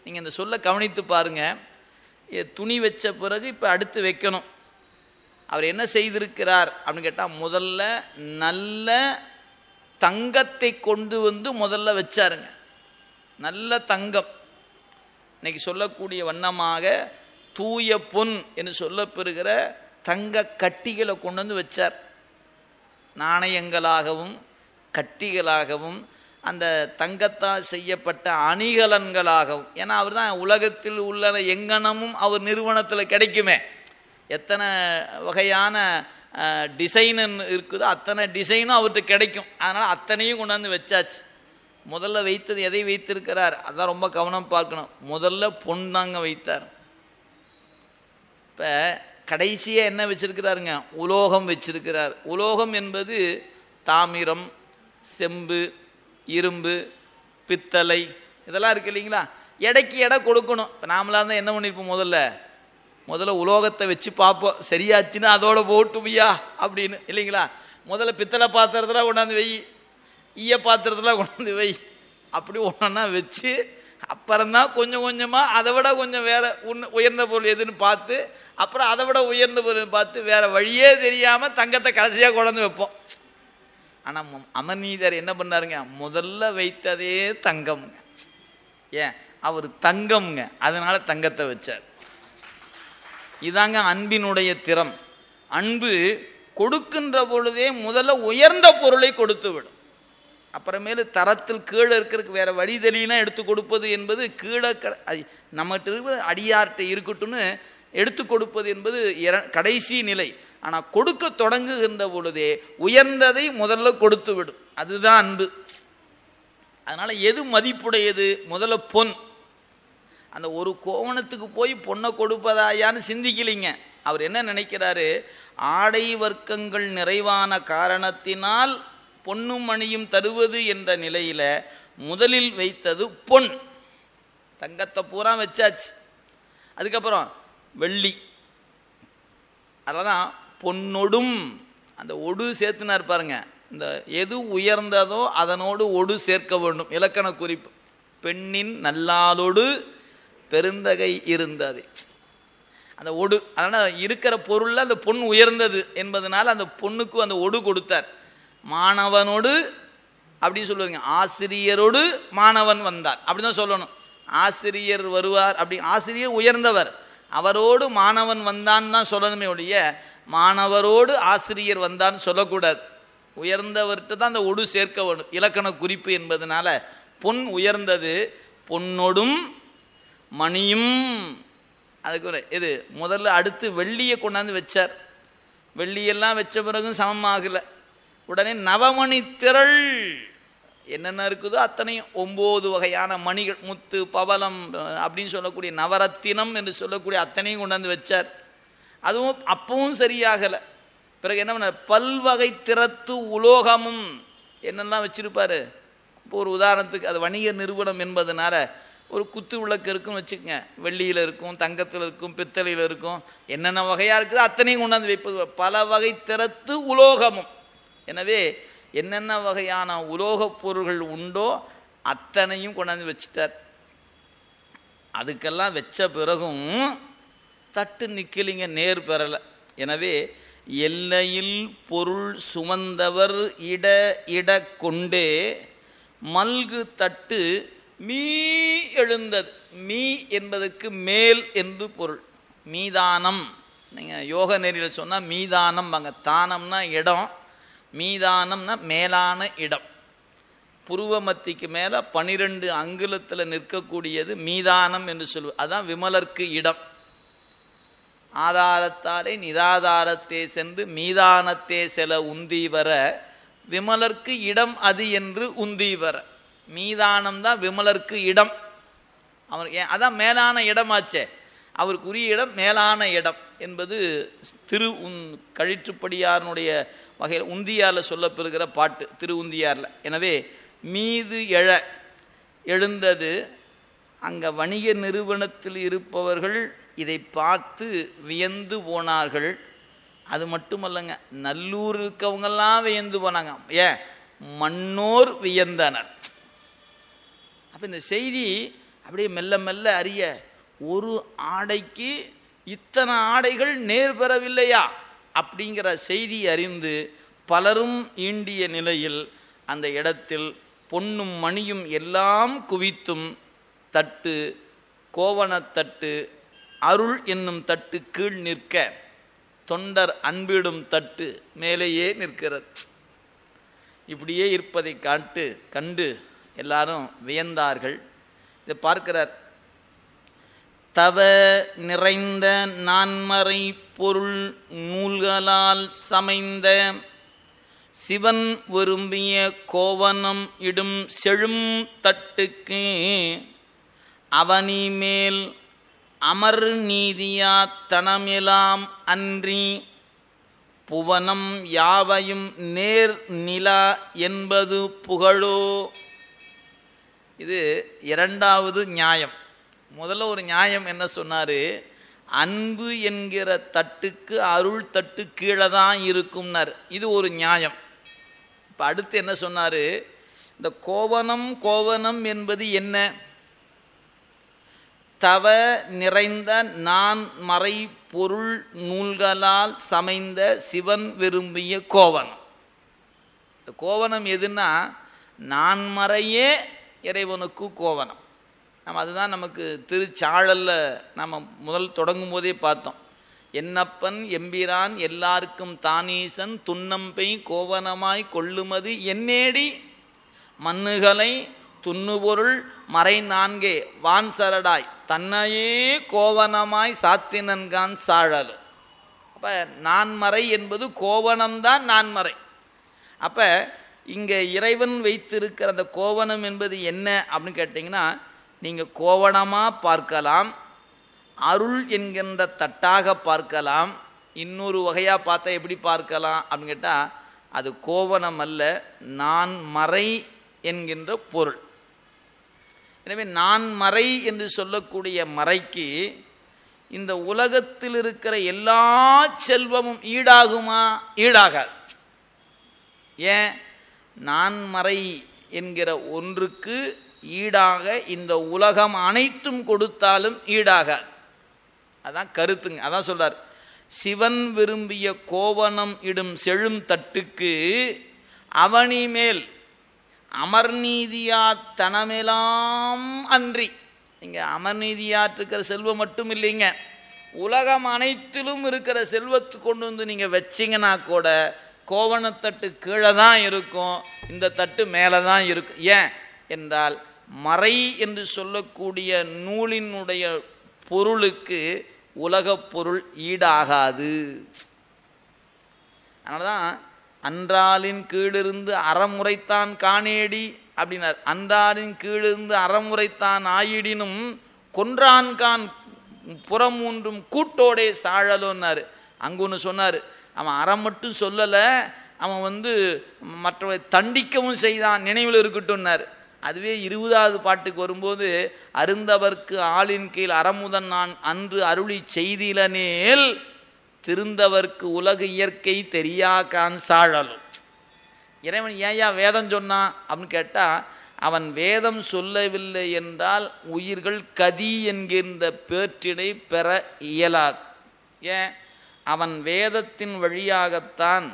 நீங்கள் இந்த சொல்ல கவனித்து பாருங்கள் துணி வச்ச பிறகு இப்போ அடுத்து வைக்கணும் அவர் என்ன செய்திருக்கிறார் அப்படின்னு கேட்டால் முதல்ல நல்ல தங்கத்தை கொண்டு வந்து முதல்ல வச்சாருங்க நல்ல தங்கம் இன்னைக்கு சொல்லக்கூடிய வண்ணமாக தூய பொன் என்று சொல்லப்பெறுகிற தங்க கட்டிகளை கொண்டு வந்து வச்சார் நாணயங்களாகவும் கட்டிகளாகவும் அந்த தங்கத்தால் செய்யப்பட்ட அணிகலன்களாகவும் ஏன்னா அவர் தான் உலகத்தில் உள்ள எங்கனமும் அவர் நிறுவனத்தில் கிடைக்குமே எத்தனை வகையான டிசைனு இருக்குதோ அத்தனை டிசைனும் அவர்கிட்ட கிடைக்கும் அதனால் அத்தனையும் கொண்டாந்து வச்சாச்சு முதல்ல வைத்தது எதை வைத்திருக்கிறார் அதான் ரொம்ப கவனம் பார்க்கணும் முதல்ல பொன் தாங்க வைத்தார் இப்போ கடைசியாக என்ன வச்சுருக்கிறாருங்க உலோகம் வச்சிருக்கிறார் உலோகம் என்பது தாமிரம் செம்பு இரும்பு பித்தளை இதெல்லாம் இருக்குது இல்லைங்களா எடைக்கு எடை கொடுக்கணும் இப்போ நாமளாக இருந்தால் என்ன பண்ணியிருப்போம் முதல்ல முதல்ல உலோகத்தை வச்சு பார்ப்போம் சரியாச்சுன்னா அதோட போட்டுமியா அப்படின்னு இல்லைங்களா முதல்ல பித்தளை பாத்திரத்தில் கொண்டாந்து வெய் ஈய பாத்திரத்தில் கொண்டாந்து வெய் அப்படி ஒன்றா வச்சு அப்புறம்தான் கொஞ்சம் கொஞ்சமாக அதை விட கொஞ்சம் வேறு உன் உயர்ந்த பொருள் எதுன்னு பார்த்து அப்புறம் அதை விட உயர்ந்த பொருள் பார்த்து வேறு வழியே தெரியாமல் தங்கத்தை கடைசியாக கொண்டாந்து வைப்போம் ஆனால் அமர்நீதர் என்ன பண்ணாருங்க முதல்ல வைத்ததே தங்கம்ங்க ஏன் அவர் தங்கம்ங்க அதனால் தங்கத்தை வச்சார் இதாங்க அன்பினுடைய திறம் அன்பு கொடுக்கின்ற பொழுதே முதல்ல உயர்ந்த பொருளை கொடுத்து விடும் அப்புறமேலு தரத்தில் கீழே இருக்கிறதுக்கு வேறு வழி தெரியலாம் எடுத்து கொடுப்பது என்பது கீழே க நம்மகிட்ட இருக்கிற அடியார்கிட்ட இருக்கட்டும்னு எடுத்து கொடுப்பது என்பது கடைசி நிலை ஆனால் கொடுக்க தொடங்குகின்ற பொழுதே உயர்ந்ததை முதல்ல கொடுத்து விடும் அதுதான் அன்பு அதனால் எது மதிப்புடையது முதல்ல பொன் அந்த ஒரு கோவணத்துக்கு போய் பொண்ணை கொடுப்பதாயான்னு சிந்திக்கலிங்க அவர் என்ன நினைக்கிறாரு ஆடை வர்க்கங்கள் நிறைவான காரணத்தினால் பொன்னும் மணியும் தருவது என்ற நிலையில் முதலில் வைத்தது பொன் தங்கத்தை பூரா வச்சாச்சு அதுக்கப்புறம் வெள்ளி அதான் பொன்னொடும் அந்த ஒடு சேர்த்துனா இருப்பாருங்க இந்த எது உயர்ந்ததோ அதனோடு ஒடு சேர்க்க வேண்டும் இலக்கண குறிப்பு பெண்ணின் நல்லாலோடு பெருந்தகை இருந்தது அந்த ஒடு அதனால் இருக்கிற பொருளில் அந்த பொண்ணு உயர்ந்தது என்பதனால் அந்த பொண்ணுக்கு அந்த ஒடு கொடுத்தார் மாணவனோடு அப்படின்னு சொல்லுவாங்க ஆசிரியரோடு மாணவன் வந்தார் அப்படி தான் சொல்லணும் ஆசிரியர் வருவார் அப்படி ஆசிரியர் உயர்ந்தவர் அவரோடு மாணவன் வந்தான்னு தான் சொல்லணுமே ஒழிய மாணவரோடு ஆசிரியர் வந்தான்னு சொல்லக்கூடாது உயர்ந்தவர்கிட்ட தான் அந்த ஒடு சேர்க்க வேணும் இலக்கண குறிப்பு என்பதனால பொன் உயர்ந்தது பொன்னோடும் மணியும் அதுக்கு ஒரு இது முதல்ல அடுத்து வெள்ளியை கொண்டாந்து வச்சார் வெள்ளியெல்லாம் வச்ச பிறகும் சமமாகலை உடனே நவமணி திரள் என்னென்ன இருக்குதோ அத்தனையும் ஒம்பது வகையான மணிகள் முத்து பவலம் அப்படின்னு சொல்லக்கூடிய நவரத்தினம் என்று சொல்லக்கூடிய அத்தனையும் கொண்டாந்து வச்சார் அதுவும் அப்பவும் சரியாகலை பிறகு என்ன பண்ணார் பல்வகை திறத்து உலோகமும் என்னெல்லாம் வச்சுருப்பார் இப்போ ஒரு உதாரணத்துக்கு அது வணிக நிறுவனம் என்பதனால ஒரு குத்து விளக்கு இருக்குன்னு வச்சுக்கோங்க வெள்ளியில் இருக்கும் தங்கத்தில் இருக்கும் பித்தளையில் இருக்கும் என்னென்ன வகையாக இருக்குதோ அத்தனையும் கொண்டாந்து வைப்பது பல வகை திறத்து உலோகமும் எனவே என்னென்ன வகையான உலோகப் பொருள்கள் உண்டோ அத்தனையும் கொண்டாந்து வச்சுட்டார் அதுக்கெல்லாம் வச்ச பிறகும் தட்டு நிற்கலிங்க நேர் பெறலை எனவே எல்லையில் பொருள் சுமந்தவர் இட இட கொண்டே மல்கு தட்டு மீ எழுந்தது மீ என்பதற்கு மேல் என்று பொருள் மீதானம் நீங்கள் யோக நெறியில் சொன்னால் மீதானம் வாங்க தானம்னா இடம் மீதானம்னா மேலான இடம் புருவமத்திக்கு மேலே பனிரெண்டு அங்குலத்தில் நிற்கக்கூடியது மீதானம் என்று சொல்லுவோம் அதான் விமலர்க்கு இடம் ஆதாரத்தாலே நிராதாரத்தே சென்று மீதானத்தே செல உந்தி வர விமலர்க்கு இடம் அது என்று உந்தி வர மீதானம்தான் விமலருக்கு இடம் அவர் அதான் மேலான இடமாச்சே அவருக்குரிய இடம் மேலான இடம் என்பது திரு உன் கழிற்றுப்படியாரனுடைய வகையில் உந்தியாரில் சொல்லப்பெறுகிற பாட்டு திரு உந்தியாரில் எனவே மீது எழ எழுந்தது அங்கே வணிக நிறுவனத்தில் இருப்பவர்கள் இதை பார்த்து வியந்து போனார்கள் அது மட்டுமல்லங்க நல்லூர் இருக்கவங்கெல்லாம் வியந்து போனாங்க ஏன் மன்னோர் வியந்தனர் அப்போ இந்த செய்தி அப்படியே மெல்ல மெல்ல அறிய ஒரு ஆடைக்கு இத்தனை ஆடைகள் நேர் பெறவில்லையா அப்படிங்கிற செய்தி அறிந்து பலரும் ஈண்டிய நிலையில் அந்த இடத்தில் பொன்னும் மணியும் எல்லாம் குவித்தும் தட்டு கோவணத்தட்டு அருள் என்னும் தட்டு கீழ் நிற்க தொண்டர் அன்பிடும் தட்டு மேலேயே நிற்கிறது இப்படியே இருப்பதை காட்டு கண்டு எல்லாரும் வியந்தார்கள் இதை பார்க்கிறார் தவ நிறைந்த நான்மறை பொருள் நூல்களால் சமைந்த சிவன் விரும்பிய கோவனம் இடும் செழும் தட்டுக்கு அவனி மேல் அமர் நீதியா தனமிலாம் அன்றி புவனம் யாவையும் நேர் நிலா என்பது புகழோ இது இரண்டாவது நியாயம் முதல்ல ஒரு நியாயம் என்ன சொன்னார் அன்பு என்கிற தட்டுக்கு அருள் தட்டு கீழே தான் இருக்கும்னார் இது ஒரு நியாயம் இப்போ அடுத்து என்ன சொன்னார் இந்த கோவனம் கோவனம் என்பது என்ன தவ நிறைந்த நான் மறை பொருள் நூல்களால் சமைந்த சிவன் விரும்பிய கோவனம் இந்த கோவனம் எதுன்னா நான் மறையே இறைவனுக்கு கோவனம் நம்ம அதுதான் நமக்கு திருச்சாழலில் நம்ம முதல் தொடங்கும் போதே பார்த்தோம் என்னப்பன் எம்பிரான் எல்லாருக்கும் தானீசன் துன்னம்பை கோவனமாய் கொள்ளுமது என்னேடி மண்ணுகளை துண்ணுபொருள் மறை நான்கே வான் சரடாய் தன்னையே கோவனமாய் சாத்தினன்கான் சாழல் அப்போ நான்மறை என்பது கோவனம்தான் நான்மறை அப்போ இங்கே இறைவன் வைத்திருக்கிற அந்த கோவணம் என்பது என்ன அப்படின்னு கேட்டிங்கன்னா நீங்கள் கோவணமாக பார்க்கலாம் அருள் என்கின்ற தட்டாக பார்க்கலாம் இன்னொரு வகையாக பார்த்தா எப்படி பார்க்கலாம் அப்படின்னு கேட்டால் அது கோவணம் அல்ல நான் மறை என்கின்ற பொருள் எனவே நான் மறை என்று சொல்லக்கூடிய மறைக்கு இந்த உலகத்தில் இருக்கிற எல்லா செல்வமும் ஈடாகுமா ஈடாகாது ஏன் நான்மறை என்கிற ஒன்றுக்கு ஈடாக இந்த உலகம் அனைத்தும் கொடுத்தாலும் ஈடாகாது அதான் கருத்துங்க அதான் சொல்றார் சிவன் விரும்பிய கோவனம் இடும் செழும் தட்டுக்கு அவனி மேல் அமர்நீதியா தனமெலாம் அன்றி இங்கே அமர்நீதியாற்றுக்கிற செல்வம் மட்டும் இல்லைங்க உலகம் அனைத்திலும் இருக்கிற செல்வத்து கொண்டு வந்து நீங்கள் வச்சிங்கன்னா கூட கோவணத்தட்டு கீழே தான் இருக்கும் இந்த தட்டு மேலே தான் இருக்கும் ஏன் என்றால் மறை என்று சொல்லக்கூடிய நூலினுடைய பொருளுக்கு உலகப் பொருள் ஈடாகாது அதனால தான் அன்றாலின் கீழிருந்து அறமுறைத்தான் காணேடி அப்படின்னார் அன்றாரின் கீழிருந்து அறமுறைத்தான் ஆயிடினும் கொன்றான்கான் புறமூன்றும் கூட்டோடே அங்கு ஒன்று சொன்னார் அவன் அறம் மட்டும் சொல்லலை அவன் வந்து மற்றவரை தண்டிக்கவும் செய்தான் நினைவில் இருக்கட்டும்னார் அதுவே இருபதாவது பாட்டுக்கு வரும்போது அருந்தவர்க்கு ஆளின் கீழ் அறமுதன் நான் அன்று அருளி செய்திலனேல் திருந்தவர்க்கு உலக இயற்கை தெரியா சாழலும் இறைவன் ஏயா வேதம் சொன்னான் அப்படின்னு கேட்டால் அவன் வேதம் சொல்லவில்லை என்றால் உயிர்கள் கதி என்கின்ற பேற்றினை பெற இயலாது ஏன் அவன் வேதத்தின் வழியாகத்தான்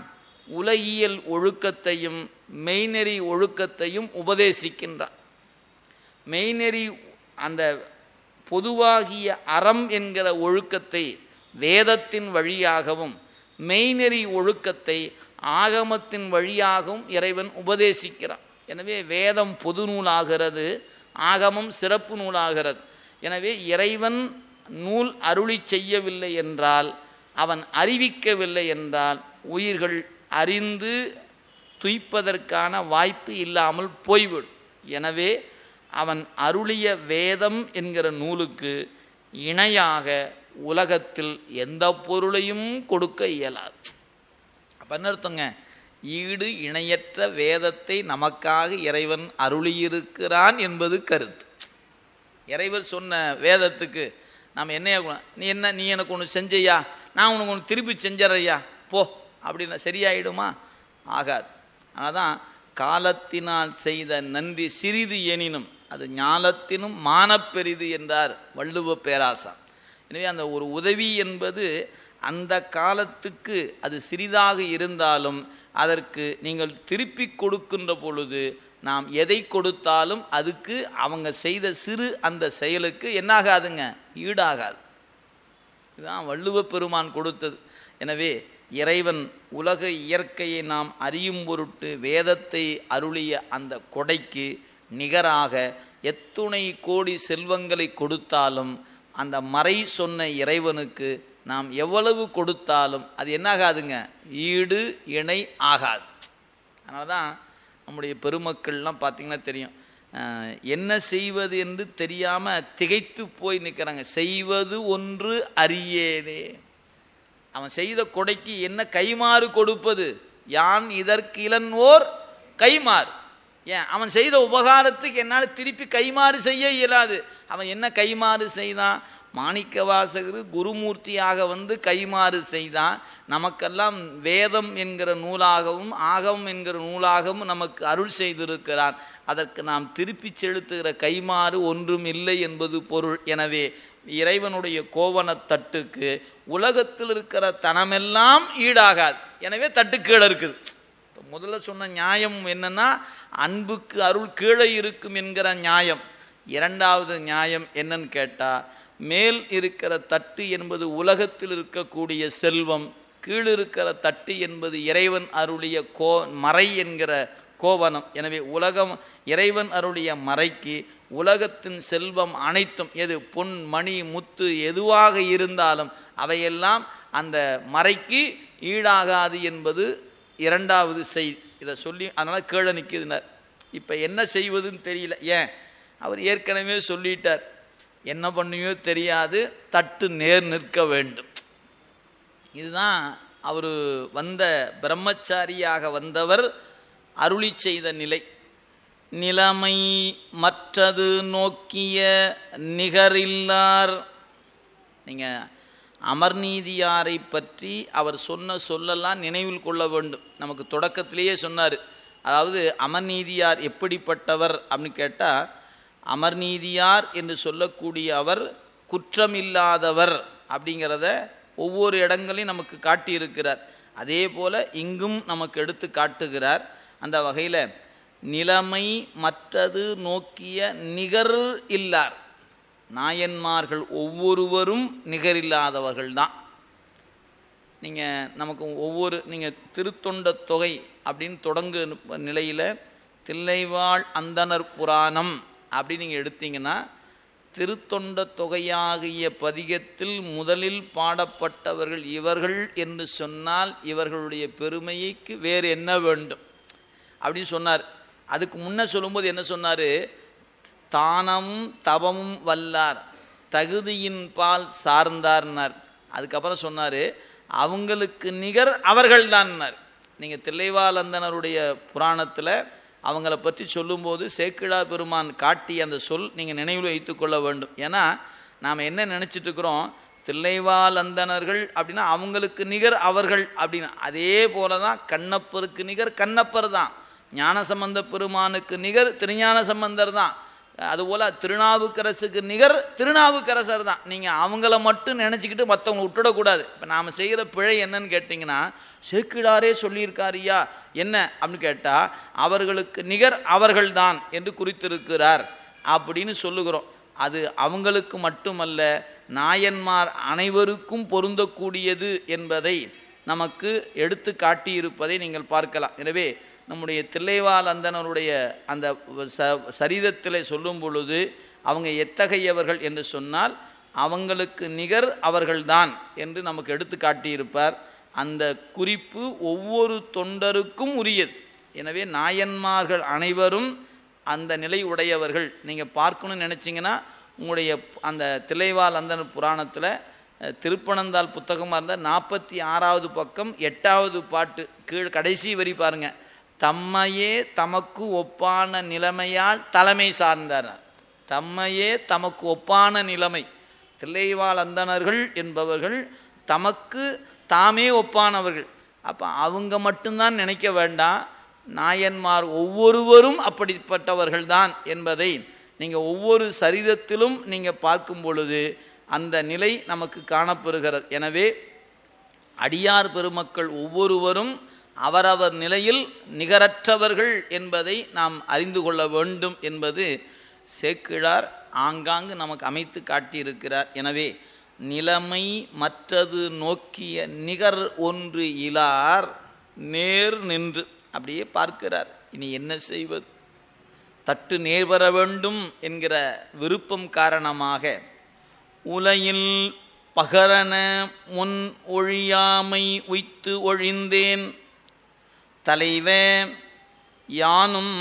உலகியல் ஒழுக்கத்தையும் மெய்நெறி ஒழுக்கத்தையும் உபதேசிக்கின்றான் மெய்நெறி அந்த பொதுவாகிய அறம் என்கிற ஒழுக்கத்தை வேதத்தின் வழியாகவும் மெய்நெறி ஒழுக்கத்தை ஆகமத்தின் வழியாகவும் இறைவன் உபதேசிக்கிறான் எனவே வேதம் பொது நூலாகிறது ஆகமம் சிறப்பு நூலாகிறது எனவே இறைவன் நூல் அருளி செய்யவில்லை என்றால் அவன் அறிவிக்கவில்லை என்றால் உயிர்கள் அறிந்து துய்ப்பதற்கான வாய்ப்பு இல்லாமல் போய்விடும் எனவே அவன் அருளிய வேதம் என்கிற நூலுக்கு இணையாக உலகத்தில் எந்த பொருளையும் கொடுக்க இயலாது அப்போ நிறுத்துங்க ஈடு இணையற்ற வேதத்தை நமக்காக இறைவன் அருளியிருக்கிறான் என்பது கருத்து இறைவர் சொன்ன வேதத்துக்கு நாம் என்னையா நீ என்ன நீ எனக்கு ஒன்று செஞ்சையா நான் உனக்கு ஒன்று திருப்பி செஞ்சறையா போ அப்படின்னா சரியாயிடுமா ஆகாது ஆனால் தான் காலத்தினால் செய்த நன்றி சிறிது எனினும் அது ஞானத்தினும் மானப்பெரிது என்றார் வள்ளுவ பேராசா எனவே அந்த ஒரு உதவி என்பது அந்த காலத்துக்கு அது சிறிதாக இருந்தாலும் அதற்கு நீங்கள் திருப்பி கொடுக்கின்ற பொழுது நாம் எதை கொடுத்தாலும் அதுக்கு அவங்க செய்த சிறு அந்த செயலுக்கு என்னாகாதுங்க ஈடாகாது இதுதான் வள்ளுவ பெருமான் கொடுத்தது எனவே இறைவன் உலக இயற்கையை நாம் அறியும் பொருட்டு வேதத்தை அருளிய அந்த கொடைக்கு நிகராக எத்துணை கோடி செல்வங்களை கொடுத்தாலும் அந்த மறை சொன்ன இறைவனுக்கு நாம் எவ்வளவு கொடுத்தாலும் அது என்னாகாதுங்க ஈடு இணை ஆகாது அதனால தான் நம்முடைய பெருமக்கள்லாம் பார்த்திங்கன்னா தெரியும் என்ன செய்வது என்று தெரியாமல் திகைத்து போய் நிற்கிறாங்க செய்வது ஒன்று அறியேனே அவன் செய்த கொடைக்கு என்ன கைமாறு கொடுப்பது யான் இதற்கு இளன்வோர் கைமாறு ஏன் அவன் செய்த உபகாரத்துக்கு என்னால் திருப்பி கைமாறு செய்ய இயலாது அவன் என்ன கைமாறு செய்தான் வாசகர் குருமூர்த்தியாக வந்து கைமாறு செய்தால் நமக்கெல்லாம் வேதம் என்கிற நூலாகவும் ஆகவும் என்கிற நூலாகவும் நமக்கு அருள் செய்திருக்கிறார் அதற்கு நாம் திருப்பிச் செலுத்துகிற கைமாறு ஒன்றும் இல்லை என்பது பொருள் எனவே இறைவனுடைய கோவணத்தட்டுக்கு உலகத்தில் இருக்கிற தனமெல்லாம் ஈடாகாது எனவே தட்டு கீழே இருக்குது முதல்ல சொன்ன நியாயம் என்னன்னா அன்புக்கு அருள் கீழே இருக்கும் என்கிற நியாயம் இரண்டாவது நியாயம் என்னன்னு கேட்டால் மேல் இருக்கிற தட்டு என்பது உலகத்தில் இருக்கக்கூடிய செல்வம் கீழிருக்கிற தட்டு என்பது இறைவன் அருளிய கோ மறை என்கிற கோவனம் எனவே உலகம் இறைவன் அருளிய மறைக்கு உலகத்தின் செல்வம் அனைத்தும் எது பொன் மணி முத்து எதுவாக இருந்தாலும் அவையெல்லாம் அந்த மறைக்கு ஈடாகாது என்பது இரண்டாவது செய் இதை சொல்லி அதனால் கீழே நிற்குதுனர் இப்போ என்ன செய்வதுன்னு தெரியல ஏன் அவர் ஏற்கனவே சொல்லிட்டார் என்ன பண்ணியோ தெரியாது தட்டு நேர் நிற்க வேண்டும் இதுதான் அவர் வந்த பிரம்மச்சாரியாக வந்தவர் அருளி செய்த நிலை நிலைமை மற்றது நோக்கிய நிகரில்லார் நீங்கள் அமர்நீதியாரை பற்றி அவர் சொன்ன சொல்லெல்லாம் நினைவில் கொள்ள வேண்டும் நமக்கு தொடக்கத்திலேயே சொன்னார் அதாவது அமர்நீதியார் எப்படிப்பட்டவர் அப்படின்னு கேட்டால் அமர்நீதியார் என்று சொல்லக்கூடிய அவர் குற்றமில்லாதவர் அப்படிங்கிறத ஒவ்வொரு இடங்களையும் நமக்கு காட்டியிருக்கிறார் அதே போல் இங்கும் நமக்கு எடுத்து காட்டுகிறார் அந்த வகையில் நிலைமை மற்றது நோக்கிய நிகர் இல்லார் நாயன்மார்கள் ஒவ்வொருவரும் நிகரில்லாதவர்கள் தான் நீங்கள் நமக்கு ஒவ்வொரு நீங்கள் திருத்தொண்ட தொகை அப்படின்னு தொடங்கு நிலையில் தில்லைவாழ் அந்தனர் புராணம் அப்படி நீங்கள் எடுத்தீங்கன்னா திருத்தொண்ட தொகையாகிய பதிகத்தில் முதலில் பாடப்பட்டவர்கள் இவர்கள் என்று சொன்னால் இவர்களுடைய பெருமைக்கு வேறு என்ன வேண்டும் அப்படின்னு சொன்னார் அதுக்கு முன்னே சொல்லும்போது என்ன சொன்னார் தானம் தபமும் வல்லார் தகுதியின் பால் சார்ந்தார்னார் அதுக்கப்புறம் சொன்னார் அவங்களுக்கு நிகர் அவர்கள்தான்னார் நீங்கள் தில்லைவாலந்தனருடைய புராணத்தில் அவங்கள பற்றி சொல்லும்போது சேக்கிழா பெருமான் காட்டிய அந்த சொல் நீங்கள் நினைவில் வைத்து கொள்ள வேண்டும் ஏன்னா நாம் என்ன நினச்சிட்ருக்குறோம் தில்லைவாலந்தனர்கள் அப்படின்னா அவங்களுக்கு நிகர் அவர்கள் அப்படின்னு அதே போல தான் கண்ணப்பருக்கு நிகர் கண்ணப்பர் தான் ஞானசம்பந்த பெருமானுக்கு நிகர் திருஞான சம்பந்தர் தான் அதுபோல் திருநாவுக்கரசுக்கு நிகர் திருநாவுக்கரசர் தான் நீங்கள் அவங்கள மட்டும் நினச்சிக்கிட்டு மற்றவங்களை விட்டுடக்கூடாது இப்போ நாம் செய்கிற பிழை என்னன்னு கேட்டிங்கன்னா சேக்கிழாரே சொல்லியிருக்காரியா என்ன அப்படின்னு கேட்டால் அவர்களுக்கு நிகர் அவர்கள்தான் என்று குறித்திருக்கிறார் அப்படின்னு சொல்லுகிறோம் அது அவங்களுக்கு மட்டுமல்ல நாயன்மார் அனைவருக்கும் பொருந்தக்கூடியது என்பதை நமக்கு எடுத்து காட்டியிருப்பதை நீங்கள் பார்க்கலாம் எனவே நம்முடைய தில்லைவால் அந்தனருடைய அந்த ச சரிதத்தில் சொல்லும் பொழுது அவங்க எத்தகையவர்கள் என்று சொன்னால் அவங்களுக்கு நிகர் அவர்கள்தான் என்று நமக்கு எடுத்து காட்டியிருப்பார் அந்த குறிப்பு ஒவ்வொரு தொண்டருக்கும் உரியது எனவே நாயன்மார்கள் அனைவரும் அந்த நிலை உடையவர்கள் நீங்கள் பார்க்கணும்னு நினச்சிங்கன்னா உங்களுடைய அந்த திலைவால் அந்த புராணத்தில் திருப்பனந்தால் புத்தகமாக இருந்தால் நாற்பத்தி ஆறாவது பக்கம் எட்டாவது பாட்டு கீழ் கடைசி வரி பாருங்கள் தம்மையே தமக்கு ஒப்பான நிலைமையால் தலைமை சார்ந்தனர் தம்மையே தமக்கு ஒப்பான நிலைமை தில்லைவாழ் அந்தனர்கள் என்பவர்கள் தமக்கு தாமே ஒப்பானவர்கள் அப்போ அவங்க மட்டும்தான் நினைக்க வேண்டாம் நாயன்மார் ஒவ்வொருவரும் அப்படிப்பட்டவர்கள்தான் என்பதை நீங்கள் ஒவ்வொரு சரிதத்திலும் நீங்கள் பார்க்கும் பொழுது அந்த நிலை நமக்கு காணப்பெறுகிறது எனவே அடியார் பெருமக்கள் ஒவ்வொருவரும் அவரவர் நிலையில் நிகரற்றவர்கள் என்பதை நாம் அறிந்து கொள்ள வேண்டும் என்பது சேக்கிழார் ஆங்காங்கு நமக்கு அமைத்து காட்டியிருக்கிறார் எனவே நிலைமை மற்றது நோக்கிய நிகர் ஒன்று இலார் நேர் நின்று அப்படியே பார்க்கிறார் இனி என்ன செய்வது தட்டு நேர்வர வேண்டும் என்கிற விருப்பம் காரணமாக உலையில் பகரன முன் ஒழியாமை உய்த்து ஒழிந்தேன் தலைவே யானும்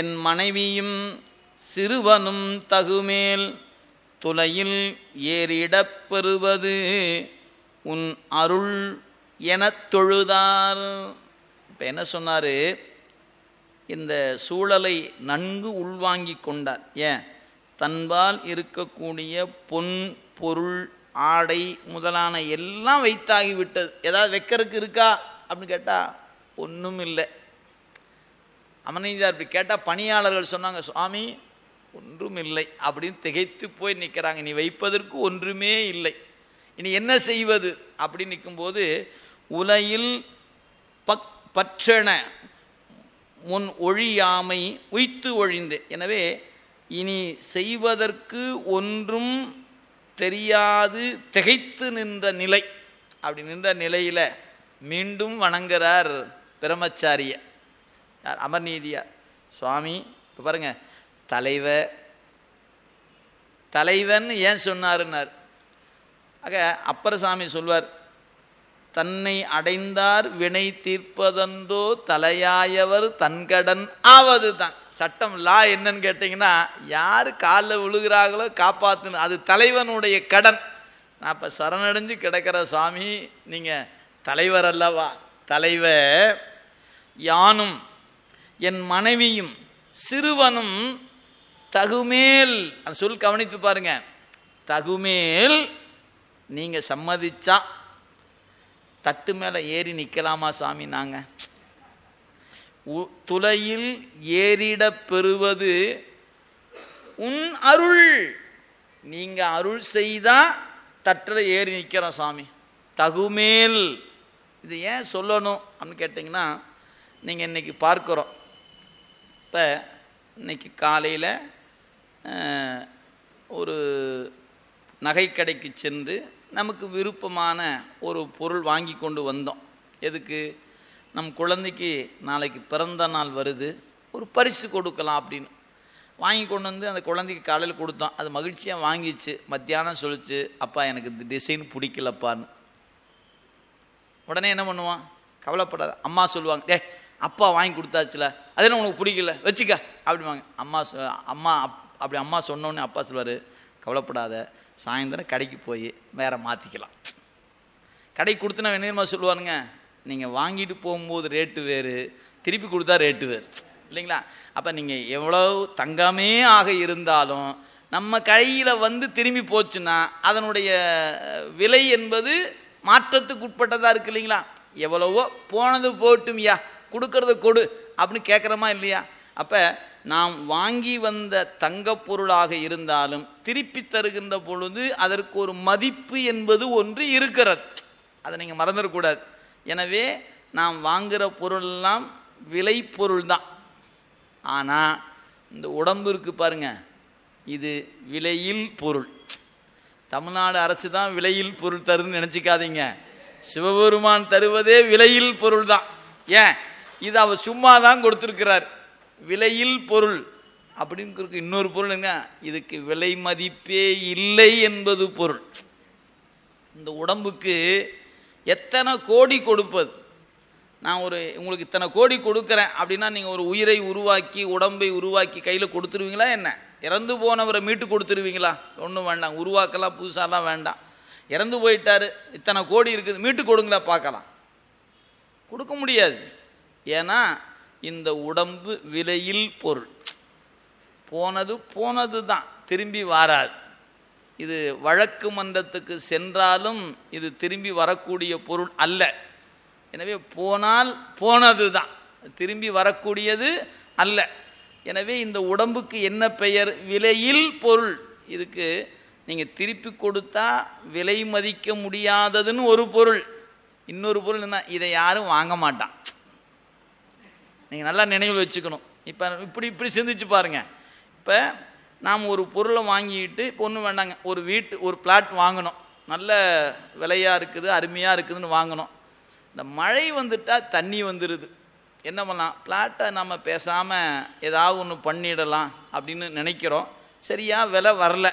என் மனைவியும் சிறுவனும் தகுமேல் துளையில் ஏறிடப் பெறுவது உன் அருள் எனத் தொழுதார் இப்போ என்ன சொன்னார் இந்த சூழலை நன்கு உள்வாங்கி கொண்டார் ஏன் தன்பால் இருக்கக்கூடிய பொன் பொருள் ஆடை முதலான எல்லாம் வைத்தாகிவிட்டது ஏதாவது வைக்கிறதுக்கு இருக்கா அப்படின்னு கேட்டால் ஒன்றும் இல்லை அமனிதார் இப்படி கேட்டால் பணியாளர்கள் சொன்னாங்க சுவாமி ஒன்றும் இல்லை அப்படின்னு திகைத்து போய் நிற்கிறாங்க நீ வைப்பதற்கு ஒன்றுமே இல்லை இனி என்ன செய்வது அப்படி நிற்கும்போது உலையில் பக் பற்றென முன் ஒழியாமை உய்த்து ஒழிந்து எனவே இனி செய்வதற்கு ஒன்றும் தெரியாது திகைத்து நின்ற நிலை அப்படி நின்ற நிலையில் மீண்டும் வணங்குகிறார் பிரம்மச்சாரிய யார் அமர்நீதியார் சுவாமி இப்போ பாருங்க தலைவ தலைவன் ஏன் சொன்னாருன்னார் ஆக அப்பர சாமி சொல்வார் தன்னை அடைந்தார் வினை தீர்ப்பதன்றோ தலையாயவர் தன்கடன் ஆவது தான் சட்டம் லா என்னன்னு கேட்டிங்கன்னா யார் காலில் விழுகிறார்களோ காப்பாற்றுன அது தலைவனுடைய கடன் நான் இப்போ சரணடைஞ்சு கிடக்கிற சுவாமி நீங்கள் தலைவர் அல்லவா தலைவர் யானும் என் மனைவியும் சிறுவனும் தகுமேல் அந்த சொல் கவனித்து பாருங்க தகுமேல் நீங்கள் சம்மதிச்சா தட்டு மேலே ஏறி நிற்கலாமா சாமி நாங்கள் துளையில் ஏறிட பெறுவது உன் அருள் நீங்கள் அருள் செய்தா தட்டில் ஏறி நிற்கிறோம் சாமி தகுமேல் இது ஏன் சொல்லணும் அப்படின்னு கேட்டிங்கன்னா நீங்கள் இன்றைக்கி பார்க்குறோம் இப்போ இன்றைக்கி காலையில் ஒரு நகைக்கடைக்கு சென்று நமக்கு விருப்பமான ஒரு பொருள் வாங்கி கொண்டு வந்தோம் எதுக்கு நம் குழந்தைக்கு நாளைக்கு பிறந்த நாள் வருது ஒரு பரிசு கொடுக்கலாம் அப்படின்னு வாங்கி கொண்டு வந்து அந்த குழந்தைக்கு காலையில் கொடுத்தோம் அது மகிழ்ச்சியாக வாங்கிச்சு மத்தியானம் சொல்லிச்சு அப்பா எனக்கு இந்த டிசைன் பிடிக்கலப்பான்னு உடனே என்ன பண்ணுவான் கவலைப்படாத அம்மா சொல்லுவாங்க டே அப்பா வாங்கி கொடுத்தாச்சுல அது என்ன உனக்கு பிடிக்கல வச்சுக்க அப்படிவாங்க அம்மா அம்மா அப் அப்படி அம்மா சொன்னோன்னே அப்பா சொல்லுவார் கவலைப்படாத சாயந்தரம் கடைக்கு போய் வேற மாற்றிக்கலாம் கடைக்கு கொடுத்தனா வேணுமா சொல்லுவானுங்க நீங்கள் வாங்கிட்டு போகும்போது ரேட்டு வேறு திருப்பி கொடுத்தா ரேட்டு வேறு இல்லைங்களா அப்போ நீங்கள் எவ்வளோ தங்கமே ஆக இருந்தாலும் நம்ம கையில் வந்து திரும்பி போச்சுன்னா அதனுடைய விலை என்பது மாற்றத்துக்கு உட்பட்டதாக இருக்கு இல்லைங்களா எவ்வளவோ போனது போட்டும்யா கொடுக்கறத கொடு அப்படின்னு கேட்குறோமா இல்லையா அப்போ நாம் வாங்கி வந்த தங்கப் பொருளாக இருந்தாலும் திருப்பி தருகின்ற பொழுது அதற்கு ஒரு மதிப்பு என்பது ஒன்று இருக்கிறது அதை நீங்கள் மறந்துடக்கூடாது எனவே நாம் வாங்குகிற பொருள்லாம் விலை பொருள் தான் ஆனால் இந்த உடம்பு இருக்குது பாருங்க இது விலையில் பொருள் தமிழ்நாடு அரசு தான் விலையில் பொருள் தருதுன்னு நினச்சிக்காதீங்க சிவபெருமான் தருவதே விலையில் பொருள் தான் ஏன் இது அவர் சும்மா தான் கொடுத்துருக்கிறார் விலையில் பொருள் அப்படின்னு இன்னொரு பொருள் என்ன இதுக்கு விலை மதிப்பே இல்லை என்பது பொருள் இந்த உடம்புக்கு எத்தனை கோடி கொடுப்பது நான் ஒரு உங்களுக்கு இத்தனை கோடி கொடுக்குறேன் அப்படின்னா நீங்கள் ஒரு உயிரை உருவாக்கி உடம்பை உருவாக்கி கையில் கொடுத்துருவீங்களா என்ன இறந்து போனவரை மீட்டு கொடுத்துருவீங்களா ஒன்றும் வேண்டாம் உருவாக்கலாம் புதுசாலாம் வேண்டாம் இறந்து போயிட்டார் இத்தனை கோடி இருக்குது மீட்டு கொடுங்களா பார்க்கலாம் கொடுக்க முடியாது ஏன்னா இந்த உடம்பு விலையில் பொருள் போனது போனது தான் திரும்பி வாராது இது வழக்கு மன்றத்துக்கு சென்றாலும் இது திரும்பி வரக்கூடிய பொருள் அல்ல எனவே போனால் போனது தான் திரும்பி வரக்கூடியது அல்ல எனவே இந்த உடம்புக்கு என்ன பெயர் விலையில் பொருள் இதுக்கு நீங்கள் திருப்பி கொடுத்தா விலை மதிக்க முடியாததுன்னு ஒரு பொருள் இன்னொரு பொருள் என்ன இதை யாரும் வாங்க மாட்டான் நீங்கள் நல்லா நினைவில் வச்சுக்கணும் இப்போ இப்படி இப்படி சிந்திச்சு பாருங்கள் இப்போ நாம் ஒரு பொருளை வாங்கிட்டு இப்போ ஒன்றும் வேண்டாங்க ஒரு வீட்டு ஒரு பிளாட் வாங்கணும் நல்ல விலையாக இருக்குது அருமையாக இருக்குதுன்னு வாங்கணும் இந்த மழை வந்துட்டால் தண்ணி வந்துடுது என்ன பண்ணலாம் பிளாட்டை நம்ம பேசாமல் ஏதாவது ஒன்று பண்ணிடலாம் அப்படின்னு நினைக்கிறோம் சரியாக விலை வரல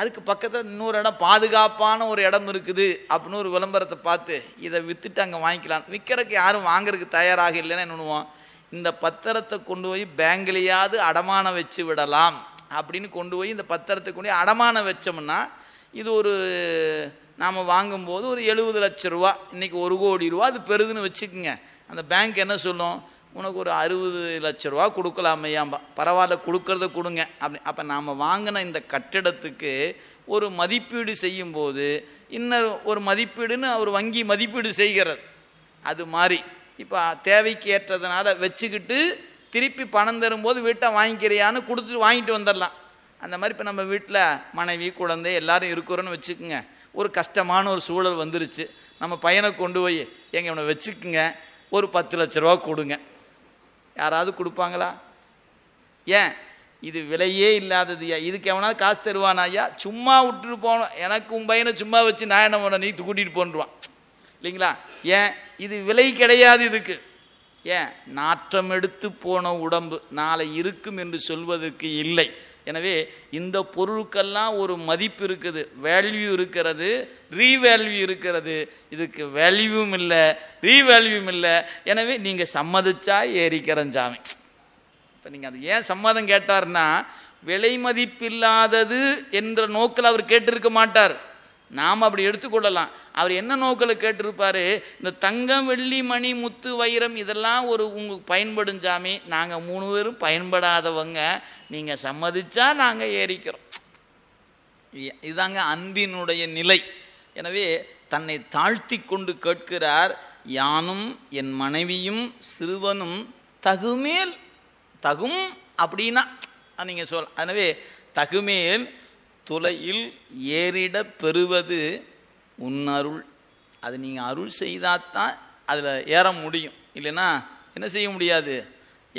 அதுக்கு பக்கத்தில் இன்னொரு இடம் பாதுகாப்பான ஒரு இடம் இருக்குது அப்படின்னு ஒரு விளம்பரத்தை பார்த்து இதை விற்றுட்டு அங்கே வாங்கிக்கலாம் விற்கிறதுக்கு யாரும் வாங்குறதுக்கு தயாராக இல்லைன்னு என்ன பண்ணுவோம் இந்த பத்திரத்தை கொண்டு போய் பேங்க்லேயாவது அடமானம் வச்சு விடலாம் அப்படின்னு கொண்டு போய் இந்த பத்திரத்தை கொண்டு போய் அடமானம் வச்சோம்னா இது ஒரு நாம் வாங்கும்போது ஒரு எழுபது லட்ச ரூபா இன்றைக்கி ஒரு கோடி ரூபா அது பெருதுன்னு வச்சுக்கோங்க அந்த பேங்க் என்ன சொல்லும் உனக்கு ஒரு அறுபது லட்ச ரூபா கொடுக்கலாமையாம்பா பரவாயில்ல கொடுக்கறத கொடுங்க அப்படி அப்போ நாம் வாங்கின இந்த கட்டிடத்துக்கு ஒரு மதிப்பீடு செய்யும்போது இன்னொரு ஒரு மதிப்பீடுன்னு ஒரு வங்கி மதிப்பீடு செய்கிறது அது மாதிரி இப்போ தேவைக்கு ஏற்றதுனால வச்சுக்கிட்டு திருப்பி பணம் தரும்போது வீட்டை வாங்கிக்கிறியான்னு கொடுத்துட்டு வாங்கிட்டு வந்துடலாம் அந்த மாதிரி இப்போ நம்ம வீட்டில் மனைவி குழந்தை எல்லாரும் இருக்கிறோன்னு வச்சுக்கோங்க ஒரு கஷ்டமான ஒரு சூழல் வந்துருச்சு நம்ம பையனை கொண்டு போய் எங்கள் இவனை வச்சுக்குங்க ஒரு பத்து லட்ச ரூபா கொடுங்க யாராவது கொடுப்பாங்களா ஏன் இது விலையே இல்லாததுயா இதுக்கு எவனாவது காசு தருவானா ஐயா சும்மா விட்டுட்டு போனோம் எனக்கு உன் பையனை சும்மா வச்சு நான் என்ன பண்ண நீ கூட்டிகிட்டு போன்றுவான் இல்லைங்களா ஏன் இது விலை கிடையாது இதுக்கு ஏன் நாற்றம் எடுத்து போன உடம்பு நாளை இருக்கும் என்று சொல்வதற்கு இல்லை எனவே இந்த பொருளுக்கெல்லாம் ஒரு மதிப்பு இருக்குது வேல்யூ இருக்கிறது ரீவேல்யூ இருக்கிறது இதுக்கு வேல்யூவும் இல்லை ரீவேல்யூவும் இல்லை எனவே நீங்கள் சம்மதிச்சா ஏறிக்கிறேன் சாமி இப்போ நீங்கள் அது ஏன் சம்மதம் கேட்டார்னா விலை மதிப்பில்லாதது என்ற நோக்கில் அவர் கேட்டிருக்க மாட்டார் நாம் அப்படி எடுத்துக்கொள்ளலாம் அவர் என்ன நோக்கில் கேட்டிருப்பார் இந்த தங்கம் வெள்ளி மணி முத்து வைரம் இதெல்லாம் ஒரு உங்களுக்கு பயன்படும் சாமி நாங்கள் மூணு பேரும் பயன்படாதவங்க நீங்கள் சம்மதிச்சா நாங்கள் ஏறிக்கிறோம் இதாங்க அன்பினுடைய நிலை எனவே தன்னை தாழ்த்தி கொண்டு கேட்கிறார் யானும் என் மனைவியும் சிறுவனும் தகுமேல் தகும் அப்படின்னா நீங்கள் சொல் எனவே தகுமேல் துளையில் ஏறிட பெறுவது உன் அருள் அது நீங்கள் அருள் தான் அதில் ஏற முடியும் இல்லைன்னா என்ன செய்ய முடியாது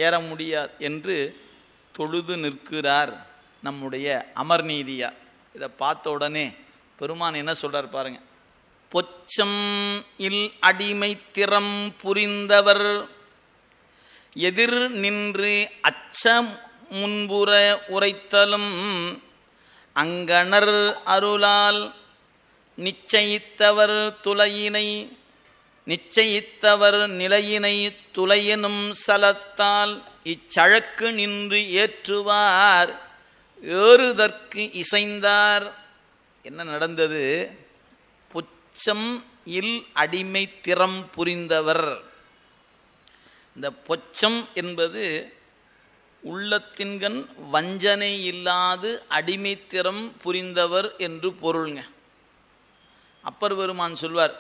ஏற முடியாது என்று தொழுது நிற்கிறார் நம்முடைய அமர்நீதியா இதை பார்த்த உடனே பெருமான் என்ன சொல்கிறார் பாருங்கள் பொச்சம் இல் அடிமை திறம் புரிந்தவர் எதிர் நின்று அச்சம் முன்புற உரைத்தலும் அங்கணர் அருளால் நிச்சயித்தவர் துளையினை நிச்சயித்தவர் நிலையினை துளையினும் சலத்தால் இச்சழக்கு நின்று ஏற்றுவார் ஏறுதற்கு இசைந்தார் என்ன நடந்தது பொச்சம் இல் அடிமை திறம் புரிந்தவர் இந்த பொச்சம் என்பது உள்ளத்தின்கண் வஞ்சனை இல்லாது அடிமைத்திறம் புரிந்தவர் என்று பொருள்ங்க அப்பர் பெருமான் சொல்வார்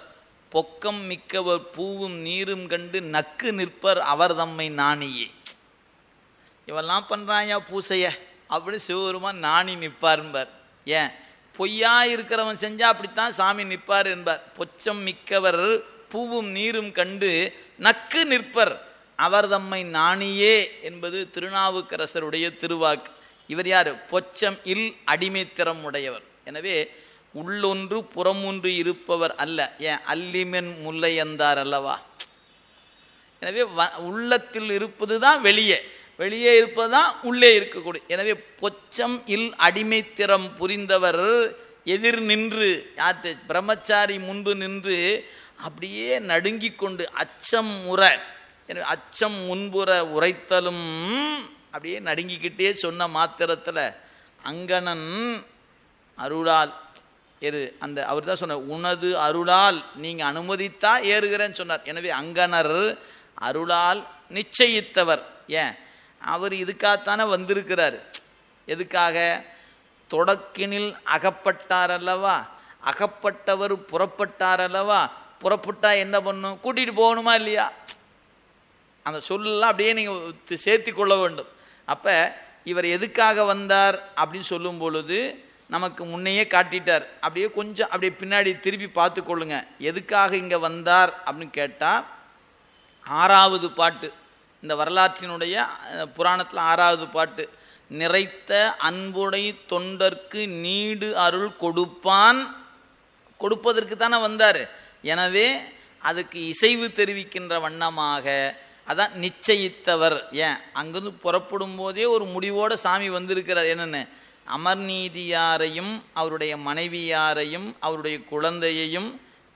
பொக்கம் மிக்கவர் பூவும் நீரும் கண்டு நக்கு நிற்பர் அவர் தம்மை நாணியே இவெல்லாம் பண்ணுறாயா பூசைய அப்படின்னு சிவபெருமான் நாணி நிற்பார்ன்பார் ஏன் பொய்யா இருக்கிறவன் செஞ்சால் அப்படித்தான் சாமி நிற்பார் என்பார் பொச்சம் மிக்கவர் பூவும் நீரும் கண்டு நக்கு நிற்பர் அவர் தம்மை நாணியே என்பது திருநாவுக்கரசருடைய திருவாக்கு இவர் யார் பொச்சம் இல் அடிமைத்திறம் உடையவர் எனவே உள்ளொன்று புறமொன்று இருப்பவர் அல்ல ஏன் அல்லிமென் முல்லை என்றார் அல்லவா எனவே வ உள்ளத்தில் இருப்பது தான் வெளியே வெளியே இருப்பது தான் உள்ளே இருக்கக்கூடிய எனவே பொச்சம் இல் அடிமைத்திறம் புரிந்தவர் எதிர் நின்று யார்கிட்ட பிரம்மச்சாரி முன்பு நின்று அப்படியே நடுங்கிக் கொண்டு அச்சம் முறை எனவே அச்சம் முன்புற உரைத்தலும் அப்படியே நடுங்கிக்கிட்டே சொன்ன மாத்திரத்தில் அங்கனன் அருளால் ஏறு அந்த அவர் தான் சொன்னார் உனது அருளால் நீங்கள் அனுமதித்தா ஏறுகிறேன்னு சொன்னார் எனவே அங்கனர் அருளால் நிச்சயித்தவர் ஏன் அவர் இதுக்காகத்தானே வந்திருக்கிறார் எதுக்காக தொடக்கினில் அகப்பட்டார் அல்லவா அகப்பட்டவர் புறப்பட்டார் அல்லவா புறப்பட்டா என்ன பண்ணும் கூட்டிகிட்டு போகணுமா இல்லையா அந்த சொல்லெல்லாம் அப்படியே நீங்கள் சேர்த்து கொள்ள வேண்டும் அப்போ இவர் எதுக்காக வந்தார் அப்படின்னு சொல்லும் பொழுது நமக்கு முன்னையே காட்டிட்டார் அப்படியே கொஞ்சம் அப்படியே பின்னாடி திருப்பி பார்த்து கொள்ளுங்க எதுக்காக இங்கே வந்தார் அப்படின்னு கேட்டால் ஆறாவது பாட்டு இந்த வரலாற்றினுடைய புராணத்தில் ஆறாவது பாட்டு நிறைத்த அன்புடை தொண்டர்க்கு நீடு அருள் கொடுப்பான் கொடுப்பதற்கு தானே வந்தார் எனவே அதுக்கு இசைவு தெரிவிக்கின்ற வண்ணமாக அதான் நிச்சயித்தவர் ஏன் அங்கேருந்து புறப்படும் போதே ஒரு முடிவோடு சாமி வந்திருக்கிறார் என்னென்னு அமர்நீதியாரையும் அவருடைய மனைவியாரையும் அவருடைய குழந்தையையும்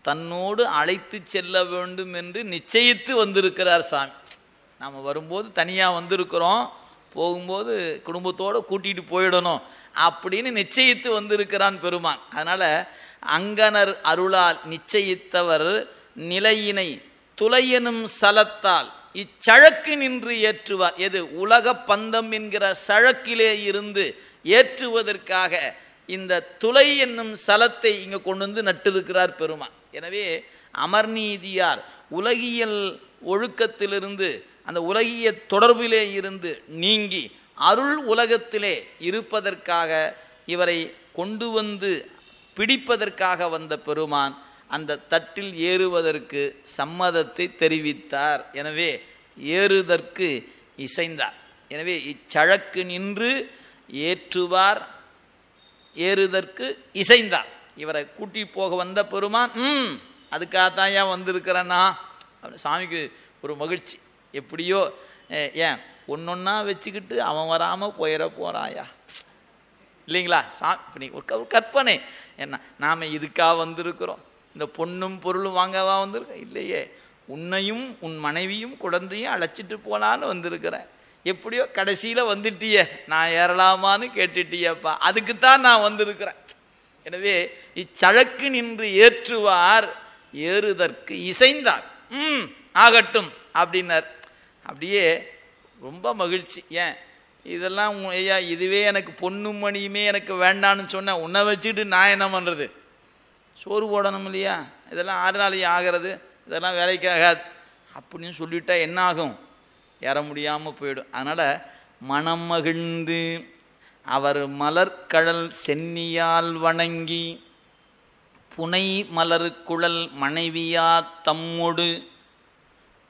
தன்னோடு அழைத்து செல்ல வேண்டும் என்று நிச்சயித்து வந்திருக்கிறார் சாமி நாம் வரும்போது தனியாக வந்திருக்கிறோம் போகும்போது குடும்பத்தோடு கூட்டிகிட்டு போயிடணும் அப்படின்னு நிச்சயித்து வந்திருக்கிறான் பெருமான் அதனால் அங்கனர் அருளால் நிச்சயித்தவர் நிலையினை துளையனும் சலத்தால் இச்சழக்கு நின்று ஏற்றுவார் எது உலக பந்தம் என்கிற சழக்கிலே இருந்து ஏற்றுவதற்காக இந்த துளை என்னும் சலத்தை இங்கே கொண்டு வந்து நட்டிருக்கிறார் பெருமா எனவே அமர்நீதியார் உலகியல் ஒழுக்கத்திலிருந்து அந்த உலகிய தொடர்பிலே இருந்து நீங்கி அருள் உலகத்திலே இருப்பதற்காக இவரை கொண்டு வந்து பிடிப்பதற்காக வந்த பெருமான் அந்த தட்டில் ஏறுவதற்கு சம்மதத்தை தெரிவித்தார் எனவே ஏறுதற்கு இசைந்தார் எனவே இச்சழக்கு நின்று ஏற்றுவார் ஏறுதற்கு இசைந்தார் இவரை கூட்டி போக வந்த பெருமான் ம் அதுக்காகத்தான் ஏன் வந்திருக்கிறேன்னா சாமிக்கு ஒரு மகிழ்ச்சி எப்படியோ ஏன் ஒன்றொன்னா வச்சுக்கிட்டு அவன் வராமல் போயிட போகிறாயா இல்லைங்களா சா இப்போ நீ ஒரு கற்பனை என்ன நாம் இதுக்காக வந்திருக்கிறோம் இந்த பொண்ணும் பொருளும் வாங்கவா வந்திருக்க இல்லையே உன்னையும் உன் மனைவியும் குழந்தையும் அழைச்சிட்டு போனான்னு வந்திருக்கிறேன் எப்படியோ கடைசியில் வந்துட்டியே நான் ஏறலாமான்னு கேட்டுட்டியப்பா அதுக்குத்தான் நான் வந்திருக்கிறேன் எனவே இச்சழக்கு நின்று ஏற்றுவார் ஏறுதற்கு இசைந்தார் ம் ஆகட்டும் அப்படின்னார் அப்படியே ரொம்ப மகிழ்ச்சி ஏன் இதெல்லாம் ஐயா இதுவே எனக்கு பொண்ணும் மணியுமே எனக்கு வேண்டான்னு சொன்னேன் உன்னை வச்சுக்கிட்டு நான் என்ன பண்ணுறது சோறு போடணும் இல்லையா இதெல்லாம் ஆறு நாளைக்கு ஆகிறது இதெல்லாம் வேலைக்கு ஆகாது அப்படின்னு சொல்லிவிட்டா என்ன ஆகும் ஏற முடியாமல் போயிடும் அதனால் மனம் மகிழ்ந்து அவர் மலர்கடல் சென்னியால் வணங்கி புனை மலருக்குழல் மனைவியா தம்மொடு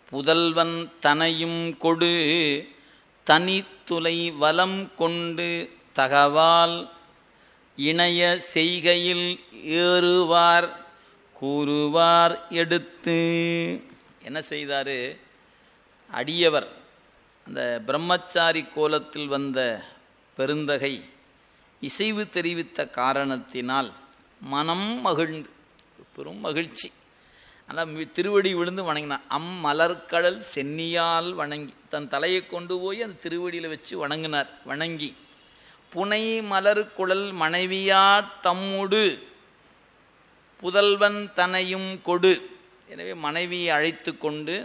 புதல்வன் தனையும் கொடு தனித்துலை வலம் கொண்டு தகவால் இணைய செய்கையில் ஏறுவார் கூறுவார் எடுத்து என்ன செய்தார் அடியவர் அந்த பிரம்மச்சாரி கோலத்தில் வந்த பெருந்தகை இசைவு தெரிவித்த காரணத்தினால் மனம் மகிழ்ந்து பெரும் மகிழ்ச்சி ஆனால் திருவடி விழுந்து வணங்கினான் அம் மலர்கடல் சென்னியால் வணங்கி தன் தலையை கொண்டு போய் அந்த திருவடியில் வச்சு வணங்கினார் வணங்கி புனை மலர் குழல் மனைவியா தம்முடு புதல்வன் தனையும் கொடு எனவே மனைவியை அழைத்து கொண்டு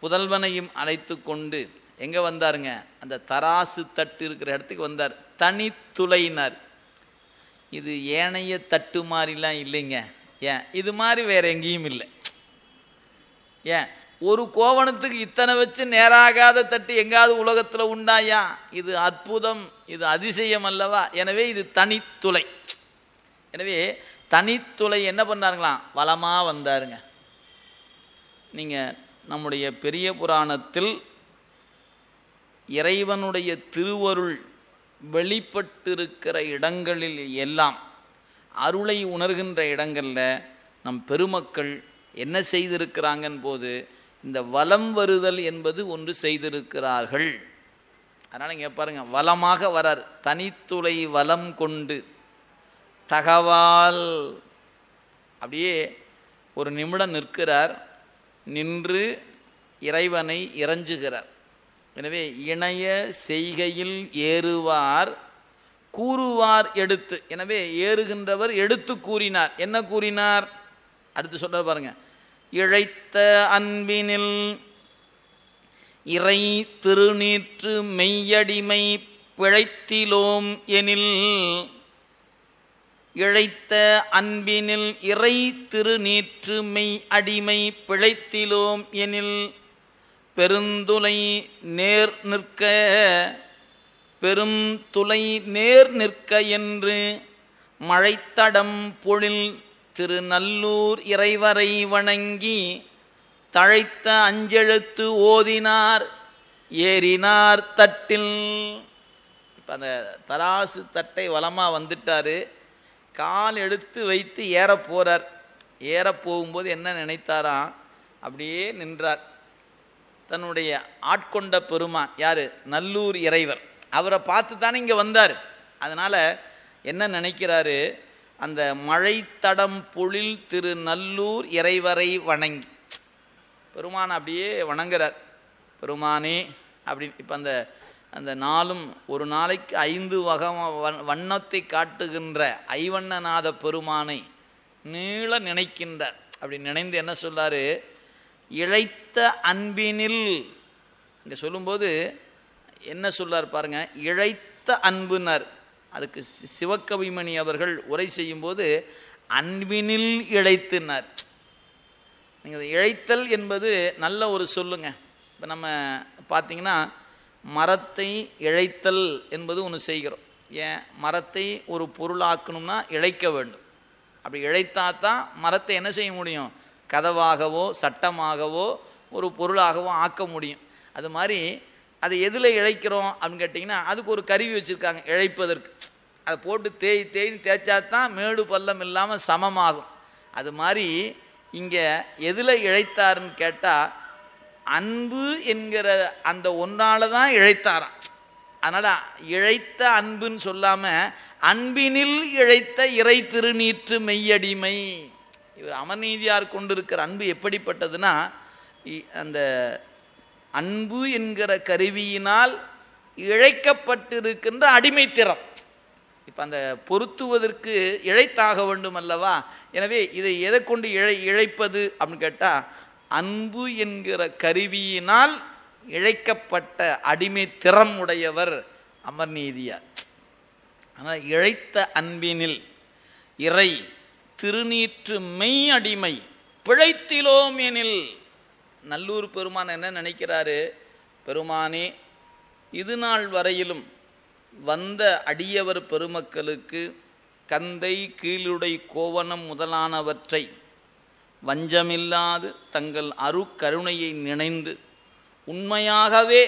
புதல்வனையும் அழைத்து கொண்டு எங்கே வந்தாருங்க அந்த தராசு தட்டு இருக்கிற இடத்துக்கு வந்தார் தனித்துளையினார் இது ஏனைய தட்டு மாதிரிலாம் இல்லைங்க ஏன் இது மாதிரி வேறு எங்கேயும் இல்லை ஏன் ஒரு கோவணத்துக்கு இத்தனை வச்சு நேராகாத தட்டு எங்காவது உலகத்தில் உண்டாயா இது அற்புதம் இது அதிசயம் அல்லவா எனவே இது தனித்துளை எனவே தனித்துளை என்ன பண்ணாருங்களாம் வளமாக வந்தாருங்க நீங்கள் நம்முடைய பெரிய புராணத்தில் இறைவனுடைய திருவருள் வெளிப்பட்டிருக்கிற இடங்களில் எல்லாம் அருளை உணர்கின்ற இடங்களில் நம் பெருமக்கள் என்ன செய்திருக்கிறாங்கன் போது இந்த வலம் வருதல் என்பது ஒன்று செய்திருக்கிறார்கள் அதனால் இங்கே பாருங்கள் வளமாக வரார் தனித்துளை வலம் கொண்டு தகவால் அப்படியே ஒரு நிமிடம் நிற்கிறார் நின்று இறைவனை இறஞ்சுகிறார் எனவே இணைய செய்கையில் ஏறுவார் கூறுவார் எடுத்து எனவே ஏறுகின்றவர் எடுத்து கூறினார் என்ன கூறினார் அடுத்து சொல்கிற பாருங்கள் இழைத்த அன்பினில் இறை திருநீற்று மெய்யடிமை பிழைத்திலோம் எனில் இழைத்த அன்பினில் இறை திருநீற்று மெய் அடிமை பிழைத்திலோம் எனில் பெருந்துளை நேர் நிற்க பெரும் துளை நேர் நிற்க என்று மழைத்தடம் பொழில் திருநல்லூர் இறைவரை வணங்கி தழைத்த அஞ்செழுத்து ஓதினார் ஏறினார் தட்டில் இப்போ அந்த தராசு தட்டை வளமாக வந்துட்டார் கால் எடுத்து வைத்து ஏற போகிறார் ஏற போகும்போது என்ன நினைத்தாராம் அப்படியே நின்றார் தன்னுடைய ஆட்கொண்ட பெருமான் யார் நல்லூர் இறைவர் அவரை பார்த்து தானே இங்கே வந்தார் அதனால் என்ன நினைக்கிறாரு அந்த மழைத்தடம் பொழில் திருநல்லூர் இறைவரை வணங்கி பெருமான் அப்படியே வணங்குறார் பெருமானே அப்படின்னு இப்போ அந்த அந்த நாளும் ஒரு நாளைக்கு ஐந்து வக வண்ணத்தை காட்டுகின்ற ஐவண்ணநாத பெருமானை நீள நினைக்கின்றார் அப்படி நினைந்து என்ன சொல்லார் இழைத்த அன்பினில் இங்கே சொல்லும்போது என்ன சொல்லார் பாருங்கள் இழைத்த அன்புனர் அதுக்கு சிவக்கவிமணி அவர்கள் உரை செய்யும்போது அன்பினில் இழைத்தினார் நீங்கள் இழைத்தல் என்பது நல்ல ஒரு சொல்லுங்க இப்போ நம்ம பார்த்தீங்கன்னா மரத்தை இழைத்தல் என்பது ஒன்று செய்கிறோம் ஏன் மரத்தை ஒரு பொருளாக்கணும்னா இழைக்க வேண்டும் அப்படி இழைத்தா தான் மரத்தை என்ன செய்ய முடியும் கதவாகவோ சட்டமாகவோ ஒரு பொருளாகவோ ஆக்க முடியும் அது மாதிரி அதை எதில் இழைக்கிறோம் அப்படின்னு கேட்டிங்கன்னா அதுக்கு ஒரு கருவி வச்சுருக்காங்க இழைப்பதற்கு அதை போட்டு தேய் தேய்னு தேய்ச்சா தான் மேடு பள்ளம் இல்லாமல் சமமாகும் அது மாதிரி இங்கே எதில் இழைத்தாருன்னு கேட்டால் அன்பு என்கிற அந்த ஒன்றால் தான் இழைத்தாராம் அதனால் இழைத்த அன்புன்னு சொல்லாமல் அன்பினில் இழைத்த இறை திருநீற்று மெய்யடிமை இவர் அமர்நீதியார் கொண்டிருக்கிற அன்பு எப்படிப்பட்டதுன்னா அந்த அன்பு என்கிற கருவியினால் இழைக்கப்பட்டிருக்கின்ற அடிமைத்திறம் இப்போ அந்த பொருத்துவதற்கு இழைத்தாக வேண்டும் அல்லவா எனவே இதை எதை கொண்டு இழை இழைப்பது அப்படின்னு கேட்டால் அன்பு என்கிற கருவியினால் இழைக்கப்பட்ட அடிமை திறம் உடையவர் அமர்நீதியார் ஆனால் இழைத்த அன்பினில் இறை திருநீற்று மெய் அடிமை பிழைத்திலோம் எனில் நல்லூர் பெருமான் என்ன நினைக்கிறாரு பெருமானே இது நாள் வரையிலும் வந்த அடியவர் பெருமக்களுக்கு கந்தை கீழுடை கோவணம் முதலானவற்றை வஞ்சமில்லாது தங்கள் அருக்கருணையை நினைந்து உண்மையாகவே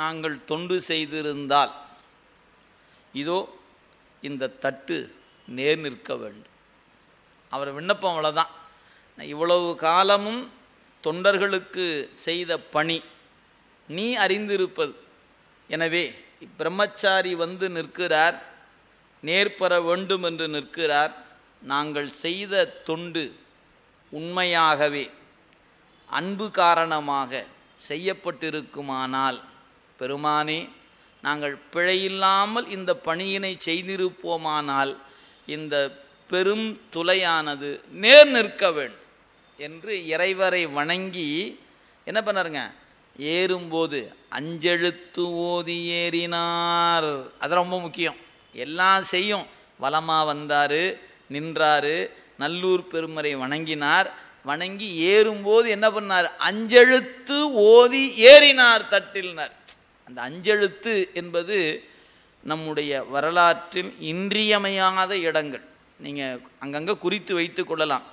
நாங்கள் தொண்டு செய்திருந்தால் இதோ இந்த தட்டு நேர் நிற்க வேண்டும் அவர் விண்ணப்பம் அவ்வளோதான் இவ்வளவு காலமும் தொண்டர்களுக்கு செய்த பணி நீ அறிந்திருப்பது எனவே பிரம்மச்சாரி வந்து நிற்கிறார் நேர்பெற வேண்டும் என்று நிற்கிறார் நாங்கள் செய்த தொண்டு உண்மையாகவே அன்பு காரணமாக செய்யப்பட்டிருக்குமானால் பெருமானே நாங்கள் பிழையில்லாமல் இந்த பணியினை செய்திருப்போமானால் இந்த பெரும் துளையானது நேர் நிற்க வேண்டும் என்று இறைவரை வணங்கி என்ன பண்ணாருங்க ஏறும்போது அஞ்செழுத்து ஓதி ஏறினார் அது ரொம்ப முக்கியம் எல்லாம் செய்யும் வளமாக வந்தார் நின்றார் நல்லூர் பெருமறை வணங்கினார் வணங்கி ஏறும்போது என்ன பண்ணார் அஞ்செழுத்து ஓதி ஏறினார் தட்டில்னார் அந்த அஞ்செழுத்து என்பது நம்முடைய வரலாற்றில் இன்றியமையாத இடங்கள் நீங்கள் அங்கங்கே குறித்து வைத்து கொள்ளலாம்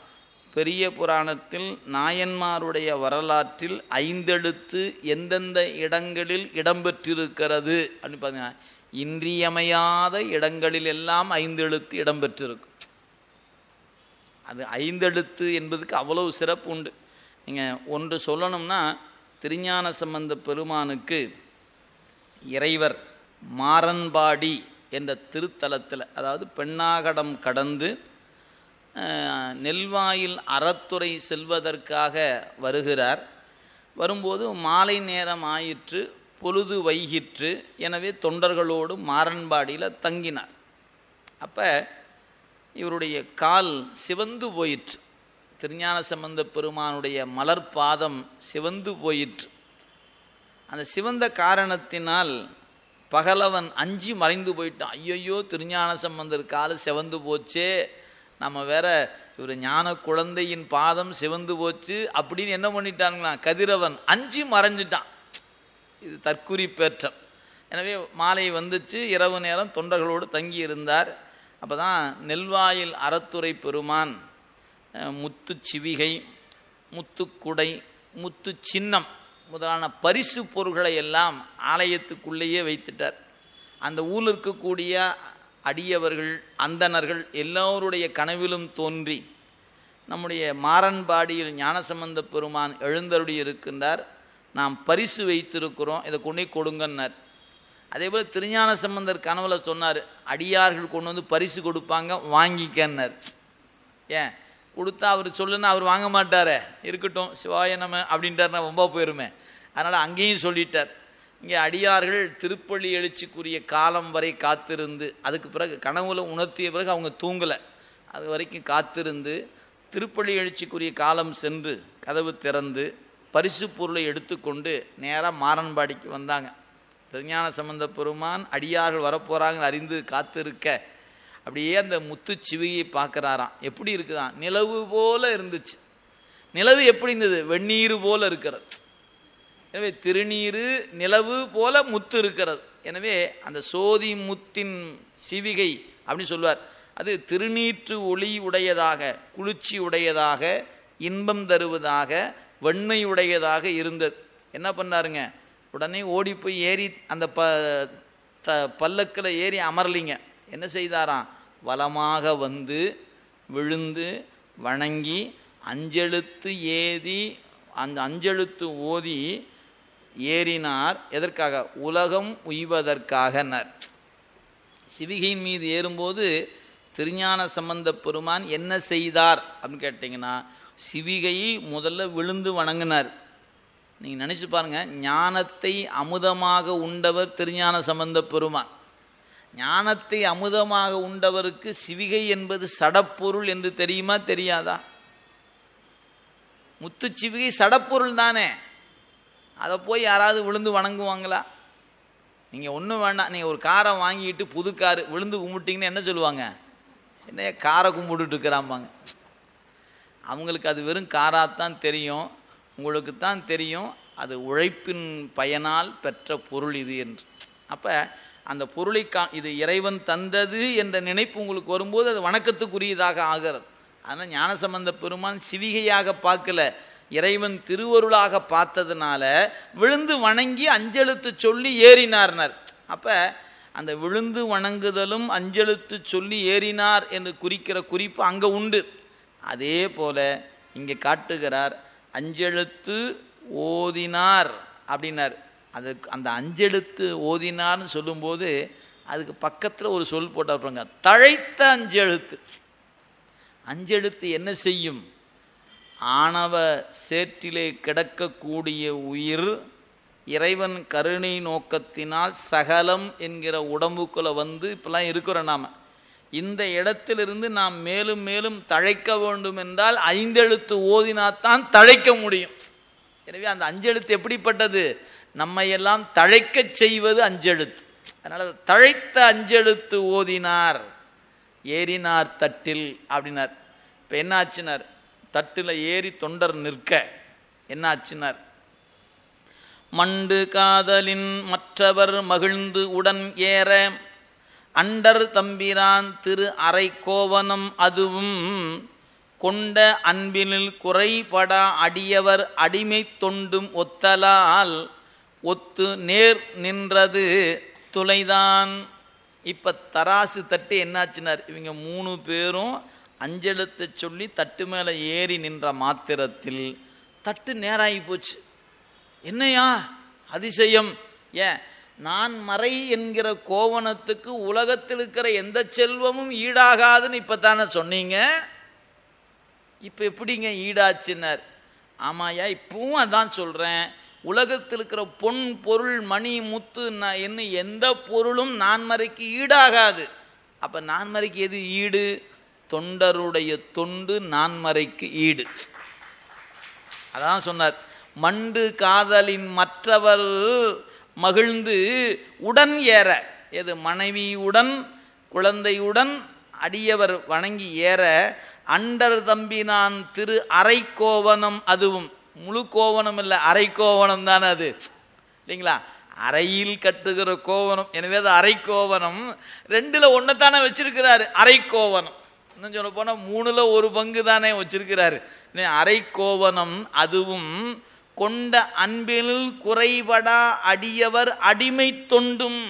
பெரிய புராணத்தில் நாயன்மாருடைய வரலாற்றில் ஐந்தெழுத்து எந்தெந்த இடங்களில் இடம்பெற்றிருக்கிறது அப்படின்னு பார்த்தீங்கன்னா இன்றியமையாத இடங்களில் எல்லாம் ஐந்தெழுத்து இடம்பெற்றிருக்கும் அது ஐந்தெழுத்து என்பதுக்கு அவ்வளவு சிறப்பு உண்டு நீங்கள் ஒன்று சொல்லணும்னா திருஞான சம்பந்த பெருமானுக்கு இறைவர் மாறன்பாடி என்ற திருத்தலத்தில் அதாவது பெண்ணாகடம் கடந்து நெல்வாயில் அறத்துறை செல்வதற்காக வருகிறார் வரும்போது மாலை நேரம் ஆயிற்று பொழுது வைகிற்று எனவே தொண்டர்களோடு மாரன்பாடியில் தங்கினார் அப்போ இவருடைய கால் சிவந்து போயிற்று திருஞான சம்பந்த பெருமானுடைய மலர்பாதம் சிவந்து போயிற்று அந்த சிவந்த காரணத்தினால் பகலவன் அஞ்சு மறைந்து போயிட்டான் ஐயோ திருஞான சம்பந்தர் கால் சிவந்து போச்சே நம்ம வேற இவர் ஞான குழந்தையின் பாதம் சிவந்து போச்சு அப்படின்னு என்ன பண்ணிட்டாங்களாம் கதிரவன் அஞ்சு மறைஞ்சிட்டான் இது தற்குறி பேற்றம் எனவே மாலை வந்துச்சு இரவு நேரம் தொண்டர்களோடு தங்கி இருந்தார் அப்போ தான் நெல்வாயில் அறத்துறை பெருமான் முத்து சிவிகை முத்துக்குடை முத்து சின்னம் முதலான பரிசு பொருள்களை எல்லாம் ஆலயத்துக்குள்ளேயே வைத்துட்டார் அந்த ஊரில் இருக்கக்கூடிய அடியவர்கள் அந்தணர்கள் எல்லோருடைய கனவிலும் தோன்றி நம்முடைய மாறன்பாடியில் ஞானசம்பந்த பெருமான் எழுந்தருடி இருக்கின்றார் நாம் பரிசு வைத்திருக்கிறோம் இதை கொண்டு கொடுங்கன்னார் அதே போல் திருஞான சம்பந்தர் கனவுல சொன்னார் அடியார்கள் கொண்டு வந்து பரிசு கொடுப்பாங்க வாங்கிக்கன்னார் ஏன் கொடுத்தா அவர் சொல்லுன்னா அவர் வாங்க மாட்டாரே இருக்கட்டும் சிவாய நம்ம அப்படின்ட்டார் ரொம்ப போயிருமே அதனால் அங்கேயும் சொல்லிட்டார் இங்கே அடியார்கள் திருப்பள்ளி எழுச்சிக்குரிய காலம் வரை காத்திருந்து அதுக்கு பிறகு கனவுல உணர்த்திய பிறகு அவங்க தூங்கலை அது வரைக்கும் காத்திருந்து திருப்பள்ளி எழுச்சிக்குரிய காலம் சென்று கதவு திறந்து பரிசு பொருளை எடுத்துக்கொண்டு நேராக மாறன்பாடிக்கு வந்தாங்க திருஞான சம்பந்த பெருமான் அடியார்கள் வரப்போகிறாங்கன்னு அறிந்து காத்திருக்க அப்படியே அந்த முத்து சிவியை பார்க்குறாராம் எப்படி இருக்குதான் நிலவு போல இருந்துச்சு நிலவு எப்படி இருந்தது வெந்நீர் போல் இருக்கிறது எனவே திருநீர் நிலவு போல முத்து இருக்கிறது எனவே அந்த சோதி முத்தின் சிவிகை அப்படின்னு சொல்லுவார் அது திருநீற்று ஒளி உடையதாக குளிர்ச்சி உடையதாக இன்பம் தருவதாக வெண்மை உடையதாக இருந்தது என்ன பண்ணாருங்க உடனே ஓடி போய் ஏறி அந்த ப த பல்லக்கில் ஏறி அமரலிங்க என்ன செய்தாராம் வளமாக வந்து விழுந்து வணங்கி அஞ்செழுத்து ஏதி அந்த அஞ்செழுத்து ஓதி ஏறினார் எதற்காக உலகம் உய்வதற்காகனர் சிவிகையின் மீது ஏறும்போது திருஞான சம்பந்த பெருமான் என்ன செய்தார் அப்படின்னு கேட்டிங்கன்னா சிவிகையை முதல்ல விழுந்து வணங்கினார் நீங்கள் நினச்சி பாருங்கள் ஞானத்தை அமுதமாக உண்டவர் திருஞான சம்பந்த பெருமான் ஞானத்தை அமுதமாக உண்டவருக்கு சிவிகை என்பது சடப்பொருள் என்று தெரியுமா தெரியாதா முத்துச்சிவிகை சடப்பொருள் தானே அதை போய் யாராவது விழுந்து வணங்குவாங்களா நீங்கள் ஒன்றும் வேண்டாம் நீங்கள் ஒரு காரை வாங்கிட்டு புது காரு விழுந்து கும்பிட்டிங்கன்னு என்ன சொல்லுவாங்க என்ன காரை கும்பிட்டுட்டுருக்குறாம்பாங்க அவங்களுக்கு அது வெறும் காராகத்தான் தெரியும் உங்களுக்கு தான் தெரியும் அது உழைப்பின் பயனால் பெற்ற பொருள் இது என்று அப்போ அந்த பொருளை கா இது இறைவன் தந்தது என்ற நினைப்பு உங்களுக்கு வரும்போது அது வணக்கத்துக்குரியதாக ஆகிறது அதனால் ஞானசம்பந்த பெருமான் சிவிகையாக பார்க்கல இறைவன் திருவருளாக பார்த்ததுனால விழுந்து வணங்கி அஞ்செழுத்து சொல்லி ஏறினார்னர் அப்போ அந்த விழுந்து வணங்குதலும் அஞ்செழுத்து சொல்லி ஏறினார் என்று குறிக்கிற குறிப்பு அங்கே உண்டு அதே போல இங்கே காட்டுகிறார் அஞ்செழுத்து ஓதினார் அப்படின்னார் அது அந்த அஞ்செழுத்து ஓதினார்னு சொல்லும்போது அதுக்கு பக்கத்தில் ஒரு சொல் போட்டாருப்பாங்க தழைத்த அஞ்செழுத்து அஞ்செழுத்து என்ன செய்யும் ஆணவ சேற்றிலே கிடக்கக்கூடிய உயிர் இறைவன் கருணை நோக்கத்தினால் சகலம் என்கிற உடம்புக்குள்ளே வந்து இப்பெல்லாம் இருக்கிறோம் நாம் இந்த இடத்திலிருந்து நாம் மேலும் மேலும் தழைக்க வேண்டும் என்றால் ஐந்தெழுத்து ஓதினாத்தான் தழைக்க முடியும் எனவே அந்த அஞ்செழுத்து எப்படிப்பட்டது நம்மையெல்லாம் தழைக்க செய்வது அஞ்செழுத்து அதனால் தழைத்த அஞ்செழுத்து ஓதினார் ஏறினார் தட்டில் அப்படின்னார் இப்போ என்ன ஆச்சுனார் தட்டில் ஏறி தொண்டர் நிற்க என்னாச்சினார் மண்டு காதலின் மற்றவர் மகிழ்ந்து உடன் ஏற அண்டர் தம்பிரான் திரு அரைக்கோவனம் அதுவும் கொண்ட அன்பினில் குறைபடா அடியவர் அடிமை தொண்டும் ஒத்தலால் ஒத்து நேர் நின்றது துளைதான் இப்போ தராசு தட்டு என்னாச்சினார் இவங்க மூணு பேரும் அஞ்செழுத்து சொல்லி தட்டு மேலே ஏறி நின்ற மாத்திரத்தில் தட்டு நேராகி போச்சு என்னையா அதிசயம் ஏன் நான் மறை என்கிற கோவணத்துக்கு உலகத்தில் இருக்கிற எந்த செல்வமும் ஈடாகாதுன்னு இப்போ தானே சொன்னீங்க இப்போ எப்படிங்க ஈடாச்சுன்னார் ஆமாயா இப்பவும் அதான் சொல்கிறேன் உலகத்தில் இருக்கிற பொன் பொருள் மணி முத்து என்ன எந்த பொருளும் நான் மறைக்கு ஈடாகாது அப்போ நான் மறைக்கு எது ஈடு தொண்டருடைய தொண்டு நான்மறைக்கு ஈடு அதான் சொன்னார் மண்டு காதலின் மற்றவர் மகிழ்ந்து உடன் ஏற எது மனைவியுடன் குழந்தையுடன் அடியவர் வணங்கி ஏற அண்டர் தம்பினான் திரு அரைக்கோவனம் அதுவும் முழு கோவனம் இல்லை அரைக்கோவனம் தானே அது இல்லைங்களா அறையில் கட்டுகிற கோவனம் எனவே அது அரைக்கோவனம் ரெண்டில் ஒன்றைத்தானே வச்சிருக்கிறாரு அரைக்கோவனம் இன்னும் சொல்ல போனால் மூணில் ஒரு பங்கு தானே வச்சிருக்கிறாரு அரை கோவனம் அதுவும் கொண்ட அன்பினில் குறைபடா அடியவர் அடிமை தொண்டும்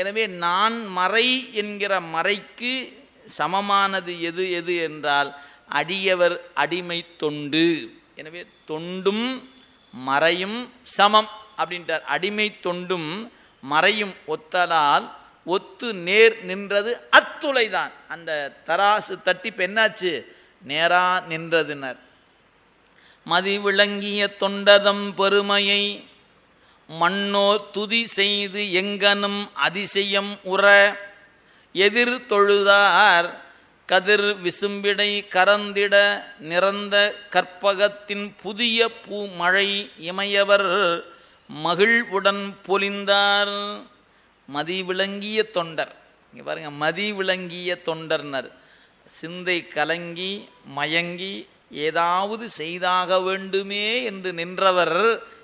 எனவே நான் மறை என்கிற மறைக்கு சமமானது எது எது என்றால் அடியவர் அடிமை தொண்டு எனவே தொண்டும் மறையும் சமம் அப்படின்றார் அடிமை தொண்டும் மறையும் ஒத்தலால் ஒத்து நேர் நின்றது அத்துளைதான் அந்த தராசு தட்டி பெண்ணாச்சு நேரா நின்றதுனர் மதி விளங்கிய தொண்டதம் பெருமையை மண்ணோர் துதி செய்து எங்கனும் அதிசயம் உற எதிர் தொழுதார் கதிர் விசும்பிடை கரந்திட நிறந்த கற்பகத்தின் புதிய பூ மழை இமையவர் மகிழ்வுடன் பொலிந்தார் மதி விளங்கிய தொண்டர் இங்கே பாருங்கள் மதி விளங்கிய தொண்டர்னர் சிந்தை கலங்கி மயங்கி ஏதாவது செய்தாக வேண்டுமே என்று நின்றவர்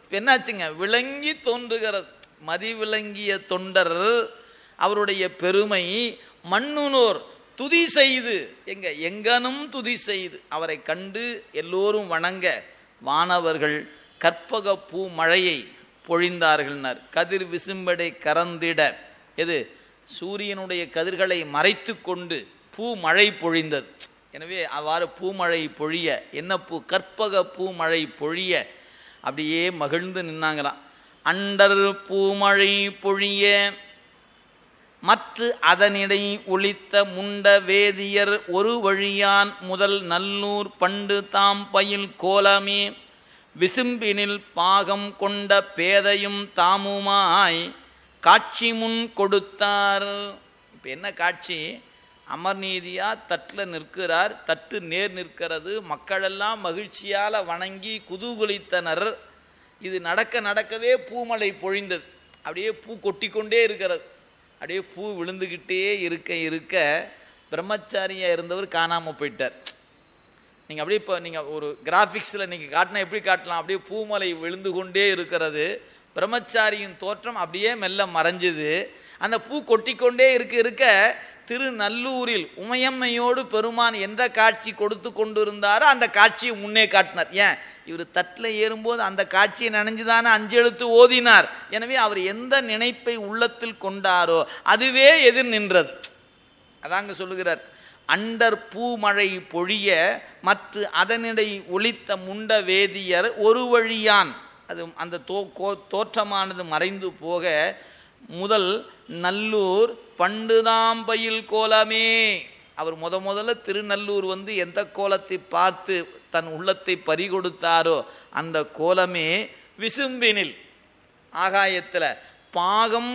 இப்போ என்னாச்சுங்க விளங்கி தோன்றுகிற மதி விளங்கிய தொண்டர் அவருடைய பெருமை மண்ணுனோர் துதி செய்து எங்க எங்கனும் துதி செய்து அவரை கண்டு எல்லோரும் வணங்க வானவர்கள் கற்பக பூ மழையை பொழிந்தார்கள்னார் கதிர் விசும்படை கரந்திட எது சூரியனுடைய கதிர்களை மறைத்து கொண்டு பூ மழை பொழிந்தது எனவே அவ்வாறு பூமழை பொழிய என்ன பூ கற்பக பூமழை பொழிய அப்படியே மகிழ்ந்து நின்னாங்களாம் அண்டர் பூமழை பொழிய மற்ற அதனிடை ஒழித்த முண்ட வேதியர் ஒரு வழியான் முதல் நல்லூர் பண்டு தாம் பயில் கோலமே விசும்பினில் பாகம் கொண்ட பேதையும் தாமுமாய் காட்சி முன் கொடுத்தார் இப்போ என்ன காட்சி அமர்நீதியாக தட்டில் நிற்கிறார் தட்டு நேர் நிற்கிறது மக்களெல்லாம் மகிழ்ச்சியால் வணங்கி குதூகுலித்தனர் இது நடக்க நடக்கவே பூமலை பொழிந்தது அப்படியே பூ கொட்டி கொண்டே இருக்கிறது அப்படியே பூ விழுந்துக்கிட்டே இருக்க இருக்க பிரம்மச்சாரியாக இருந்தவர் காணாமல் போயிட்டார் நீங்கள் அப்படியே இப்போ நீங்கள் ஒரு கிராஃபிக்ஸில் நீங்கள் காட்டினா எப்படி காட்டலாம் அப்படியே பூமலை விழுந்து கொண்டே இருக்கிறது பிரம்மச்சாரியின் தோற்றம் அப்படியே மெல்ல மறைஞ்சுது அந்த பூ கொட்டிக்கொண்டே இருக்க இருக்க திருநல்லூரில் உமையம்மையோடு பெருமான் எந்த காட்சி கொடுத்து கொண்டிருந்தாரோ அந்த காட்சியை முன்னே காட்டினார் ஏன் இவர் தட்டில் ஏறும்போது அந்த காட்சியை நினைஞ்சுதானே அஞ்செழுத்து ஓதினார் எனவே அவர் எந்த நினைப்பை உள்ளத்தில் கொண்டாரோ அதுவே எதிர் நின்றது அதாங்க சொல்லுகிறார் அண்டர் பூமழை பொழிய மற்ற அதனிடை ஒளித்த முண்ட வேதியர் ஒரு வழியான் அது அந்த தோ தோற்றமானது மறைந்து போக முதல் நல்லூர் பண்டுதாம்பயில் கோலமே அவர் முத முதல்ல திருநல்லூர் வந்து எந்த கோலத்தை பார்த்து தன் உள்ளத்தை பறிகொடுத்தாரோ அந்த கோலமே விசும்பினில் ஆகாயத்தில் பாகம்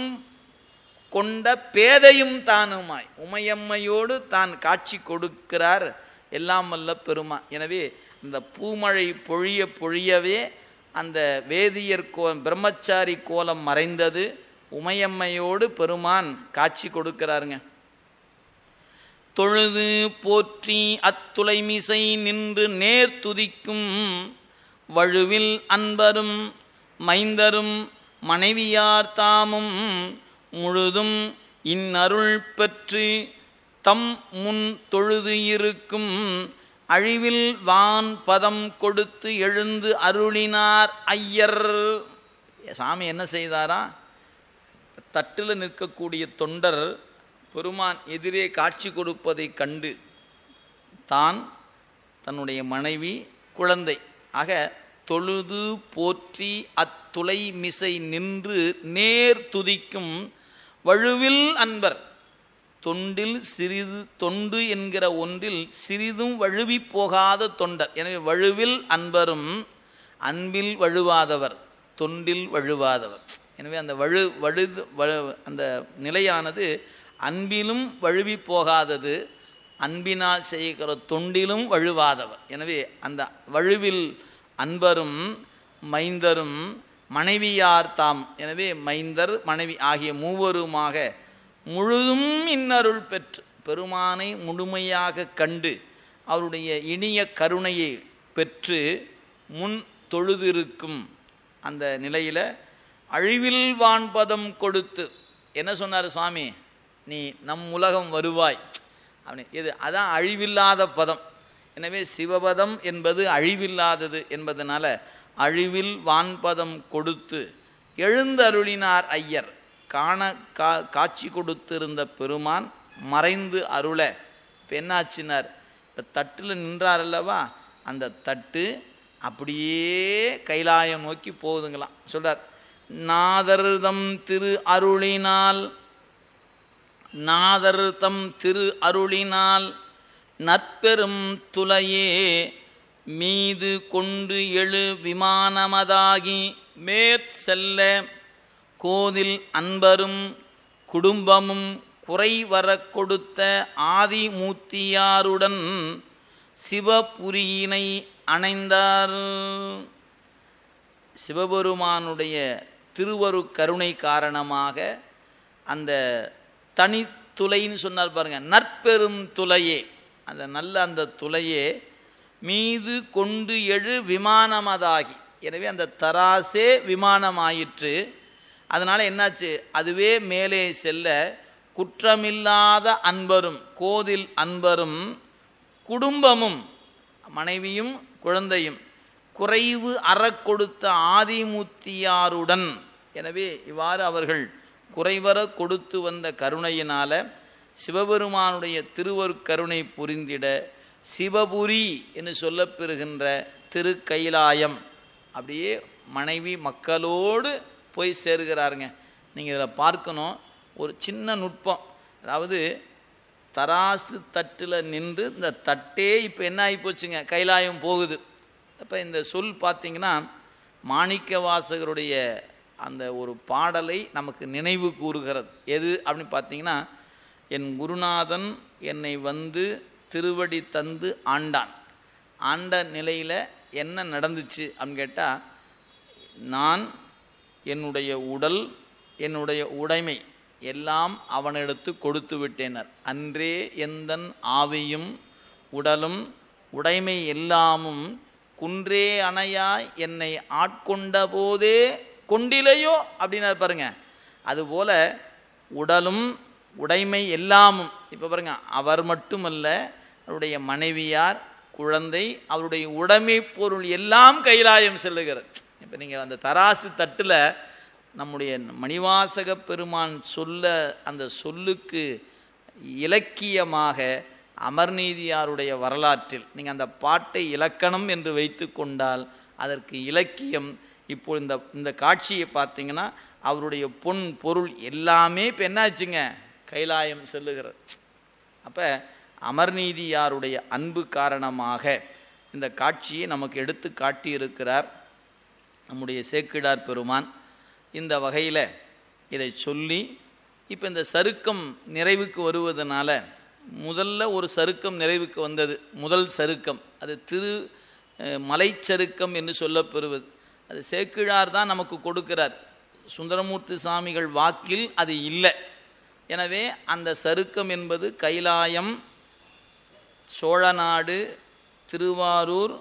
கொண்ட பேதையும் தானுமாய் உமையம்மையோடு தான் காட்சி கொடுக்கிறார் எல்லாம் வல்ல பெருமா எனவே இந்த பூமழை பொழிய பொழியவே அந்த வேதியர் கோ பிரம்மச்சாரி கோலம் மறைந்தது உமையம்மையோடு பெருமான் காட்சி கொடுக்கிறாருங்க தொழுது போற்றி அத்துளைமிசை நின்று நேர் துதிக்கும் வழுவில் அன்பரும் மைந்தரும் மனைவியார் தாமும் முழுதும் இன்னருள் பற்றி தம் முன் தொழுது இருக்கும் அழிவில் வான் பதம் கொடுத்து எழுந்து அருளினார் ஐயர் சாமி என்ன செய்தாரா தட்டில் நிற்கக்கூடிய தொண்டர் பெருமான் எதிரே காட்சி கொடுப்பதை கண்டு தான் தன்னுடைய மனைவி குழந்தை ஆக தொழுது போற்றி அத்துளை மிசை நின்று நேர் துதிக்கும் வழுவில் அன்பர் தொண்டில் சிறிது தொண்டு என்கிற ஒன்றில் சிறிதும் வழுவி போகாத தொண்டர் எனவே வழுவில் அன்பரும் அன்பில் வழுவாதவர் தொண்டில் வழுவாதவர் எனவே அந்த வழு வழுது வழு அந்த நிலையானது அன்பிலும் வழுவி போகாதது அன்பினால் செய்கிற தொண்டிலும் வழுவாதவர் எனவே அந்த வழுவில் அன்பரும் மைந்தரும் மனைவியார் தாம் எனவே மைந்தர் மனைவி ஆகிய மூவருமாக முழுதும் இன்னருள் பெற்று பெருமானை முழுமையாக கண்டு அவருடைய இனிய கருணையை பெற்று முன் தொழுதிருக்கும் அந்த நிலையில் அழிவில் வான்பதம் கொடுத்து என்ன சொன்னார் சாமி நீ நம் உலகம் வருவாய் அப்படின்னு இது அதான் அழிவில்லாத பதம் எனவே சிவபதம் என்பது அழிவில்லாதது என்பதனால் அழிவில் வான்பதம் கொடுத்து எழுந்தருளினார் ஐயர் காண கா காட்சி கொடுத்திருந்த பெருமான் மறைந்து அருள பெண்ணாச்சினார் இப்போ தட்டில் நின்றார் அல்லவா அந்த தட்டு அப்படியே கைலாயம் நோக்கி போகுதுங்களாம் சொல்றார் நாதர்தம் திரு அருளினால் நாதர்தம் திரு அருளினால் நற்பெரும் துளையே மீது கொண்டு எழு விமானமதாகி மேற் செல்ல கோதில் அன்பரும் குடும்பமும் வர கொடுத்த ஆதிமூர்த்தியாருடன் சிவபுரியினை அணைந்தார் சிவபெருமானுடைய திருவரு கருணை காரணமாக அந்த தனித்துளைன்னு சொன்னார் பாருங்கள் நற்பெரும் துளையே அந்த நல்ல அந்த துளையே மீது கொண்டு எழு விமானமதாகி எனவே அந்த தராசே விமானமாயிற்று அதனால் என்னாச்சு அதுவே மேலே செல்ல குற்றமில்லாத அன்பரும் கோதில் அன்பரும் குடும்பமும் மனைவியும் குழந்தையும் குறைவு அறக் கொடுத்த ஆதிமூர்த்தியாருடன் எனவே இவ்வாறு அவர்கள் குறைவர கொடுத்து வந்த கருணையினால் சிவபெருமானுடைய திருவருக்கருணை புரிந்திட சிவபுரி என்று சொல்லப்பெறுகின்ற திருக்கைலாயம் அப்படியே மனைவி மக்களோடு போய் சேர்கிறாருங்க நீங்கள் இதில் பார்க்கணும் ஒரு சின்ன நுட்பம் அதாவது தராசு தட்டில் நின்று இந்த தட்டே இப்போ என்ன ஆகி போச்சுங்க கைலாயம் போகுது அப்போ இந்த சொல் பார்த்திங்கன்னா மாணிக்க வாசகருடைய அந்த ஒரு பாடலை நமக்கு நினைவு கூறுகிறது எது அப்படின்னு பார்த்தீங்கன்னா என் குருநாதன் என்னை வந்து திருவடி தந்து ஆண்டான் ஆண்ட நிலையில் என்ன நடந்துச்சு அப்படின்னு கேட்டால் நான் என்னுடைய உடல் என்னுடைய உடைமை எல்லாம் அவனிடத்து கொடுத்து விட்டேனர் அன்றே எந்தன் ஆவியும் உடலும் உடைமை எல்லாமும் குன்றே அணையாய் என்னை ஆட்கொண்ட போதே கொண்டிலையோ அப்படின்னாரு பாருங்க அதுபோல உடலும் உடைமை எல்லாமும் இப்போ பாருங்க அவர் மட்டுமல்ல அவருடைய மனைவியார் குழந்தை அவருடைய உடைமை பொருள் எல்லாம் கைலாயம் செல்லுகிறது இப்போ நீங்கள் அந்த தராசு தட்டில் நம்முடைய மணிவாசக பெருமான் சொல்ல அந்த சொல்லுக்கு இலக்கியமாக அமர்நீதியாருடைய வரலாற்றில் நீங்கள் அந்த பாட்டை இலக்கணம் என்று வைத்து கொண்டால் அதற்கு இலக்கியம் இப்போ இந்த இந்த காட்சியை பார்த்தீங்கன்னா அவருடைய பொன் பொருள் எல்லாமே இப்போ என்னாச்சுங்க கைலாயம் செல்லுகிறது அப்போ அமர்நீதியாருடைய அன்பு காரணமாக இந்த காட்சியை நமக்கு எடுத்து காட்டியிருக்கிறார் நம்முடைய சேக்கிடார் பெருமான் இந்த வகையில் இதை சொல்லி இப்போ இந்த சருக்கம் நிறைவுக்கு வருவதனால முதல்ல ஒரு சருக்கம் நிறைவுக்கு வந்தது முதல் சருக்கம் அது திரு மலைச்சருக்கம் என்று சொல்லப்பெறுவது அது சேக்கிழார் தான் நமக்கு கொடுக்கிறார் சுந்தரமூர்த்தி சாமிகள் வாக்கில் அது இல்லை எனவே அந்த சருக்கம் என்பது கைலாயம் சோழநாடு திருவாரூர்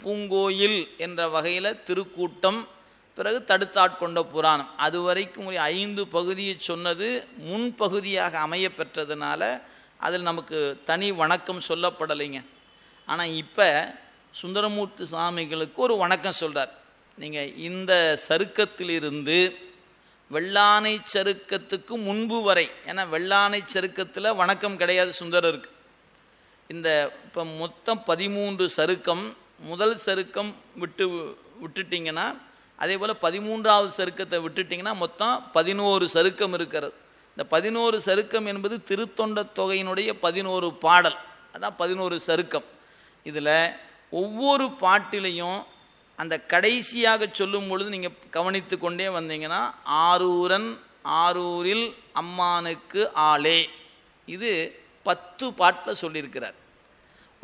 பூங்கோயில் என்ற வகையில் திருக்கூட்டம் பிறகு தடுத்தாட்கொண்ட புராணம் அது வரைக்கும் ஒரு ஐந்து பகுதியை சொன்னது முன்பகுதியாக அமைய பெற்றதுனால அதில் நமக்கு தனி வணக்கம் சொல்லப்படலைங்க ஆனால் இப்போ சுந்தரமூர்த்தி சுவாமிகளுக்கு ஒரு வணக்கம் சொல்கிறார் நீங்கள் இந்த சருக்கத்திலிருந்து வெள்ளானை சருக்கத்துக்கு முன்பு வரை ஏன்னா வெள்ளானை சருக்கத்தில் வணக்கம் கிடையாது சுந்தரருக்கு இந்த இப்போ மொத்தம் பதிமூன்று சருக்கம் முதல் சருக்கம் விட்டு விட்டுட்டிங்கன்னா அதே போல் பதிமூன்றாவது சருக்கத்தை விட்டுட்டிங்கன்னா மொத்தம் பதினோரு சருக்கம் இருக்கிறது இந்த பதினோரு சருக்கம் என்பது திருத்தொண்ட தொகையினுடைய பதினோரு பாடல் அதான் பதினோரு சருக்கம் இதில் ஒவ்வொரு பாட்டிலையும் அந்த கடைசியாக சொல்லும் பொழுது நீங்கள் கவனித்து கொண்டே வந்தீங்கன்னா ஆரூரன் ஆரூரில் அம்மானுக்கு ஆளே இது பத்து பாட்டில் சொல்லியிருக்கிறார்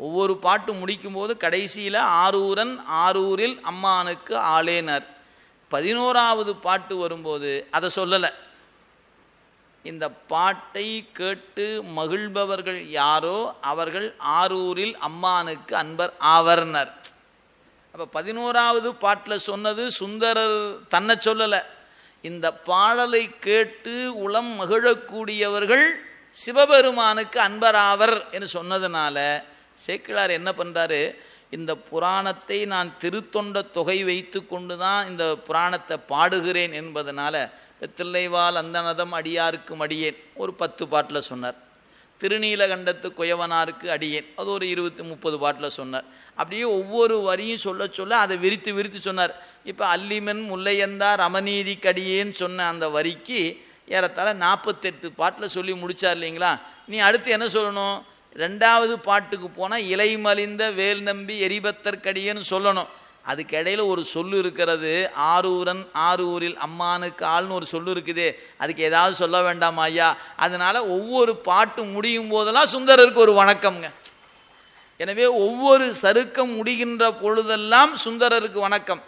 ஒவ்வொரு பாட்டு முடிக்கும்போது கடைசியில் ஆரூரன் ஆரூரில் அம்மானுக்கு ஆளேனர் பதினோராவது பாட்டு வரும்போது அதை சொல்லலை இந்த பாட்டை கேட்டு மகிழ்பவர்கள் யாரோ அவர்கள் ஆரூரில் அம்மானுக்கு அன்பர் ஆவர்னர் அப்போ பதினோராவது பாட்டில் சொன்னது சுந்தரர் தன்னை சொல்லலை இந்த பாடலை கேட்டு உளம் மகிழக்கூடியவர்கள் சிவபெருமானுக்கு அன்பராவர் என்று சொன்னதுனால சேக்கிழார் என்ன பண்ணுறாரு இந்த புராணத்தை நான் திருத்தொண்ட தொகை வைத்து கொண்டு தான் இந்த புராணத்தை பாடுகிறேன் என்பதனால வெத்தில்லைவால் அந்தனதம் அடியாருக்கும் அடியேன் ஒரு பத்து பாட்டில் சொன்னார் திருநீலகண்டத்து குயவனாருக்கு அடியேன் அது ஒரு இருபத்தி முப்பது பாட்டில் சொன்னார் அப்படியே ஒவ்வொரு வரியும் சொல்ல சொல்ல அதை விரித்து விரித்து சொன்னார் இப்போ அல்லிமன் முல்லையந்தார் அடியேன்னு சொன்ன அந்த வரிக்கு ஏறத்தாழ நாற்பத்தெட்டு பாட்டில் சொல்லி முடித்தார் இல்லைங்களா நீ அடுத்து என்ன சொல்லணும் ரெண்டாவது பாட்டுக்கு போனால் இலை மலிந்த வேல் நம்பி எரிபத்தற்கடியன்னு சொல்லணும் அதுக்கு இடையில் ஒரு சொல்லு இருக்கிறது ஆரூரன் ஆரூரில் அம்மானுக்கு ஆள்னு ஒரு சொல்லு இருக்குது அதுக்கு ஏதாவது சொல்ல வேண்டாம் ஐயா அதனால் ஒவ்வொரு பாட்டு முடியும் போதெல்லாம் சுந்தரருக்கு ஒரு வணக்கம்ங்க எனவே ஒவ்வொரு சருக்கம் முடிகின்ற பொழுதெல்லாம் சுந்தரருக்கு வணக்கம்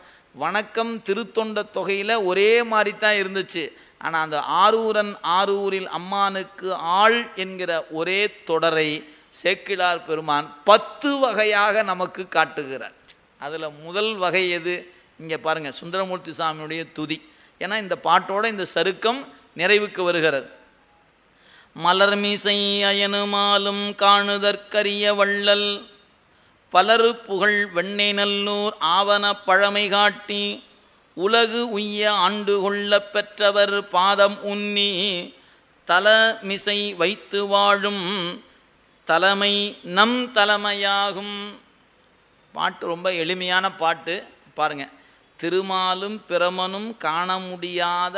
வணக்கம் திருத்தொண்ட தொகையில் ஒரே மாதிரி தான் இருந்துச்சு ஆனால் அந்த ஆரூரன் ஆரூரில் அம்மானுக்கு ஆள் என்கிற ஒரே தொடரை சேக்கிழார் பெருமான் பத்து வகையாக நமக்கு காட்டுகிறார் அதில் முதல் வகை எது இங்கே பாருங்கள் சுந்தரமூர்த்தி சாமியுடைய துதி ஏன்னா இந்த பாட்டோட இந்த சருக்கம் நிறைவுக்கு வருகிறது மலர்மிசை அயனுமாலும் காணுதற்கரிய வள்ளல் பலரு புகழ் வெண்ணெய் நல்லூர் ஆவண பழமை காட்டி உலகு உய்ய ஆண்டு கொள்ள பெற்றவர் பாதம் உன்னி தலமிசை வைத்து வாழும் தலைமை நம் தலைமையாகும் பாட்டு ரொம்ப எளிமையான பாட்டு பாருங்க திருமாலும் பிரமனும் காண முடியாத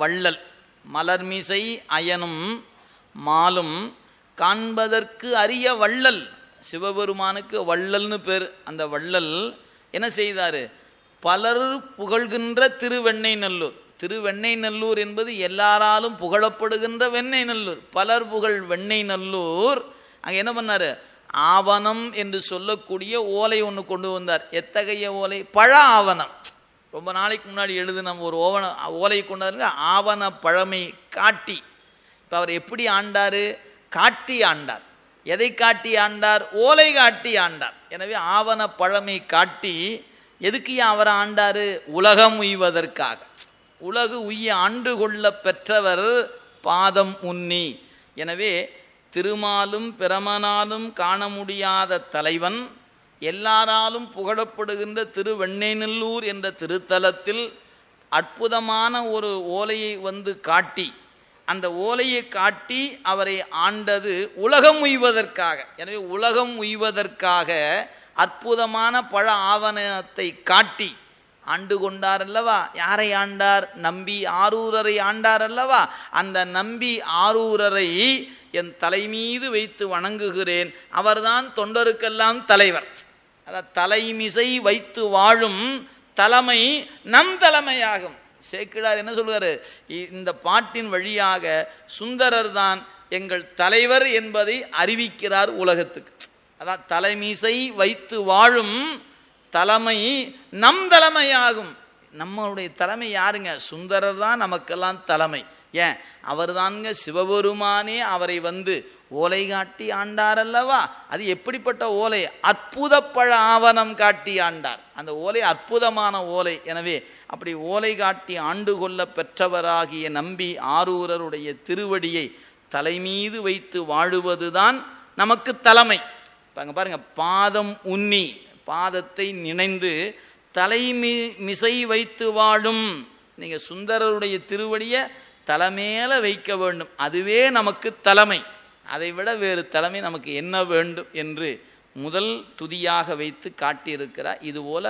வள்ளல் மலர்மிசை அயனும் மாலும் காண்பதற்கு அரிய வள்ளல் சிவபெருமானுக்கு வள்ளல்னு பேர் அந்த வள்ளல் என்ன செய்தார் பலர் புகழ்கின்ற திருவெண்ணை நல்லூர் திருவெண்ணை நல்லூர் என்பது எல்லாராலும் புகழப்படுகின்ற வெண்ணை நல்லூர் பலர் புகழ் வெண்ணை நல்லூர் அங்கே என்ன பண்ணார் ஆவணம் என்று சொல்லக்கூடிய ஓலை ஒன்று கொண்டு வந்தார் எத்தகைய ஓலை பழ ஆவணம் ரொம்ப நாளைக்கு முன்னாடி எழுதின ஒரு ஓவன ஓலை கொண்டாருங்க ஆவண பழமை காட்டி இப்போ அவர் எப்படி ஆண்டார் காட்டி ஆண்டார் எதை காட்டி ஆண்டார் ஓலை காட்டி ஆண்டார் எனவே ஆவண பழமை காட்டி எதுக்கு ஏன் அவர் ஆண்டார் உலகம் உய்வதற்காக உலகு உய்ய ஆண்டு கொள்ள பெற்றவர் பாதம் உன்னி எனவே திருமாலும் பிரமனாலும் காண முடியாத தலைவன் எல்லாராலும் புகழப்படுகின்ற திருவெண்ணெய்நல்லூர் என்ற திருத்தலத்தில் அற்புதமான ஒரு ஓலையை வந்து காட்டி அந்த ஓலையை காட்டி அவரை ஆண்டது உலகம் உய்வதற்காக எனவே உலகம் உய்வதற்காக அற்புதமான பழ ஆவணத்தை காட்டி ஆண்டு கொண்டார் அல்லவா யாரை ஆண்டார் நம்பி ஆரூரரை ஆண்டார் அல்லவா அந்த நம்பி ஆரூரரை என் தலை மீது வைத்து வணங்குகிறேன் அவர்தான் தொண்டருக்கெல்லாம் தலைவர் அத தலைமிசை வைத்து வாழும் தலைமை நம் தலைமையாகும் சேக்கிழார் என்ன சொல்கிறாரு இந்த பாட்டின் வழியாக சுந்தரர் தான் எங்கள் தலைவர் என்பதை அறிவிக்கிறார் உலகத்துக்கு அதான் தலைமீசை வைத்து வாழும் தலைமை நம் தலைமையாகும் நம்மளுடைய தலைமை யாருங்க சுந்தரர் தான் நமக்கெல்லாம் தலைமை ஏன் அவர் தான்ங்க சிவபெருமானே அவரை வந்து ஓலை காட்டி ஆண்டார் அல்லவா அது எப்படிப்பட்ட ஓலை அற்புத பழ ஆவணம் காட்டி ஆண்டார் அந்த ஓலை அற்புதமான ஓலை எனவே அப்படி ஓலை காட்டி ஆண்டு கொள்ள பெற்றவராகிய நம்பி ஆரூரருடைய திருவடியை தலைமீது வைத்து வாழுவதுதான் நமக்கு தலைமை அங்கே பாருங்கள் பாதம் உன்னி பாதத்தை நினைந்து தலைமி மிசை வைத்து வாழும் நீங்கள் சுந்தரருடைய திருவடியை தலைமையில வைக்க வேண்டும் அதுவே நமக்கு தலைமை அதைவிட வேறு தலைமை நமக்கு என்ன வேண்டும் என்று முதல் துதியாக வைத்து காட்டியிருக்கிறார் இதுபோல்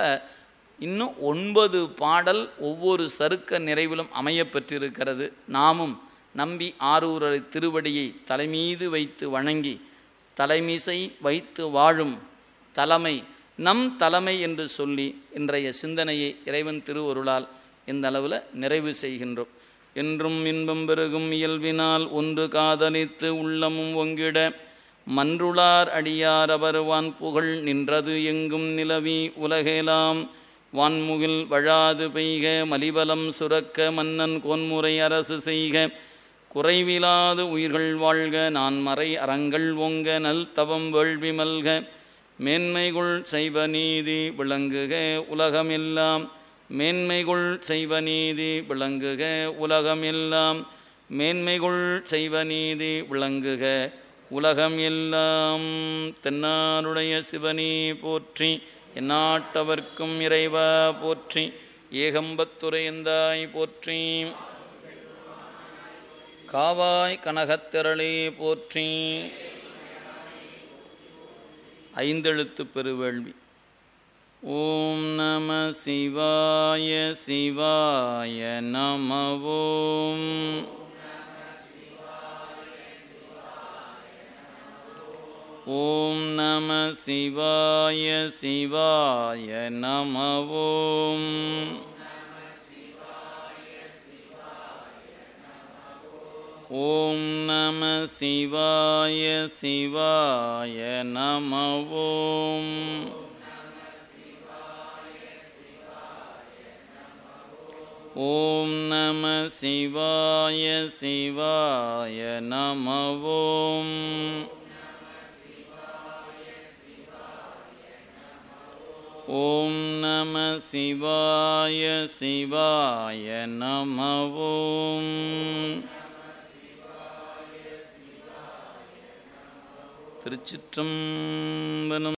இன்னும் ஒன்பது பாடல் ஒவ்வொரு சருக்க நிறைவிலும் அமைய பெற்றிருக்கிறது நாமும் நம்பி ஆரூரர் திருவடியை தலைமீது வைத்து வணங்கி தலைமீசை வைத்து வாழும் தலைமை நம் தலைமை என்று சொல்லி இன்றைய சிந்தனையை இறைவன் திருவொருளால் இந்த அளவில் நிறைவு செய்கின்றோம் என்றும் இன்பம் பெருகும் இயல்பினால் ஒன்று காதலித்து உள்ளமும் ஒங்கிட மன்றுளார் அடியார் அவருவான் புகழ் நின்றது எங்கும் நிலவி உலகேலாம் வான்முகில் வழாது பெய்க மலிபலம் சுரக்க மன்னன் கோன்முறை அரசு செய்க குறைவிலாது உயிர்கள் வாழ்க நான் மறை அறங்கள் ஒங்க நல் தவம் வேள்வி மல்க மேன்மைகுள் செய்வ நீதி விளங்குக உலகமெல்லாம் மேன்மைகுள் செய்வ நீதி விளங்குக உலகமெல்லாம் மேன்மைகுள் செய்வ நீதி விளங்குக உலகம் எல்லாம் தென்னாருடைய சிவனி போற்றி எந்நாட்டவர்க்கும் இறைவா போற்றி ஏகம்பத்துறையந்தாய் போற்றி காவாய் கனகத்திரளே போற்றி ஐந்தெழுத்து பெருவேள்வி ஓம் நம சிவாய சிவாய நமவோம் ஓம் நம சிவாய சிவாய நமவோம் ॐ नमः शिवाय शिवाय नमः ॐ ॐ नमः शिवाय शिवाय नम ॐ ॐ नमः शिवाय शिवाय नमः ॐ திருச்சிற்றம்பலம்